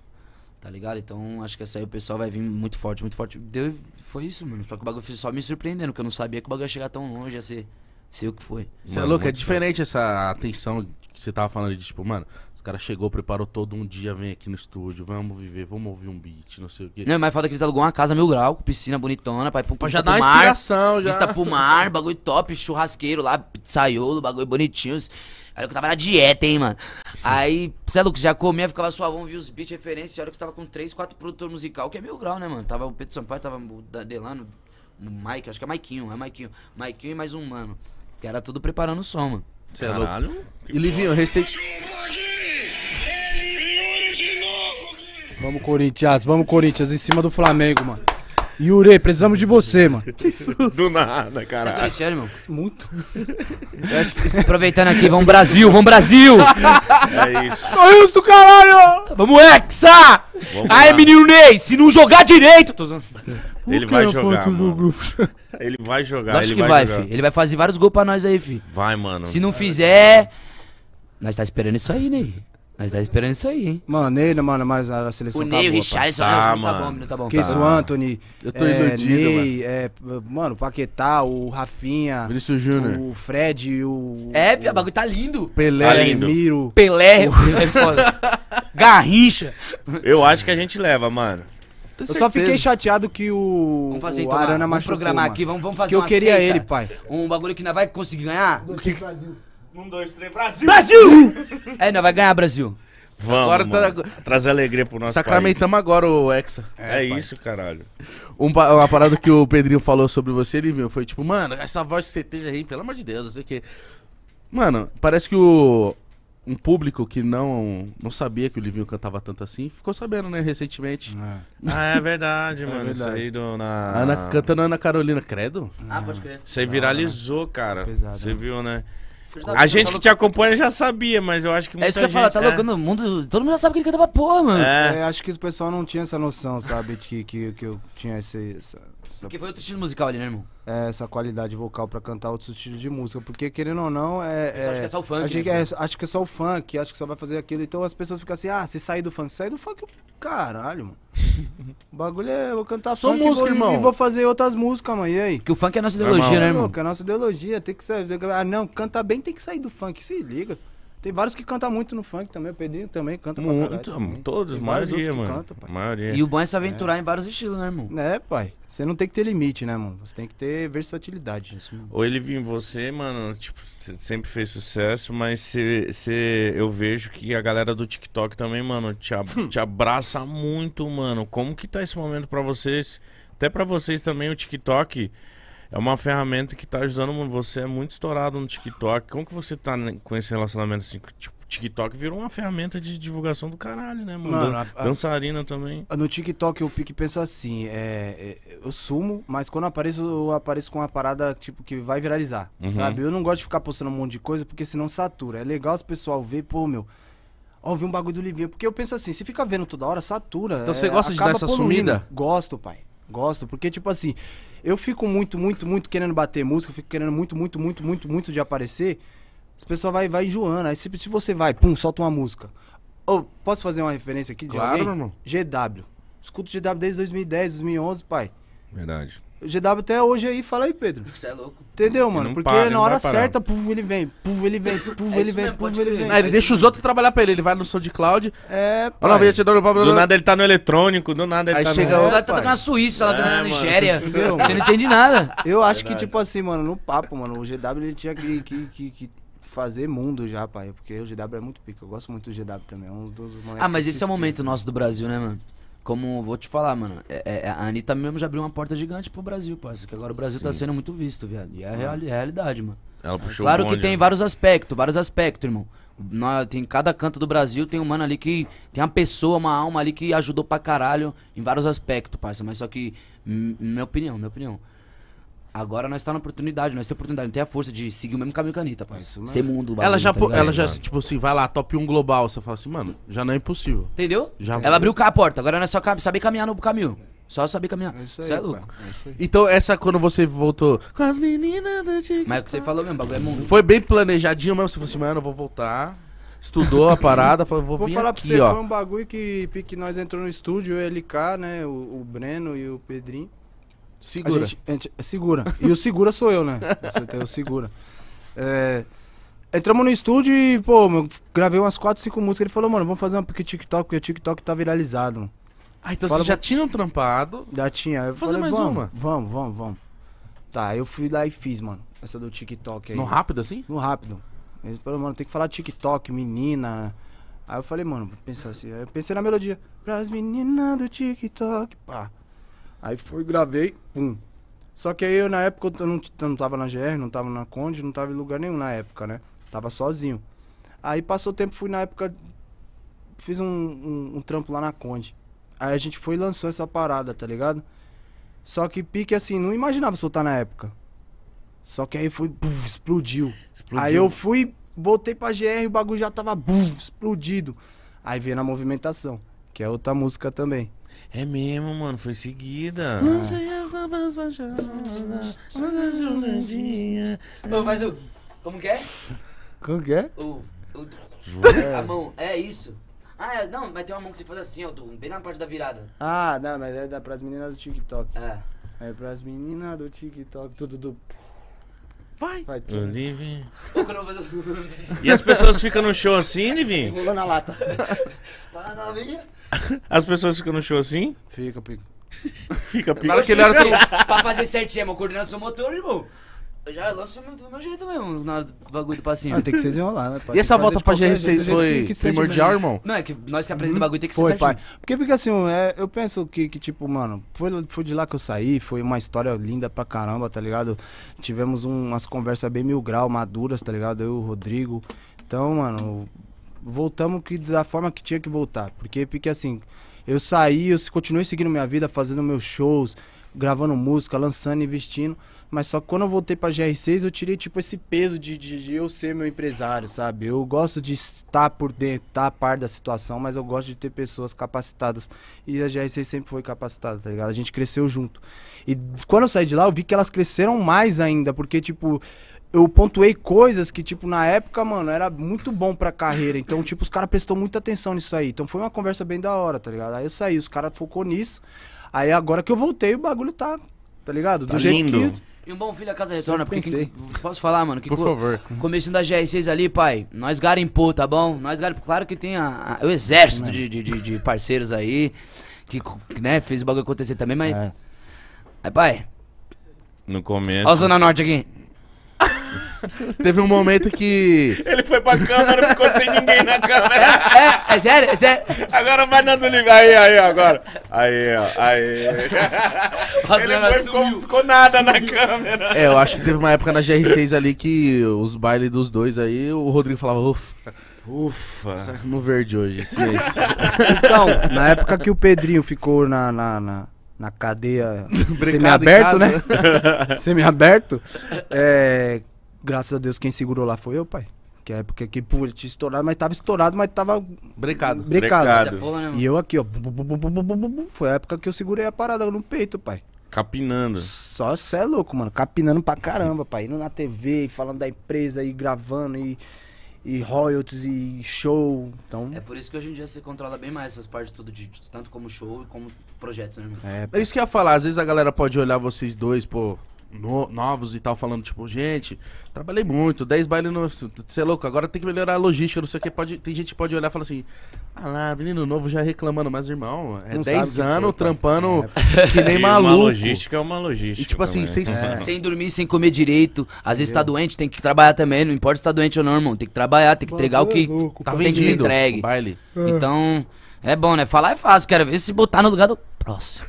Tá ligado? Então acho que essa aí o pessoal vai vir muito forte, muito forte. Deu, foi isso, mano. Só que o bagulho foi só me surpreendendo, porque eu não sabia que o bagulho ia chegar tão longe, ia ser sei o que foi. Você é louco, é diferente essa atenção que você tava falando de tipo, mano, os caras chegou, preparou todo um dia, vem aqui no estúdio, vamos viver, vamos ouvir um beat, não sei o quê. Não, mas falta que eles alugou uma casa mil grau, piscina bonitona, pra ir pro, já dá pro mar. Inspiração, já. Vista pro mar, bagulho top, churrasqueiro lá, pizzaiolo, bagulho bonitinho. Aí eu tava na dieta, hein, mano. Aí, você é louco, já comia, ficava suavão, via os beats, referência. A hora que você tava com três, quatro produtores musical, que é mil grau, né, mano? Tava o Pedro Sampaio, tava o Delano, o Mike, acho que é Maiquinho, é Maiquinho. Maiquinho e mais um mano. Que era tudo preparando o som, mano. É caralho. E Livinho, eu recebi. Vamos, Corinthians, vamos, Corinthians, em cima do Flamengo, mano. Yure, precisamos de você, mano. Do nada, Tá caralho. corintiano, é irmão? Muito. Aproveitando aqui, vamos Brasil, vamos Brasil! É isso. isso do caralho! Vamos, Hexa! Vamos Aí, ah, lá. É menino Ney, se não jogar direito... Tô zoando. Ele vai, jogar, ele vai jogar, Acho ele que vai, vai Ele vai fazer vários gols pra nós aí, filho. Vai, mano. Se não fizer, nós tá esperando isso aí, Ney. Nós tá esperando isso aí, hein? Mano, Ney, mano, mas a seleção O tá Ney, o boa, Richarlison, Tá, tá bom, tá mano. tá bom. Que tá isso, Anthony. Eu tô é, iludido, mano. é, mano, o Paquetá, o Rafinha, Vinícius Júnior. o Fred, o. É, fi, o bagulho tá lindo. Tá Pelé, lindo. Miro. Pelé, é foda. Garrincha. Eu acho que a gente leva, mano. Eu certeza. só fiquei chateado que o, vamos fazer, o então Arana vamos machucou. Vamos programar aqui, vamos, vamos fazer que eu queria seita, ele, pai. Um bagulho que nós vai conseguir ganhar. Brasil. Um, dois, três, Brasil! Brasil! é, nós vai ganhar, Brasil. Vamos, agora Tá... Trazer alegria pro nosso Sacramentamos país. agora o Hexa. É, é isso, caralho. Um, uma parada que o Pedrinho falou sobre você, ele viu, foi tipo, mano, essa voz que você tem aí, pelo amor de Deus, não sei o quê. Mano, parece que o, um público que não não sabia que o Livinho cantava tanto assim, ficou sabendo, né, recentemente. É. Ah, é verdade, é mano. É verdade. Isso aí do, na... Ana, cantando Ana Carolina, credo. Ah, pode crer. Você viralizou, né? cara. Você né? viu, né? A gente que te acompanha já sabia, mas eu acho que muita É isso que eu ia falar, tá é. louco, mundo, todo mundo já sabe que ele canta pra porra, mano. É. é. acho que o pessoal não tinha essa noção, sabe, de que, que, que eu tinha esse... Essa, essa... Porque foi outro estilo musical ali, né, irmão? É, essa qualidade vocal para cantar outros estilos de música. Porque, querendo ou não, é. é acho que é só o é, funk. né? é, acho que é só o funk, acho que só vai fazer aquilo. Então as pessoas ficam assim, ah, se sair do funk, sair do funk, caralho, mano. o bagulho é, eu vou cantar só funk música, e vou, irmão. e vou fazer outras músicas, mano. E aí? Que o funk é a nossa ideologia, irmão, né, irmão? É a nossa ideologia, tem que sair. Ah, não, cantar bem tem que sair do funk, se liga. Tem vários que cantam muito no funk também. O Pedrinho também canta muito, pra caralho, Todos, Tem maioria, mano. Canta, maioria. E o bom é se aventurar é. em vários estilos, né, irmão? É, pai. Você não tem que ter limite, né, mano? Você tem que ter versatilidade. Isso, Ou ele vir você, mano, tipo, sempre fez sucesso, mas cê, cê, eu vejo que a galera do TikTok também, mano, te, ab te abraça muito, mano. Como que tá esse momento para vocês? Até para vocês também, o TikTok é uma ferramenta que tá ajudando você é muito estourado no TikTok. Como que você tá né, com esse relacionamento assim? Tipo, TikTok virou uma ferramenta de divulgação do caralho, né, mano? mano Dan a, dançarina também. No TikTok eu pique penso assim, é, é, eu sumo, mas quando apareço, eu apareço com uma parada tipo que vai viralizar. Uhum. Sabe? Eu não gosto de ficar postando um monte de coisa porque senão satura. É legal o pessoal ver, pô, meu, ó, um bagulho do Livinho, porque eu penso assim, se fica vendo toda hora satura. Então é, você gosta de dar essa poluindo. sumida? Gosto, pai. Gosto, porque tipo assim, eu fico muito, muito, muito querendo bater música, fico querendo muito, muito, muito, muito, muito de aparecer. As pessoas vai, vai enjoando. Aí se, se você vai, pum, solta uma música. Oh, posso fazer uma referência aqui de claro, alguém? Irmão. GW. Escuto GW desde 2010, 2011, pai. Verdade. O GW até hoje aí, fala aí, Pedro. Você é louco. Entendeu, mano? Porque para, na hora certa, puf, ele vem, puf, ele vem, puf, é ele vem, puf, ele vem. Aí ele deixa os outros trabalhar pra ele, ele vai no SoundCloud. É, Olha lá, eu ia te dar Do nada ele tá no eletrônico, do nada ele aí tá chega no... Lá, tá na Suíça, lá é, na Nigéria. Mano, você não entende nada. Eu acho Verdade. que, tipo assim, mano, no papo, mano, o GW ele tinha que, que, que, que fazer mundo já, pai. Porque o GW é muito pico, Eu gosto muito do GW também. É um dos Ah, mas esse é o momento nosso do Brasil, né, mano? Como, vou te falar, mano, é, é, é, a Anitta mesmo já abriu uma porta gigante pro Brasil, parça. Que agora o Brasil tá Sim. tá sendo muito visto, viado. E é a ah. real, realidade, mano. Ela puxou claro que tem né? vários aspectos, vários aspectos, irmão. Na, tem cada canto do Brasil tem um mano ali que. Tem uma pessoa, uma alma ali que ajudou pra caralho em vários aspectos, parça. Mas só que. Minha opinião, minha opinião. Agora nós tá na oportunidade, nós temos oportunidade, não tem a força de seguir o mesmo caminho que a Anitta, pai. É isso, Ser mundo, bagulho, Ela já, tá ela já, tipo assim, vai lá, top 1 global. Você fala assim, mano, já não é impossível. Entendeu? Já Ela abriu a porta, agora nós é só saber caminhar no caminho. Só saber caminhar. É isso aí, é louco. É isso aí. Então, essa quando você voltou com as meninas do TikTok. Mas é o que você falou mesmo, bagulho é mundo. Foi bem planejadinho mesmo. Você falou assim, mano, eu vou voltar. Estudou a parada, falou, vou, Vou vir falar aqui, pra você, ó. foi um bagulho que, que nós entrou no estúdio, o LK, né, o, o Breno e o Pedrinho. Segura. A gente, a gente, é segura. E o segura sou eu, né? Você o segura. É, entramos no estúdio e, pô, eu gravei umas 4, 5 músicas. Ele falou, mano, vamos fazer uma porque TikTok, porque o TikTok tá viralizado. Ah, então vocês já tinham trampado? Já tinha. Eu fazer falei, mais vamos, uma. Vamos, vamos, vamos. Tá, eu fui lá e fiz, mano. Essa do TikTok aí. No rápido assim? No rápido. Ele falou, mano, tem que falar TikTok, menina. Aí eu falei, mano, pensar assim. Aí eu pensei na melodia. Pras meninas do TikTok, pá. Aí fui, gravei, pum. Só que aí eu, na época, eu não, eu não tava na GR, não tava na Conde, não tava em lugar nenhum na época, né? Tava sozinho. Aí passou o tempo, fui na época. Fiz um, um, um, trampo lá na Conde. Aí a gente foi e lançou essa parada, tá ligado? Só que pique assim, não imaginava soltar na época. Só que aí foi. Buf, explodiu. explodiu. Aí eu fui, voltei pra GR o bagulho já tava buf, explodido. Aí veio na movimentação, que é outra música também. É mesmo, mano, foi seguida. mas o. Como que é? Como que é? O. o a mão, é isso. Ah, é, não, mas tem uma mão que você faz assim, ó, bem na parte da virada. Ah, não, mas é da, pras meninas do TikTok. É. É pras meninas do TikTok, tudo do. Vai. Vai, tio. Livinho. E as pessoas ficam no show assim, Livinho? Rolou na lata. Tá as pessoas ficam no show assim? Fica, pico. Fica pica. Claro que ele era Pra fazer certinho, é uma coordenação motor, irmão. Eu já lanço do meu jeito mesmo, na bagulho do tipo passinho. Ah, tem que ser desenrolar, né, pai? E essa volta pra GR6 foi primordial, irmão? Não, é que nós que aprendemos hum? o bagulho tem que ser certinho. pai. Porque, porque assim, é, eu penso que, que, tipo, mano, foi, foi de lá que eu saí, foi uma história linda pra caramba, tá ligado? Tivemos um, umas conversas bem mil grau, maduras, tá ligado? Eu e o Rodrigo. Então, mano, voltamos que, da forma que tinha que voltar. Porque, porque assim, eu saí, eu continuei seguindo minha vida, fazendo meus shows, gravando música, lançando, investindo. Mas só que quando eu voltei pra GR6, eu tirei, tipo, esse peso de, de, de eu ser meu empresário, sabe? Eu gosto de estar por dentro, estar a par da situação, mas eu gosto de ter pessoas capacitadas. E a GR6 sempre foi capacitada, tá ligado? A gente cresceu junto. E quando eu saí de lá, eu vi que elas cresceram mais ainda, porque, tipo, eu pontuei coisas que, tipo, na época, mano, era muito bom pra carreira. Então, tipo, os caras prestou muita atenção nisso aí. Então foi uma conversa bem da hora, tá ligado? Aí eu saí, os caras focou nisso. Aí agora que eu voltei, o bagulho tá, tá ligado? Tá Do lindo. jeito que e um bom filho a casa retorna, porque quem, posso falar, mano? Que Por co favor. Comecinho da GR6 ali, pai, nós garimpou, tá bom? Nós garimpou. Claro que tem a, a, o exército né. de, de, de, parceiros aí, que, né, fez o bagulho acontecer também, mas... É. Aí, pai... No começo... Ó a Zona Norte aqui. Teve um momento que. Ele foi pra câmera, ficou sem ninguém na câmera. É, é, é sério, é sério. Agora vai na do Aí, aí, agora. Aí, ó, aí. Nossa, Ele foi, ficou, ficou, nada sumiu. na câmera. É, eu acho que teve uma época na GR6 ali que os bailes dos dois aí, o Rodrigo falava, ufa. Ufa. No verde hoje, é Então, na época que o Pedrinho ficou na, na, na, na cadeia semi-aberto, né? semi-aberto, é, graças a Deus quem segurou lá foi eu, pai. Que é porque aqui, pô, ele tinha estourado, mas tava estourado, mas tava. Brecado. Brecado. Brecado. Né, e eu aqui, ó. Foi a época que eu segurei a parada no peito, pai. Capinando. Só cê é louco, mano. Capinando pra caramba, pai. Indo na TV, falando da empresa e gravando e, e royalties e show. Então... É por isso que hoje em dia você controla bem mais essas partes tudo, de, tanto como show como projetos, né, mano? É, é isso que eu ia falar. Às vezes a galera pode olhar vocês dois, pô no, novos e tal, falando, tipo, gente, trabalhei muito, 10 bailes no. Você é louco, agora tem que melhorar a logística, não sei o que. Pode, tem gente que pode olhar e falar assim. Ah lá, menino novo já reclamando, mas irmão, é 10 anos foi, tá? trampando é. que nem e maluco. Uma logística é uma logística. E, tipo assim, também. assim, sem, é. sem dormir, sem comer direito. Às vezes tá doente, tem que trabalhar também. Não importa se tá doente ou não, irmão. Tem que trabalhar, tem que entregar o que é louco, tá tem vendido, que ser entregue. Baile. É. Então, é bom, né? Falar é fácil, quero ver se botar no lugar do próximo.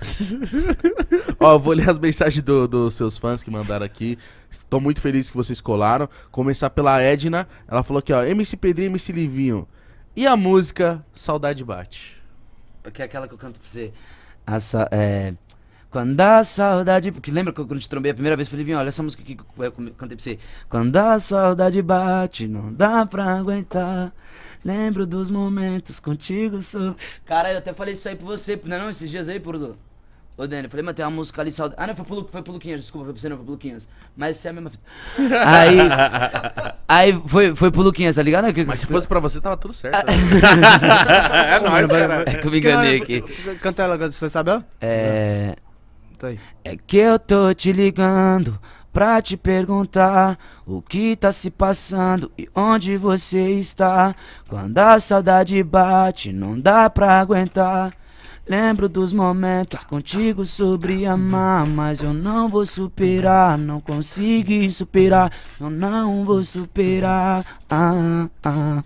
Ó, eu vou ler as mensagens dos do seus fãs que mandaram aqui. Estou muito feliz que vocês colaram. Começar pela Edna. Ela falou aqui, ó. MC Pedrinho, MC Livinho. E a música Saudade Bate? Que é aquela que eu canto pra você. Essa, é... Quando a saudade. Porque lembra quando eu te trombei a primeira vez? Falei, Vinho, olha essa música que eu cantei pra você. Quando a saudade bate, não dá pra aguentar. Lembro dos momentos contigo sobre. Cara, eu até falei isso aí pra você, não é não? Esses dias aí, por Ô, Dani, eu falei, mas tem uma música ali só. Ah, não, foi pro, foi pro Luquinhas, desculpa, foi pro você, não, foi pro Luquinhas. Mas você é a mesma fita. aí. aí foi, foi pro Luquinhas, tá ligado? Que, mas se fosse pra você, tava tudo certo. é nóis, cara. É que eu me enganei aqui. Canta ela, você sabe ela? É. Tá aí. É que eu tô te ligando pra te perguntar o que tá se passando e onde você está. Quando a saudade bate, não dá pra aguentar. Lembro dos momentos contigo sobre amar, mas eu não vou superar, não consegui superar, eu não vou superar. Ah, ah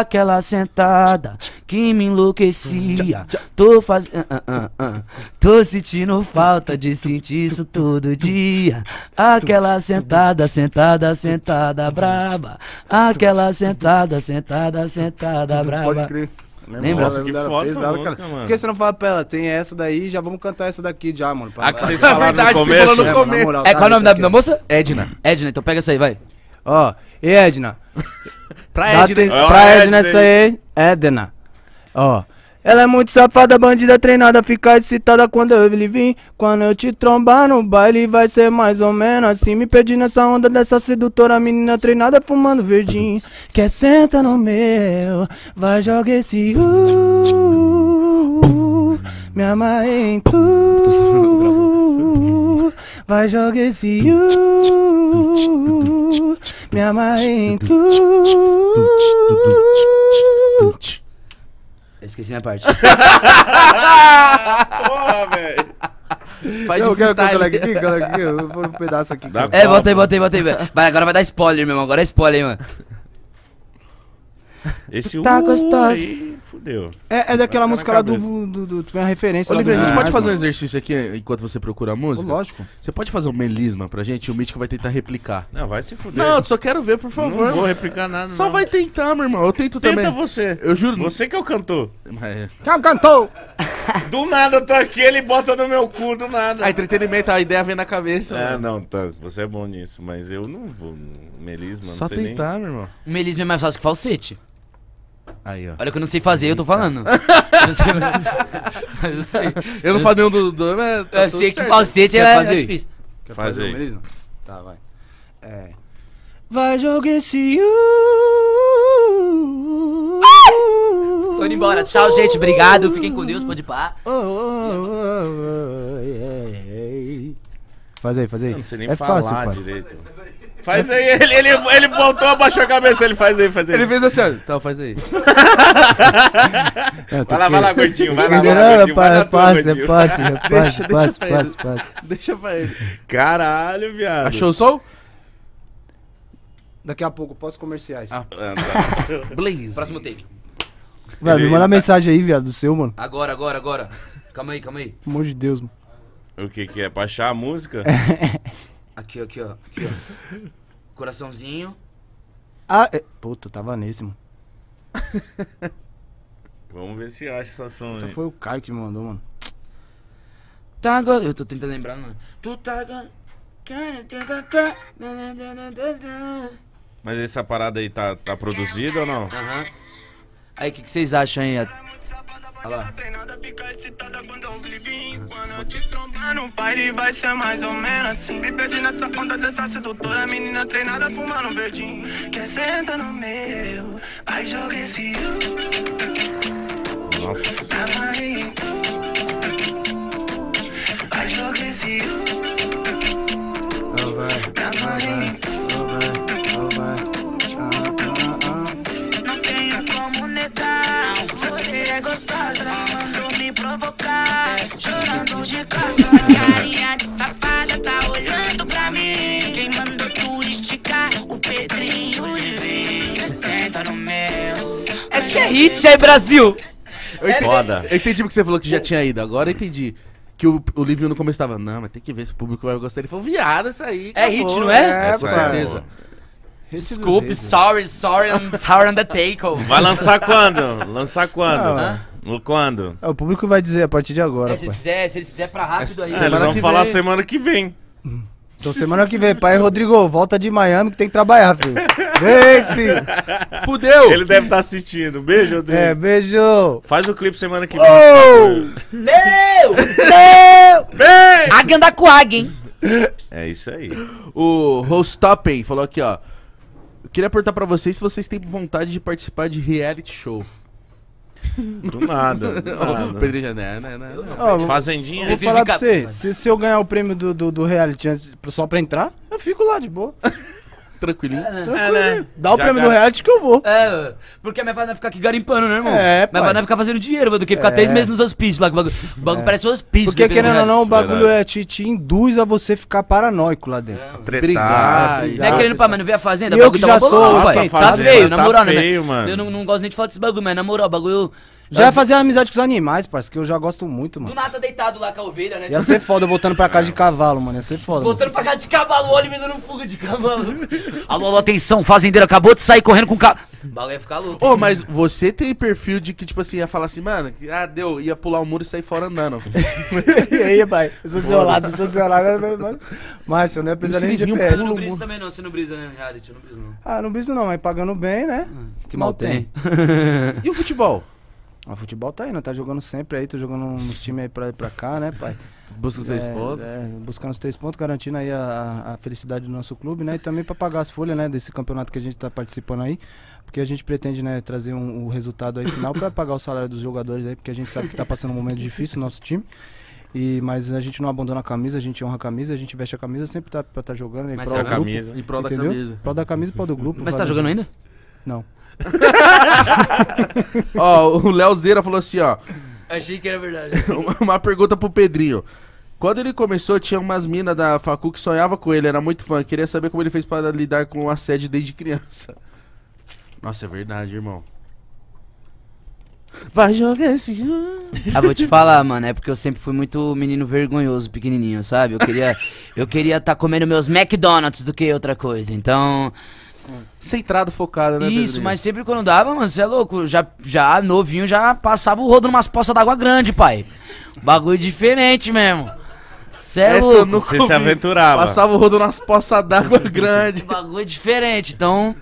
aquela sentada que me enlouquecia. Tô fazendo. Uh, ah, uh, ah, uh, ah, tô sentindo falta de sentir isso todo dia. Aquela sentada, sentada, sentada braba. Aquela sentada, sentada, sentada braba. Lembra? Nossa, que foda essa música, cara. mano. Por que você não fala pra ela? Tem essa daí, já vamos cantar essa daqui já, mano. Pra... A que vocês é falaram é verdade, no começo. Falou no né, começo. É, qual é o tá, nome da, tá da moça? Edna. Edna, então pega essa aí, vai. Ó, e Edna. Pra Edna. Te... pra Edna, essa aí. Edna. Ó. Ela é muito safada, bandida treinada, fica excitada quando eu lhe vim. Quando eu te trombar no baile, vai ser mais ou menos assim. Me perdi nessa onda dessa sedutora, menina treinada fumando verdinho. Quer senta no meu, vai joga esse uh, uh, uh, Me amar em tu. Vai jogar esse you Me amarrei em tu Eu esqueci minha parte Porra, velho Faz não, de eu freestyle. Quero aqui, coloca aqui, eu vou um pedaço aqui. Dá é, botei, botei, botei. Vai, agora vai dar spoiler, meu irmão. Agora é spoiler, hein, mano. Esse tá gostoso. Aí fudeu. É, é daquela tá música lá do, do, do, Tem uma referência. Ô, Oliveira, a gente pode fazer um exercício aqui enquanto você procura a música? Lógico. Você pode fazer um melisma pra gente? O Mítico vai tentar replicar. Não, vai se fuder. Não, eu só quero ver, por favor. Não vou replicar nada. Só não. vai tentar, meu irmão. Eu tento Tenta também. Tenta você. Eu juro. Você que é o cantor. É. Que é o cantor! Do nada eu tô aqui, ele bota no meu cu, do nada. A ah, entretenimento, a ideia vem na cabeça. É, mano. Né? não, tá, você é bom nisso, mas eu não vou. Melisma, Só não sei tentar, nem. meu irmão. Melisma é mais fácil que falsete. Aí, ó. Olha que eu não sei fazer, eu tô falando. eu não sei. Mas eu sei. Eu não nenhum do. do mas tá eu sei que certo. falsete é Quer é, fazer? é difícil. Quer fazer mesmo? Tá, vai. É. Vai jogar esse. Tô indo embora. Tchau, gente. Obrigado. Fiquem com Deus. Pode pá. Oh, oh, oh, faz aí, faz aí. Eu não sei nem é falar fácil, pai. direito. Faz aí, ele, ele, ele voltou, abaixou a cabeça, ele faz aí, faz aí. Ele fez assim, ó. então faz aí. É, vai lá, vai lá, gordinho, vai lá, vai lá, gordinho, vai é passa, passa, passa, passa, passa, passa. Deixa pra ele. Caralho, viado. Achou o som? Daqui a pouco, posso comerciais. Ah, ah tá. Blaze. Próximo take. Vai, me manda tá- mensagem aí, viado, do seu, mano. Agora, agora, agora. Calma aí, calma aí. Pelo amor de Deus, mano. O que que é? Pra achar a música? Aqui, aqui, ó. Aqui, ó. Coraçãozinho. Ah, é... Puta, tava nesse, mano. Vamos ver se acha essa ação Puta, aí. Foi o Caio que me mandou, mano. Tá agora. Eu tô tentando lembrar, mano. Tu tá, tá- Mas essa parada aí tá, tá produzida ou não? Aham. Uhum. Aí, o que, que vocês acham aí? Olha lá. Tá treinada fica excitada quando ouve libinho. Quando eu te trombar no baile vai ser mais ou menos assim. Me perdi nessa onda dessa sedutora, menina treinada fumando verdinho. Quer senta no meu, vai jogar esse Nossa. Tava tá aí, vai jogar esse Tava tá aí, gostosa, mandou me provocar. Chorando de casa, mas carinha de safada tá olhando pra mim. Quem mandou tu esticar? O Pedrinho Livre. Senta no meu. Essa é hit aí, né, Brasil! Eu é entendi, Eu entendi porque você falou que já tinha ido, agora eu entendi. Que o, o livro no começo tava, não, mas tem que ver se o público vai gostar. Ele falou, viado, isso aí. É acabou, hit, não é? é, é com certeza. Desculpe, né? sorry, sorry, I'm sorry on the take. Vai lançar quando? Lançar quando? Ah. No Quando? É, o público vai dizer a partir de agora. É, se, eles quiser, se eles quiser pra rápido aí. É, né? eles vão falar vem. semana que vem. Então semana que vem, pai Rodrigo, volta de Miami que tem que trabalhar, filho. Vem, filho. Fudeu. Ele deve estar tá assistindo. Beijo, Rodrigo. É, beijo. Faz o clipe semana que vem. Oh! Meu! Meu! Águia anda com águia, hein? É isso aí. O Rostoppen falou aqui, ó. Eu queria perguntar pra vocês se vocês têm vontade de participar de reality show. Do nada. Do Pedro já, né, né, né, né. Fazendinha. Vou falar pra você, se, se eu ganhar o prêmio do, do, do reality antes, só pra entrar, eu fico lá de boa. Tranquilinho. É, né? Tranquilinho. É, né? Dá o Já prêmio do reality que eu vou. É, porque a minha vai ficar aqui garimpando, né, irmão? É, Minha vai ficar fazendo dinheiro, mano, do que ficar é. três meses nos hospícios lá. O bagulho, o bagulho parece um hospício. Porque, querendo ou não, o bagulho é, te, te induz a você ficar paranoico lá dentro. Tretar. Obrigado. Não é querendo pra, mas não ver a fazenda, o eu bagulho que tá já sou, pai. Tá feio, na moral, tá né? mano. Eu não, não gosto nem de falar desse bagulho, mas na moral, o bagulho já ia fazer amizade com os animais, parceiro, que eu já gosto muito, mano. Do nada deitado lá com a ovelha, né? Ia ser foda eu voltando pra casa de cavalo, mano. Ia ser foda. Voltando pra casa de cavalo, olha olho me dando fuga de cavalo. alô, alô, atenção, fazendeiro acabou de sair correndo com o cavalo. O bagulho ia ficar louco. Ô, mas você tem perfil de que, tipo assim, ia falar assim, mano, ah, deu, ia pular o muro e sair fora andando. e aí, pai? Eu sou desolado, eu sou desolado. mas- eu não ia precisar nem de Esse Você não brisa também não, você não brisa, né, reality? Eu não briso não. Ah, não brisa não, mas pagando bem, né? Ah, que mal tem. e o futebol? Ah, o futebol tá indo, tá jogando sempre aí, tô jogando uns times aí pra, pra cá, né, pai? Busca os três é, pontos. É, buscando os três pontos, garantindo aí a, a, felicidade do nosso clube, né? E também para pagar as folhas, né? Desse campeonato que a gente está participando aí. Porque a gente pretende, né, trazer um, um resultado aí final para pagar o salário dos jogadores aí, porque a gente sabe que está passando um momento difícil o nosso time. E, mas a gente não abandona a camisa, a gente honra a camisa, a gente veste a camisa, sempre tá pra estar tá jogando. Em mas prol é a camisa. E em da camisa. Em da camisa e prol do grupo. Mas tá jogando gente. ainda? Não. ó, o Léo Zeira falou assim, ó. Achei que era verdade. Uma pergunta pro Pedrinho. Quando ele começou, tinha umas minas da Facu que sonhava com ele, era muito fã. Queria saber como ele fez para lidar com o assédio desde criança. Nossa, é verdade, irmão. Vai jogar esse jogo. Ah, vou te falar, mano, é porque eu sempre fui muito menino vergonhoso, pequenininho, sabe? Eu queria eu queria estar tá comendo meus McDonald's do que outra coisa. Então, centrado, focado, né? Isso, mas sempre quando dava, mano, você é louco. Já, já novinho já passava o rodo numas poças d'água grande, pai. Bagulho diferente mesmo. Você é louco. Você se aventurava. Passava o rodo nas poças d'água grande. Bagulho diferente, então.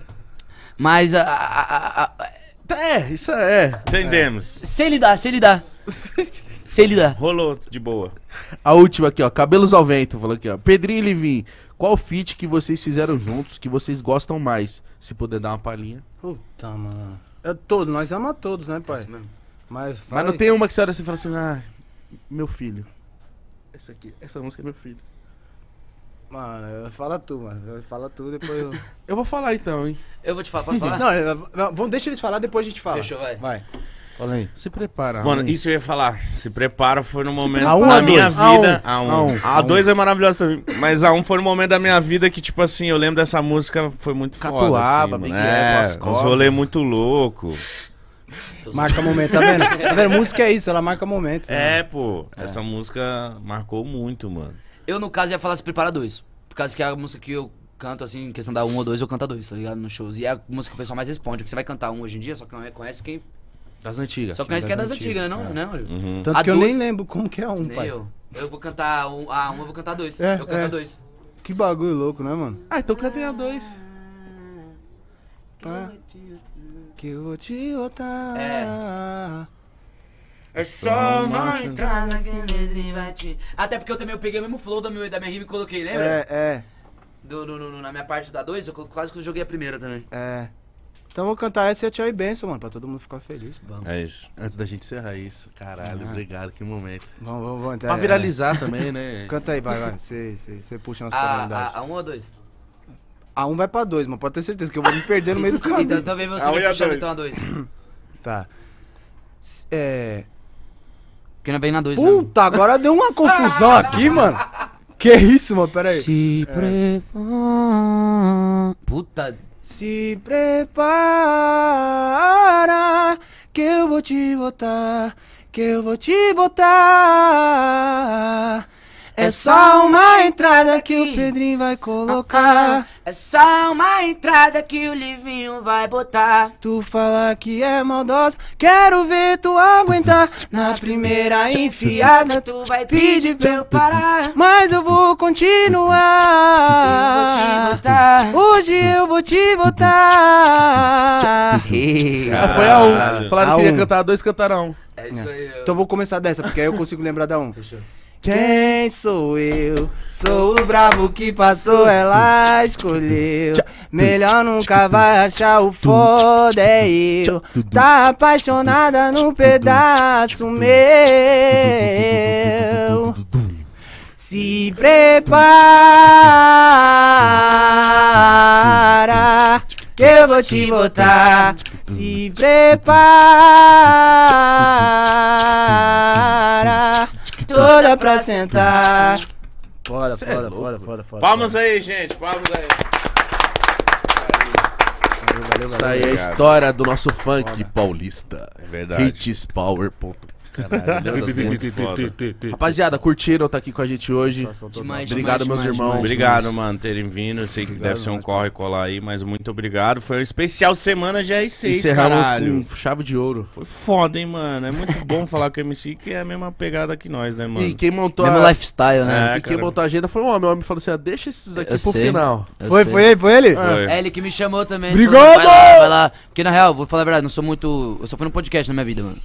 Mas a, a, a, a... É, isso é. é. Entendemos. É. se ele dá. se ele dá. Rolou de boa. A última aqui, ó. Cabelos ao vento, falou aqui, ó. Pedrinho e Livinho. Qual feat que vocês fizeram juntos que vocês gostam mais? Se puder dar uma palhinha. Puta, mano. É todo, nós amamos todos, né, pai? É assim mesmo. Mas, vai... Mas não tem uma que você olha assim e fala assim, ah, meu filho. Essa aqui, essa música é meu filho. Mano, fala tu, mano. Fala tu, depois eu. eu vou falar então, hein? Eu vou te falar, posso falar? não, não, vamos, deixa eles falar, depois a gente fala. Fechou, vai. Vai. Fala aí. Se prepara. Mano, isso eu ia falar. Se prepara foi no momento um, da minha dois. vida. A um. A, um. a, dois é maravilhosa também. Mas a um foi no momento da minha vida que, tipo assim, eu lembro dessa música, foi muito Catuaba, foda. Catuaba, assim, Miguel, né? Uns rolê muito louco. Marca momento, tá vendo? tá vendo? Música é isso, ela marca momentos. Né? É, pô. É. Essa música marcou muito, mano. Eu, no caso, ia falar se prepara dois. Por causa que é a música que eu canto, assim, em questão da um ou dois, eu canto a dois, tá ligado? Nos shows. E é a música que o pessoal mais responde. Porque você vai cantar um hoje em dia, só que não reconhece quem das antigas. Só conhece que é das antigas, né? Não, é. né, uhum. Tanto a que dois... eu nem lembro como que é um, nem pai. Eu. eu vou cantar um, a ah, um, eu vou cantar dois. É, eu canto é. a dois. Que bagulho louco, né, mano? Ah, então cantei a dois. Pá. Ah, que eu vou te otar. É. É só uma entrar naquele te... Até porque eu também eu peguei o mesmo flow da minha, da minha rima e coloquei, lembra? É, é. Do, no, no, na minha parte da 2, eu quase que eu joguei a primeira também. É. Então vou cantar essa e tchau e benção, mano, pra todo mundo ficar feliz. Vamos. É isso. Antes da gente encerrar isso. Caralho, ah. obrigado, que momento. Vamos, vamos, vamos. Então pra é. viralizar é. também, né? Canta aí, vai, vai. Você puxa nossa ah, comunidade. A, ah, a ah, um ou dois? A um vai pra dois, mano. Pode ter certeza que eu vou me perder no meio do então, caminho. Então talvez você me puxando, então a dois. Tá. É. Porque não vem na dois, Puta, agora deu uma confusão aqui, mano. Que isso, mano? Pera aí. Se é. Prepara... Puta. Se prepara que eu vou te botar, que eu vou te botar. É só uma entrada que o Pedrinho vai colocar. É só uma entrada que o Livinho vai botar. Tu fala que é maldosa, quero ver tu aguentar. Na primeira enfiada, tu vai pedir pra eu parar. Mas eu vou continuar. Hoje eu vou te botar. ah, foi a um. Falaram que ia cantar dois, cantaram É isso é. aí. Eu... Então vou começar dessa, porque aí eu consigo lembrar da um. Fechou. Quem sou eu? Sou o brabo que passou, ela escolheu. Melhor nunca vai achar o foda, é eu. Tá apaixonada num pedaço meu. Se prepara, que eu vou te botar. Se prepara toda pra sentar. Bora, Cê é bora, é bora, bora, bora. Palmas aí, gente, palmas aí. Valeu, valeu, valeu, Isso aí é a história do nosso funk Foda. paulista. É verdade. Hitspower.com Caralho, Rapaziada, curtiram tá aqui com a gente hoje. obrigado, meus irmãos. Obrigado, mano, terem vindo. Eu sei que deve ser um corre colar aí, mas muito obrigado. Foi um especial semana já e 6 Encerramos com chave de ouro. Foi foda, hein, mano. É muito bom falar com o MC, que é a mesma pegada que nós, né, mano? E quem montou a... lifestyle, né? É, e quem montou a agenda foi o homem. O homem falou assim, ah, deixa esses aqui eu pro final. foi, foi ele? Foi ele? É. Foi. É ele que me chamou também. Obrigado! vai, lá, vai lá. Porque, na real, vou falar a verdade, não sou muito... Eu só fui no podcast na minha vida, mano.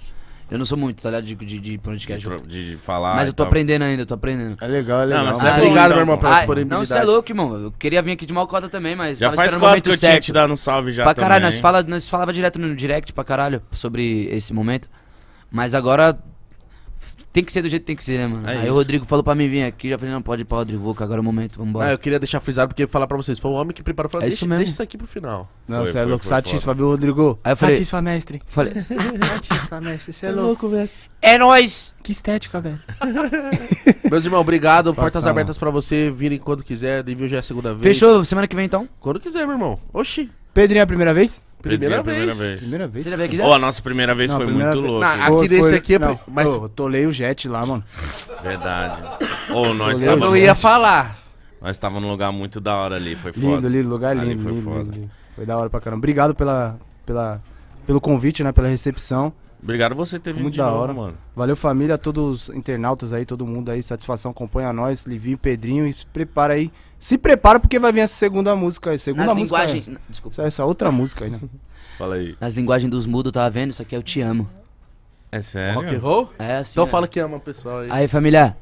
Eu não sou muito, tá ligado? De, de, de podcast. De, de falar. Mas eu tô tal. aprendendo ainda, eu tô aprendendo. É legal, é legal. Não, mas ah, é obrigado, então, meu irmão, pela disponibilidade. Não, você é louco, irmão. Eu queria vir aqui de malcota também, mas. Já faz quatro que eu certo. tinha te dado um salve já. Pra caralho, também, nós, fala, nós falava direto no direct pra caralho sobre esse momento. Mas agora tem que ser do jeito que tem que ser, né, mano? É aí isso. o Rodrigo falou pra mim vir aqui, já falei, não, pode ir pra Rodrigo, que agora é o momento, vambora. Ah, eu queria deixar frisado porque falar pra vocês, foi o homem que preparou, falou, é isso deixa, mesmo. deixa isso aqui pro final. Não, você é louco, satisfa, viu, Rodrigo? Aí eu falei, satisfa, mestre. Falei, satisfa, mestre, você é, é louco, mestre. É nóis! Que estética, velho. Meus irmãos, obrigado. Portas abertas pra você. Virem quando quiser. Devil já é a segunda vez. Fechou? Semana que vem, então? Quando quiser, meu irmão. Oxi. Pedrinho é a primeira vez? Primeira, é primeira vez. vez. Primeira vez. Você já veio aqui já? Oh, a nossa primeira vez Não, foi primeira muito vez- louca. Não, aqui desse aqui é. mas eu tolei o jet lá, mano. Verdade. Ou nós eu não ia falar. nós tava num lugar muito da hora ali, foi foda. Lindo, lindo, lugar Ali lindo. foi lindo, foda. lindo, lindo. Foi da hora pra caramba. Obrigado pela, pela, pelo convite, né? Pela recepção. Obrigado você ter vindo Muito de da novo, hora. mano. Valeu, família, a todos os internautas aí, todo mundo aí. Satisfação, acompanha nós, Livinho, Pedrinho. E se prepara aí se prepara porque vai vir essa segunda música aí. Segunda Nas música. Aí. Né? Desculpa. Essa é outra música aí, né? Fala aí. Nas linguagens dos mudos, tava vendo? Isso aqui é Eu Te Amo. É sério? Rock and roll? É, assim. Então é. fala que ama o pessoal aí. Aí, família.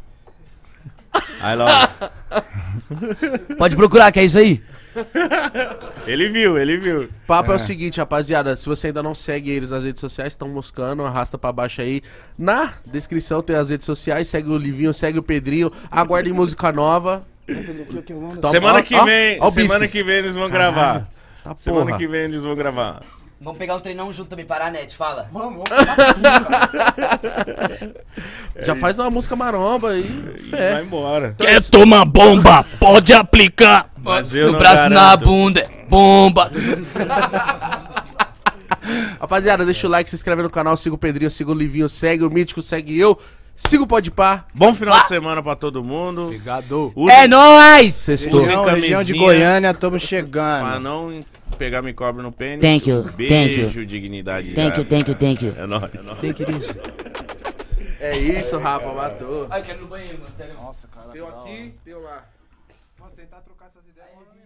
I love. Pode procurar, que é isso aí. Ele viu, ele viu. Papo é. é. o seguinte, rapaziada. Se você ainda não segue eles nas redes sociais, estão moscando, arrasta pra baixo aí. Na descrição tem as redes sociais. Segue o Livinho, segue o Pedrinho. Aguardem música nova. Tá semana que vem, ó, ó semana que vem eles vão Caralho, gravar. Tá semana que vem eles vão gravar. Vamos pegar um treinão junto também, Paranete, fala. Vamos, vamos. Já faz uma música maromba aí, e fé. vai embora. Então é Quer então, tomar bomba? Pode aplicar. Mas eu no braço, garanto. na bunda, é bomba. Rapaziada, deixa o like, se inscreve no canal, siga o Pedrinho, siga o Livinho, segue o Mítico, segue eu. Siga o Pode Par. Bom final ah. de semana pra todo mundo. Obrigado. é nóis! Sextou. Usem camisinha. Região de Goiânia, estamos chegando. Pra não pegar me cobre no pênis. Thank you. Beijo, thank you. dignidade. Thank you, thank you, thank you. É nóis. Thank É isso, rapa, matou. Ai, quero ir no banheiro, mano. Sério. Nossa, cara. Deu tá aqui, deu lá. Mano, tentar tá trocar essas ideias.